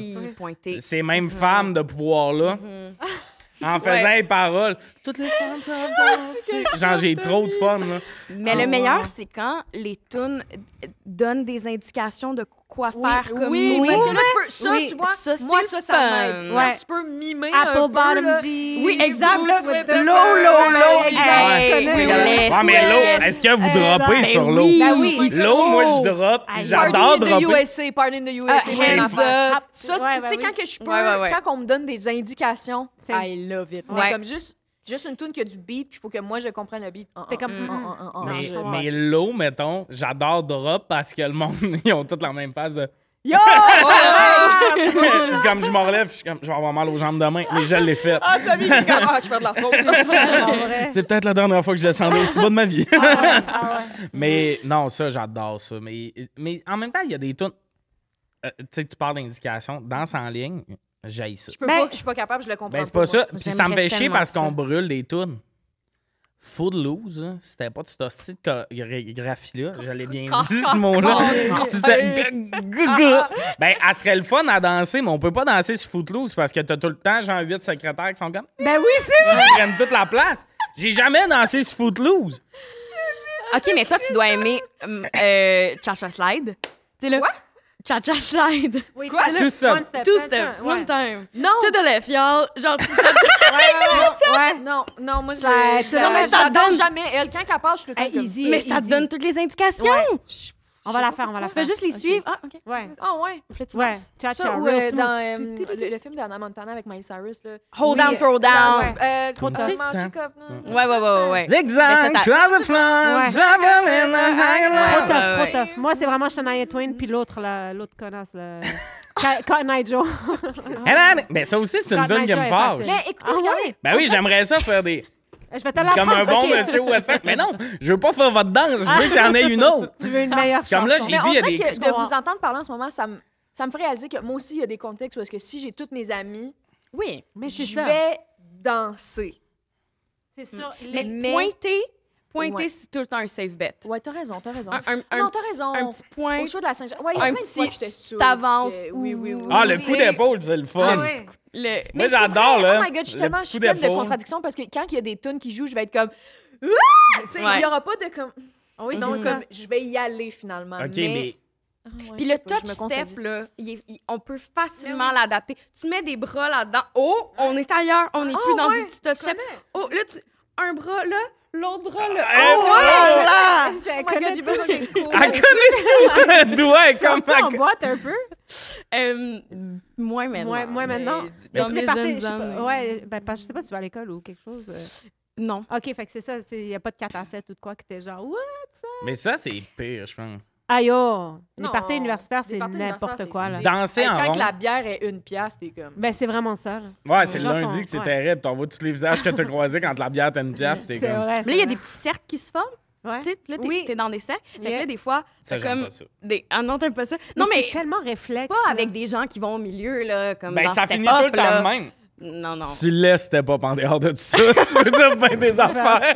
Ces mêmes femmes de pouvoir-là. Mm-hmm. En faisant les paroles. Toutes les femmes savent ah, danser. Genre, j'ai trop de fun, là. Mais le meilleur, c'est quand les tunes donne des indications de quoi faire comme oui, oui, parce que là, tu peux, ça, tu vois, moi, ça, ça m'aide. Ouais. tu peux mimer Apple un bottom peu, jeans. Oui, exact. Là, low, low, low. Hey, hey, ah, mais low, est-ce que vous euh, droppez ben sur l'eau? Ben ben oui. L'eau, moi, je drop. J'adore dropper. Party in the USA, Party in the USA. Ah, hands up. Ça, tu sais, quand je peux, quand on me donne des indications, I love it. Mais comme juste juste une tune qui a du beat, puis il faut que moi je comprenne le beat. Ah, T'es ah. comme. Mm-hmm. Ah, mais mais l'eau, mettons, j'adore drop parce que le monde, ils ont toutes la même phase de. Yo! comme je me relève, je vais avoir mal aux jambes demain, mais je l'ai fait. Ah, Tommy, ah, je fais de la C'est peut-être la dernière fois que je descendais aussi bas de ma vie. Mais non, ça, j'adore ça. Mais, mais en même temps, il y a des tunes. Euh, tu sais, tu parles d'indication Danse en ligne, J'aille ça. Je peux ben, je suis pas capable, je le comprends. Ben, c'est pas, ça. Puis ça me fait chier parce qu'on brûle des tunes. Footloose, c'était hein, pas de cette hostie de graphie-là, j'allais bien dire ce mot-là. C'était. ben, elle serait le fun à danser, mais on peut pas danser sur Footloose parce que t'as tout le temps, genre, huit secrétaires qui sont comme. Ben oui, c'est vrai! Ils prennent toute la place. J'ai jamais dansé sur Footloose. ok, mais toi, tu dois aimer hum, euh, Cha-Cha Slide. Tu là. Quoi? Cha-cha slide. Quoi? Two step. One step. Two step. One, time. Non. To the left, y'all. Genre, tout ouais, ouais, ouais, Non, non, moi, je. Non, mais ça donne jamais. Elle, quand elle passe, je le hey, easy, Mais ça ça donne toutes les indications. On va la faire, on va la faire. Tu peux juste les suivre. Ah, OK. Ouais. Ah, ouais. Puis ouais. ou, dans euh, le, film d'Anna Montana avec Miley Cyrus, là. Hold down, throw ah, down. Euh, trop tough. Hein. Ouais, Ouais, ouais, ouais, ouais. Zigzag, ben, cross the flange, javelin, Trop tough, trop tough. Moi, c'est vraiment Shania Twin puis l'autre, l'autre connasse, là. Cotton Eye Joe. Mais ça aussi, c'est une bonne game pas. Mais écoutez, Ben oui, j'aimerais ça faire des. Je vais la Comme un bon okay. monsieur Wesson. Mais non, je veux pas faire votre danse. Je veux qu'il en ait ah. une autre. Tu veux une meilleure chanson. comme là, j'ai vu, il y a des... Que de vous entendre parler en ce moment, ça me, ça me fait réaliser que moi aussi, il y a des contextes où est-ce que si j'ai toutes mes amies, oui, mais je vais danser. C'est sûr. Hmm. Les mais... pointer pointer, c'est tout le temps un safe bet. Ouais, t'as raison, t'as raison. non, t'as raison. Un petit point. Au show de la saint Ouais, il y a un t'avances. Que... Oui, oui, oui, Ah, le coup d'épaule, c'est le fun. Ah, Moi, j'adore, là. Oh my God, justement, je suis pleine de contradictions parce que quand il y a des tunes qui jouent, je vais être comme... Ah! Il n'y y aura pas de comme... Ah oui, non, comme, je vais y aller, finalement. OK, mais... Puis le top step, là, on peut facilement l'adapter. Tu mets des bras là-dedans. Oh, on est ailleurs. On n'est plus dans du petit step. Oh, là, tu, un bras, là, L'autre le eh, oh, oh, là! Elle connaît tout. Elle connaît tout. comme ça. en un peu? Euh, moins maintenant. Moins, moins maintenant. dans jeunes Ouais, ben, je sais pas si tu vas à l'école ou quelque chose. Euh. Non. OK, fait que c'est ça. Il n'y a pas de 4 à 7 ou de quoi que t'es genre, what? Mais ça, c'est pire, je pense. Aïe, oh! les parties universitaires, c'est n'importe quoi. Là. Danser en quand rond. la bière est une pièce, t'es comme. Ben, c'est vraiment ça. Ouais, c'est lundi que c'est terrible. T'en vois tous les visages que t'as croisés quand la bière est une pièce. t'es comme. vrai. Mais là, il y a des petits cercles qui se forment. Ouais. Tu sais, là, t'es dans des cercles. Fait que là, des fois, Ça, comme. pas ça. Des... Ah non, t'aimes pas ça. Non, mais. c'est tellement réflexe. Pas avec des gens qui vont au milieu, là, comme Ben, ça finit tout le temps de même. Non, non. Tu laisses tes up en dehors de tout ça. tu peux dire des affaires.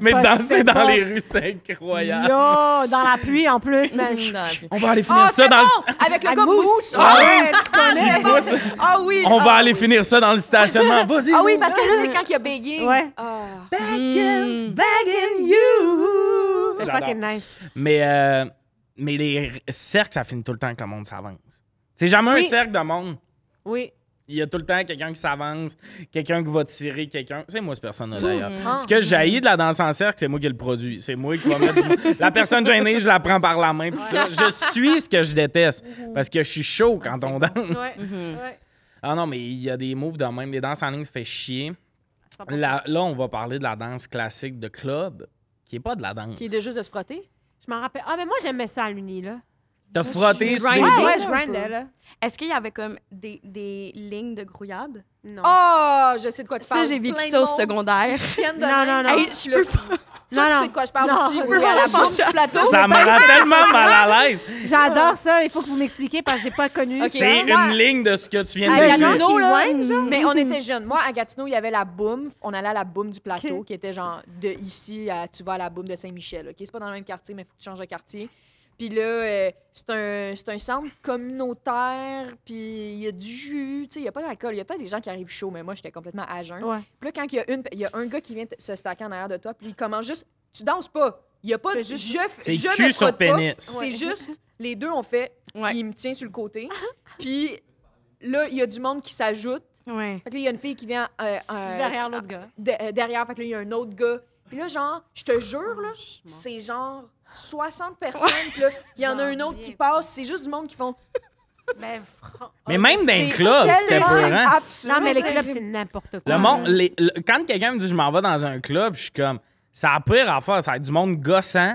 mais, danser dans les rues, c'est incroyable. Yo, dans la pluie en plus, man. On va aller oh, finir ça dans le... Avec le gars ah ah, ah, mousse. Ah, oui, On va aller finir ça dans le stationnement. Vas-y. Ah oui, parce que là, c'est quand il y a begging. Ouais. Hmm. Begging, begging you. C'est fucking nice. Mais, euh, mais les cercles, ça finit tout le temps que le monde s'avance. C'est jamais un cercle de monde. Oui. Il y a tout le temps quelqu'un qui s'avance, quelqu'un qui va tirer quelqu'un. C'est moi, cette personne-là, d'ailleurs. Ce que j'ai de la danse en cercle, c'est moi qui le produis. C'est moi qui va mettre du... La personne gênée, je la prends par la main. Je suis ce que je déteste mhm. parce que je suis chaud quand on danse. Mhm. Ah non, mais il y a des moves de même. Les danses en ligne, ça fait chier. là, on va parler de la danse classique de club, qui est pas de la danse. Qui est de juste de se frotter. Je m'en rappelle. Ah, mais moi, j'aimais ça à l'uni, là. T'as frotté sur les Ouais, ouais, je grindais, là. Est-ce qu'il y avait comme des, des lignes de grouillade? Non. Oh, je sais de quoi tu parles. Ça, j'ai vécu ça au secondaire. Non, non, non. je peux pas. Non, non. Tu sais de quoi je parle aussi. Je la du plateau. Ça me rend tellement mal à l'aise. J'adore ça. Il faut que vous m'expliquiez parce que j'ai pas connu C'est une ligne de ce que tu viens de dire. Gatineau, là. Mm-hmm. Mais on était jeunes. Moi, à Gatineau, il y avait la boum. On allait à la boum du plateau qui était genre de ici tu vas à la boum de Saint-Michel. OK? C'est pas dans le même quartier, mais il faut que tu changes de quartier. Puis là, euh, c'est un, centre communautaire, puis il y a du jus, tu sais, il n'y a pas d'alcool. Il y a peut-être des gens qui arrivent chaud, mais moi, j'étais complètement à jeun. Puis là, quand il y, a une, y un gars qui vient se stacker en arrière de toi, puis il commence juste, tu danses pas. Il n'y a pas de je, C'est pénis. C'est juste, les deux ont fait, il me tient sur le côté. puis là, il y a du monde qui s'ajoute. Ouais. Fait que là, il y a une fille qui vient euh, euh, Derrière l'autre gars. derrière. Fait que là, il y a un autre gars. Puis là, genre, je te oh, jure, là, c'est genre 60 personnes, puis là, il y en a un autre qui passe. C'est juste du monde qui font. Mais, Mais même dans les C'est clubs, c'était hein. Non, mais les clubs, c'est n'importe quoi. Le monde, quand quelqu'un me dit je m'en vais dans un club, je suis comme ça a pire fait, ça va être du monde gossant.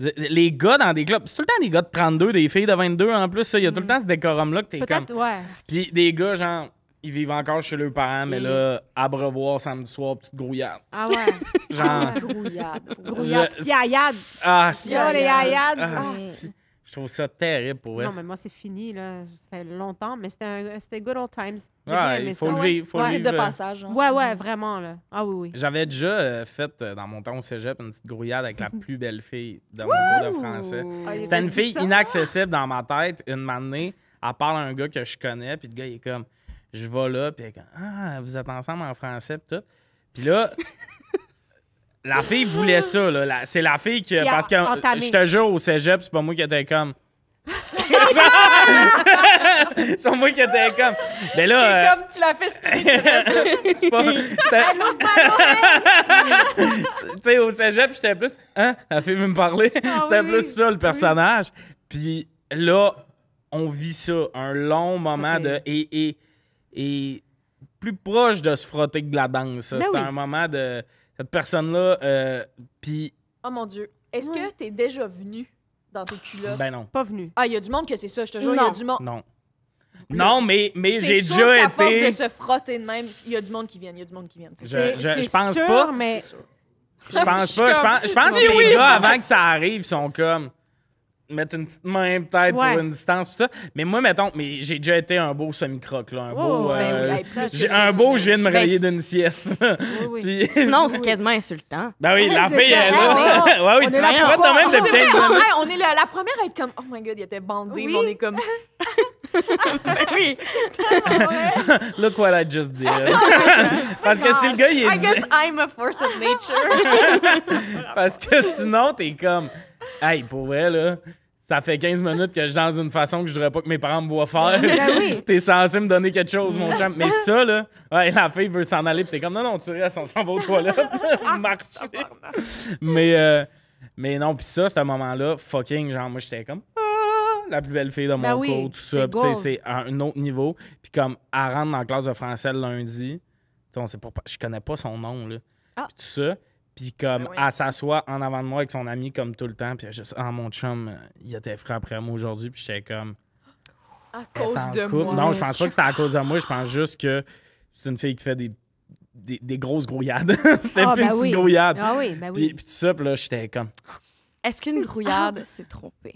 Les gars dans des clubs, c'est tout le temps des gars de 32, des filles de 22 en plus, ça, il y a tout le mm. temps ce décorum là que t'es comme ouais. puis des gars genre ils vivent encore chez leurs parents, mais là, à mhm. samedi soir, petite grouillade. Ah ouais. Genre. grouillade. Grouillade. Je... Yayade. Ah, c'est ça. Ah, ah je trouve ça terrible pour eux. Non, mais moi, c'est fini, là. Ça fait longtemps, mais c'était good old times. Ouais, il faut le vivre. Faut ouais, de passage. Hein. Ouais, ouais, mhm. vraiment, là. Ah oui, oui. J'avais déjà euh, fait, euh, dans mon temps au cégep, une petite grouillade avec la plus belle fille de mon groupe de français. Ah, c'était une fille inaccessible dans ma tête, une matinée, Elle parle à un gars que je connais, puis le gars, il est comme je vais là, puis elle Ah, vous êtes ensemble en français, pis tout. Puis là, la fille voulait ça, là. c'est la fille qui. parce que je te jure, au cégep, c'est pas moi qui étais comme. c'est pas moi qui étais comme. Mais là. Euh, comme tu l'as fait expliquer. c'est pas. Hein. Tu sais, au cégep, j'étais plus. Hein, la fille veut me parler. Ah c'était plus ça, le personnage. Puis là, on vit ça, un long moment de. Et, et est plus proche de se frotter que de la danse. C'était ben c'est un moment de cette personne-là. Euh, puis. Oh mon Dieu. Est-ce que t'es déjà venu dans tes culottes? Ben non. Pas venu. Ah, il y a du monde que c'est ça, je te jure. y a du monde. Non. Non, mais, mais j'ai déjà été. force de se frotter de même, il y a du monde qui vient. Il y a du monde qui vient. Je, je, je, pense pas. Mais... Je pense pas. Je pense, que les gars, avant que ça arrive, sont comme mettre une petite main peut-être pour une distance, tout ça. Mais moi, mettons, mais j'ai déjà été un beau semi-croc, là. Un oh, beau. Ben euh, j'ai un beau, je de me rayé ben, d'une sieste. Sinon, c'est quasiment insultant. Ben oui, la paix est là. Ouais, oui, c'est ça, quand même de On est la, première à être comme, oh my god, il était bandé, mais on est comme. ben oui. Look what I just did. Oh Parce que si le gars, il est. I guess I'm a force of nature. Parce que sinon, t'es comme. Hey, pour vrai, là, ça fait 15 minutes que je suis dans une façon que je voudrais pas que mes parents me voient faire. tu ben oui. t'es censé me donner quelque chose, mon champ. Mais ça, là, ouais, la fille veut s'en aller, puis t'es comme, non, non, tu restes, on s'en va aux toilettes. mais, euh, mais non, puis ça, c'est un moment-là, fucking, genre, moi, j'étais comme, ah, la plus belle fille de mon ben cours, tout ça. Puis, c'est un autre niveau. Puis, comme, à rentre dans la classe de français le lundi. On sait pas, je connais pas son nom, là. Ah. tout ça. Puis comme, elle ah s'assoit en avant de moi avec son ami comme tout le temps. Puis juste, ah, mon chum, il était frais après moi aujourd'hui. Puis j'étais comme... À cause de moi. Non, je pense pas que c'était à cause de moi. Je pense juste que c'est une fille qui fait des, des, grosses grouillades. c'était ah, une ben petite grouillade. Ah oui, ben oui. Puis, tout ça, puis là, j'étais comme... Est-ce qu'une grouillade s'est trompée?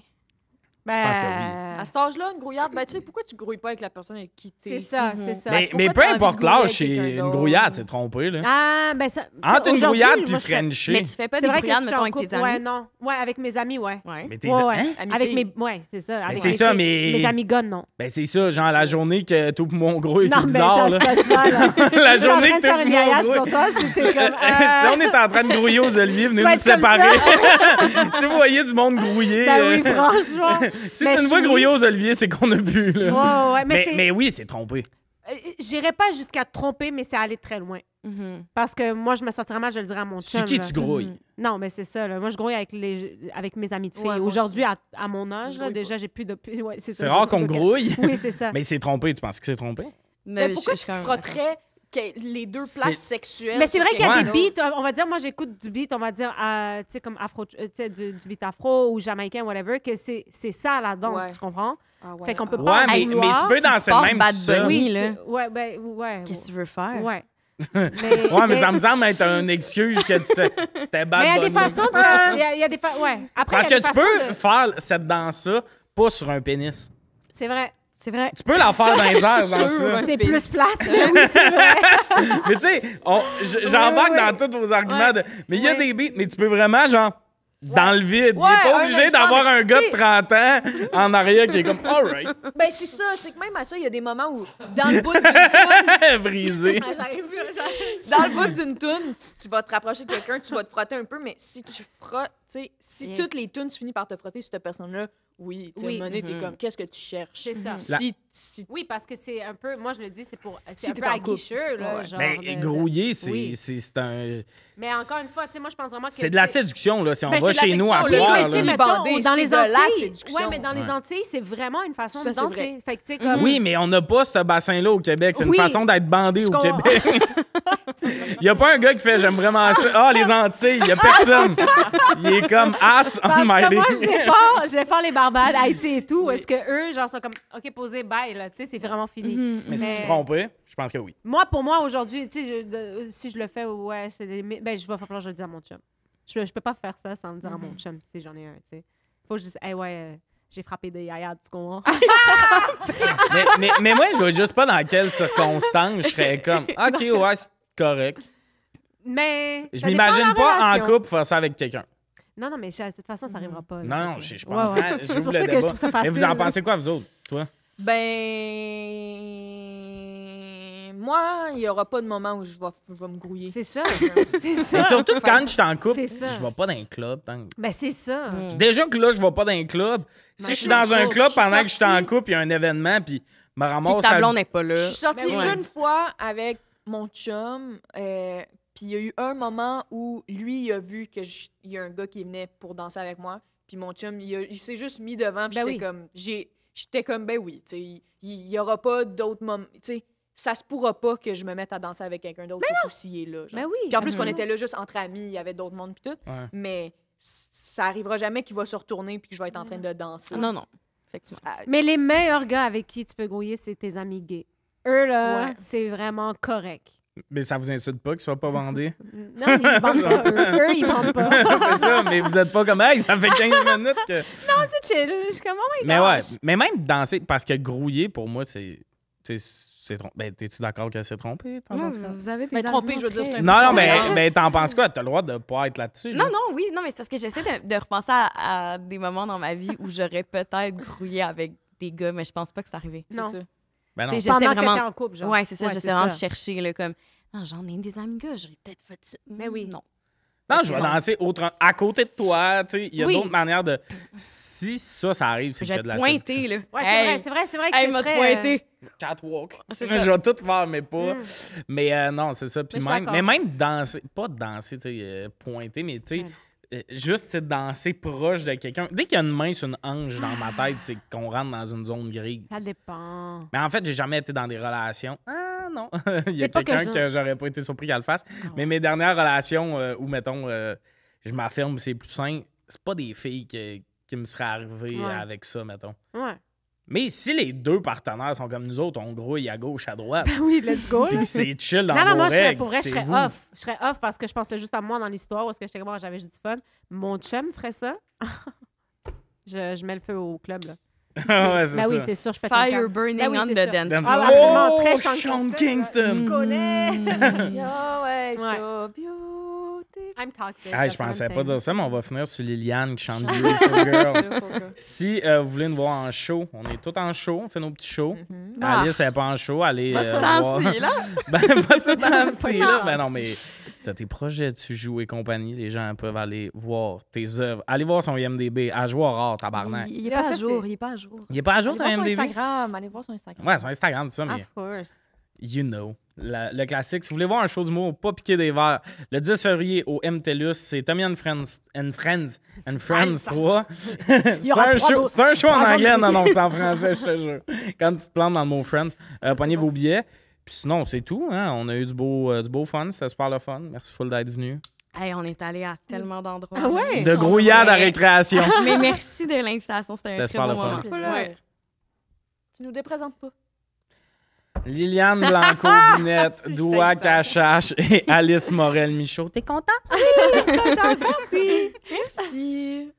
Ben, je pense que oui. Ben, à cet âge-là, une grouillade, ben, tu sais, pourquoi tu grouilles pas avec la personne avec qui t'es? C'est ça, c'est mhm. ça. Mais, mais peu importe l'âge, c'est une grouillade, c'est trompé, là. Ah, ben ça. Entre une grouillade puis Frenchy Mais tu fais pas des grouillades, mettons, avec tes amis. Ouais, non. Ouais, avec mes amis, ouais. Ouais. Mais tes amis. Avec mes. Ouais, c'est ça. C'est ça, mais. Mes amis gonnes, non. Ben, c'est ça, genre, la journée que tout mon gros, c'est bizarre, là. La journée que tout mon grouille. Euh. Si on est en train de grouiller aux oliviers, venez nous séparer. Si vous voyez du monde grouiller... Ben oui, euh, franchement. Si tu ne vois aux Olivier, c'est qu'on a bu. mais, oui, c'est trompé. j'irai euh, J'irais pas jusqu'à tromper, mais c'est aller très loin. Mm-hmm. Parce que moi, je me sentirais mal, je le dirais à mon chum. C'est qui là. tu grouilles? Mm-hmm. Non, mais c'est ça. Moi, je grouille avec, les, avec mes amis de filles. Aujourd'hui, à, mon âge, déjà, j'ai plus de... c'est rare qu'on grouille. Oui, c'est ça. mais c'est trompé. Tu penses que c'est trompé? Mais, pourquoi je, je frotterais les deux places sexuelles. Mais c'est vrai qu'il y a des beats, on va dire, moi j'écoute du beat, on va dire, tu sais, comme afro, euh, du, du, beat afro ou jamaïcain, whatever, que c'est ça la danse, tu comprends? Ah ouais. Fait qu'on peut ah pas. Ouais, mais, tu peux danser même Bad oui là. Ouais, ben, ouais. Qu'est-ce que tu veux faire? Ouais. mais, ouais, mais, ça me semble être un excuse que tu sais, C'était bad. Mais il y a des façons de faire. Y a, des façons ouais. Après, Parce que tu peux faire cette danse-là pas sur un pénis. C'est vrai. C'est vrai. Tu peux l'en faire dans les airs, dans C'est plus plate, oui, c'est vrai. mais tu sais, j'embarque dans tous vos arguments. mais il y a des beats, mais tu peux vraiment, genre, dans le vide. Ouais, il n'est pas obligé d'avoir un gars de 30 ans en arrière qui est comme « right ». Ben c'est ça, c'est que même à ça, il y a des moments où, dans le bout d'une toune... Brisé. dans le bout d'une toune, tu, vas te rapprocher de quelqu'un, tu vas te frotter un peu, mais si tu frottes, tu sais, si toutes les tounes, tu finis par te frotter sur cette personne-là, oui. Tu sais, oui. t'es mhm. comme, qu'est-ce que tu cherches? C'est ça. Oui, parce que c'est un peu, moi je le dis, c'est pour, c'est si un peu aguicheux, là, genre grouiller, c'est, un... Mais encore une fois, tu moi je pense vraiment que... C'est de la séduction, là, si on ben, va chez nous à soir, là. Mettons, dans les Antilles, ouais, mais dans les Antilles, c'est vraiment une façon de danser. Oui, mais on n'a pas ce bassin-là au Québec. C'est une façon d'être bandé au Québec. Il n'y a pas un gars qui fait « j'aime vraiment ça ». Ah, les Antilles, il n'y a personne. Il est comme « ass on my Moi, je défends les Barbades, Haïti et tout. Est-ce que eux, genre, sont comme « OK, posez, bye » c'est vraiment fini. Mhm, mais, si tu te trompes, je pense que oui. Moi, pour moi, aujourd'hui, si je le fais, ouais, c'est ben, je vais falloir que je le dise à mon chum. Je, ne peux pas faire ça sans le dire à mon mhm. chum si j'en ai un, tu Faut que je dise, hey, ouais, euh, j'ai frappé des yayades, tu comprends? mais, mais moi, je vois juste pas dans quelles circonstances je serais comme OK, ouais, c'est correct. mais. Je m'imagine pas en couple faire ça avec quelqu'un. Non, non, mais de toute façon, ça arrivera mm. pas. Non, je, pense pas. C'est pour ça que je trouve ça Mais vous en pensez quoi, vous autres? Toi? Ben. Moi, il n'y aura pas de moment où je vais, me grouiller. C'est ça. c'est surtout quand je suis en couple, je ne vais pas dans un club. Hein. Ben, c'est ça. Hmm. Déjà que là, je ne vais pas dans un club. Si je suis dans un club pendant que je suis en couple, il y a un événement, puis ma ramasse Le n'est pas là. Je suis sortie ben, une fois avec mon chum, euh, puis il y a eu un moment où lui il a vu que y a un gars qui venait pour danser avec moi, puis mon chum il, s'est juste mis devant, puis ben j'étais comme j'ai j'étais comme, ben oui, il n'y aura pas d'autres moments. Ça se pourra pas que je me mette à danser avec quelqu'un d'autre, si aussi est là. Ben oui. Puis en plus, qu'on ben était là juste entre amis, il y avait d'autres mondes, puis tout. Mais ça arrivera jamais qu'il va se retourner puis que je vais être en train de danser. Non, non. Mais les meilleurs gars avec qui tu peux grouiller, c'est tes amis gays. Eux, là, c'est vraiment correct. Mais ça vous insulte pas ce soit pas vendé? Non, ils vendent pas. Eux, ils vendent pas. c'est ça, mais vous êtes pas comme, hey, ça fait 15 minutes que. Non, c'est chill. Je suis comme, oh my Mais ouais, mais même danser, parce que grouiller, pour moi, c'est. C'est Ben, t'es-tu d'accord qu'elle s'est trompée? Non, vous avez des. Ben, mais je veux dire, Non, non, mais t'en penses quoi? T'as le droit de pas être là-dessus? Non, non, oui, non, mais c'est parce que j'essaie de, repenser à, des moments dans ma vie où j'aurais peut-être grouillé avec des gars, mais je pense pas que c'est arrivé. C'est sûr. Ben non. J'essaie vraiment... en couple, genre. Ouais, c'est ça, ouais, j'essaie vraiment de chercher, là, comme, non, j'en ai des amis j'aurais peut-être fait ça. Mais ben oui. Non. Non, je vais danser autre à côté de toi. Tu sais, il y a d'autres manières de. Si ça, ça arrive, c'est que de la pointer, là. Ouais, c'est vrai, c'est vrai, c'est vrai que c'est très... Euh, Catwalk. je vais tout faire, mais pas. Mm. Mais euh, non, c'est ça. Puis mais, même, mais même danser, pas danser, tu sais, euh, pointer, mais tu sais. Ben juste danser proche de quelqu'un. Dès qu'il y a une main sur une ange dans ma tête, c'est qu'on rentre dans une zone grise. Ça dépend. Mais en fait, j'ai jamais été dans des relations. Ah non. Il y a quelqu'un que, j'aurais pas été surpris qu'elle le fasse. Mais mes dernières relations euh, où, mettons, euh, je m'affirme, c'est plus sain, c'est pas des filles qui, me seraient arrivées avec ça, mettons. Ouais. Mais si les deux partenaires sont comme nous autres, on grouille à gauche, à droite. oui, let's go. Puis c'est chill dans Non, moi, pour vrai, je serais off. Je serais off parce que je pensais juste à moi dans l'histoire parce que j'étais comme, oh, j'avais juste du fun. Mon chum ferait ça. je, mets le feu au club, là. ah ouais, ben ça. oui, c'est sûr, je peux Fire burning ben on the dance floor. oh, absolument, très oh, Sean Kingston. Kingston. connais. Mm. Yo, ouais, ouais. I'm toxic. je pensais pas dire ça, mais on va finir sur Liliane qui chante Beautiful Girl. si euh, vous voulez nous voir en show, on est tous en show, on fait nos petits shows. Mm-hmm. Alice, ah. n'est pas en show, allez. Pas de euh, ben, là. ben, pas de là. Ben non, mais t'as tes projets, tu joues et compagnie, les gens peuvent aller voir tes œuvres. Allez voir son IMDB, à joueur rare, tabarnak. Il, il, est pas à jour, il est pas à jour. Il est pas à jour, IMDB. son Instagram, allez voir son Instagram. Ouais, son Instagram, tout ça, mais. Of course you know. le classique. Si vous voulez voir un show du mot, pas piquer des verres. Le 10 février au MTLUS, c'est Tommy and Friends, and Friends, and Friends 3. c'est un, show, en anglais, non, non, c'est en français, je te jure. Quand tu te plantes dans le mot Friends, euh, prenez vos billets. Puis sinon, c'est tout. Hein? On a eu du beau, euh, du beau fun. C'était super le fun. Merci full d'être venu. Hey, on est allé à tellement d'endroits. Ah de grouillade à récréation. Mais merci de l'invitation. C'était un très bon moment. Tu nous déprésentes pas. Liliane Blanco ah, Binette, Doua Cachache et Alice Morel Michaud. T'es content? Oui, Merci.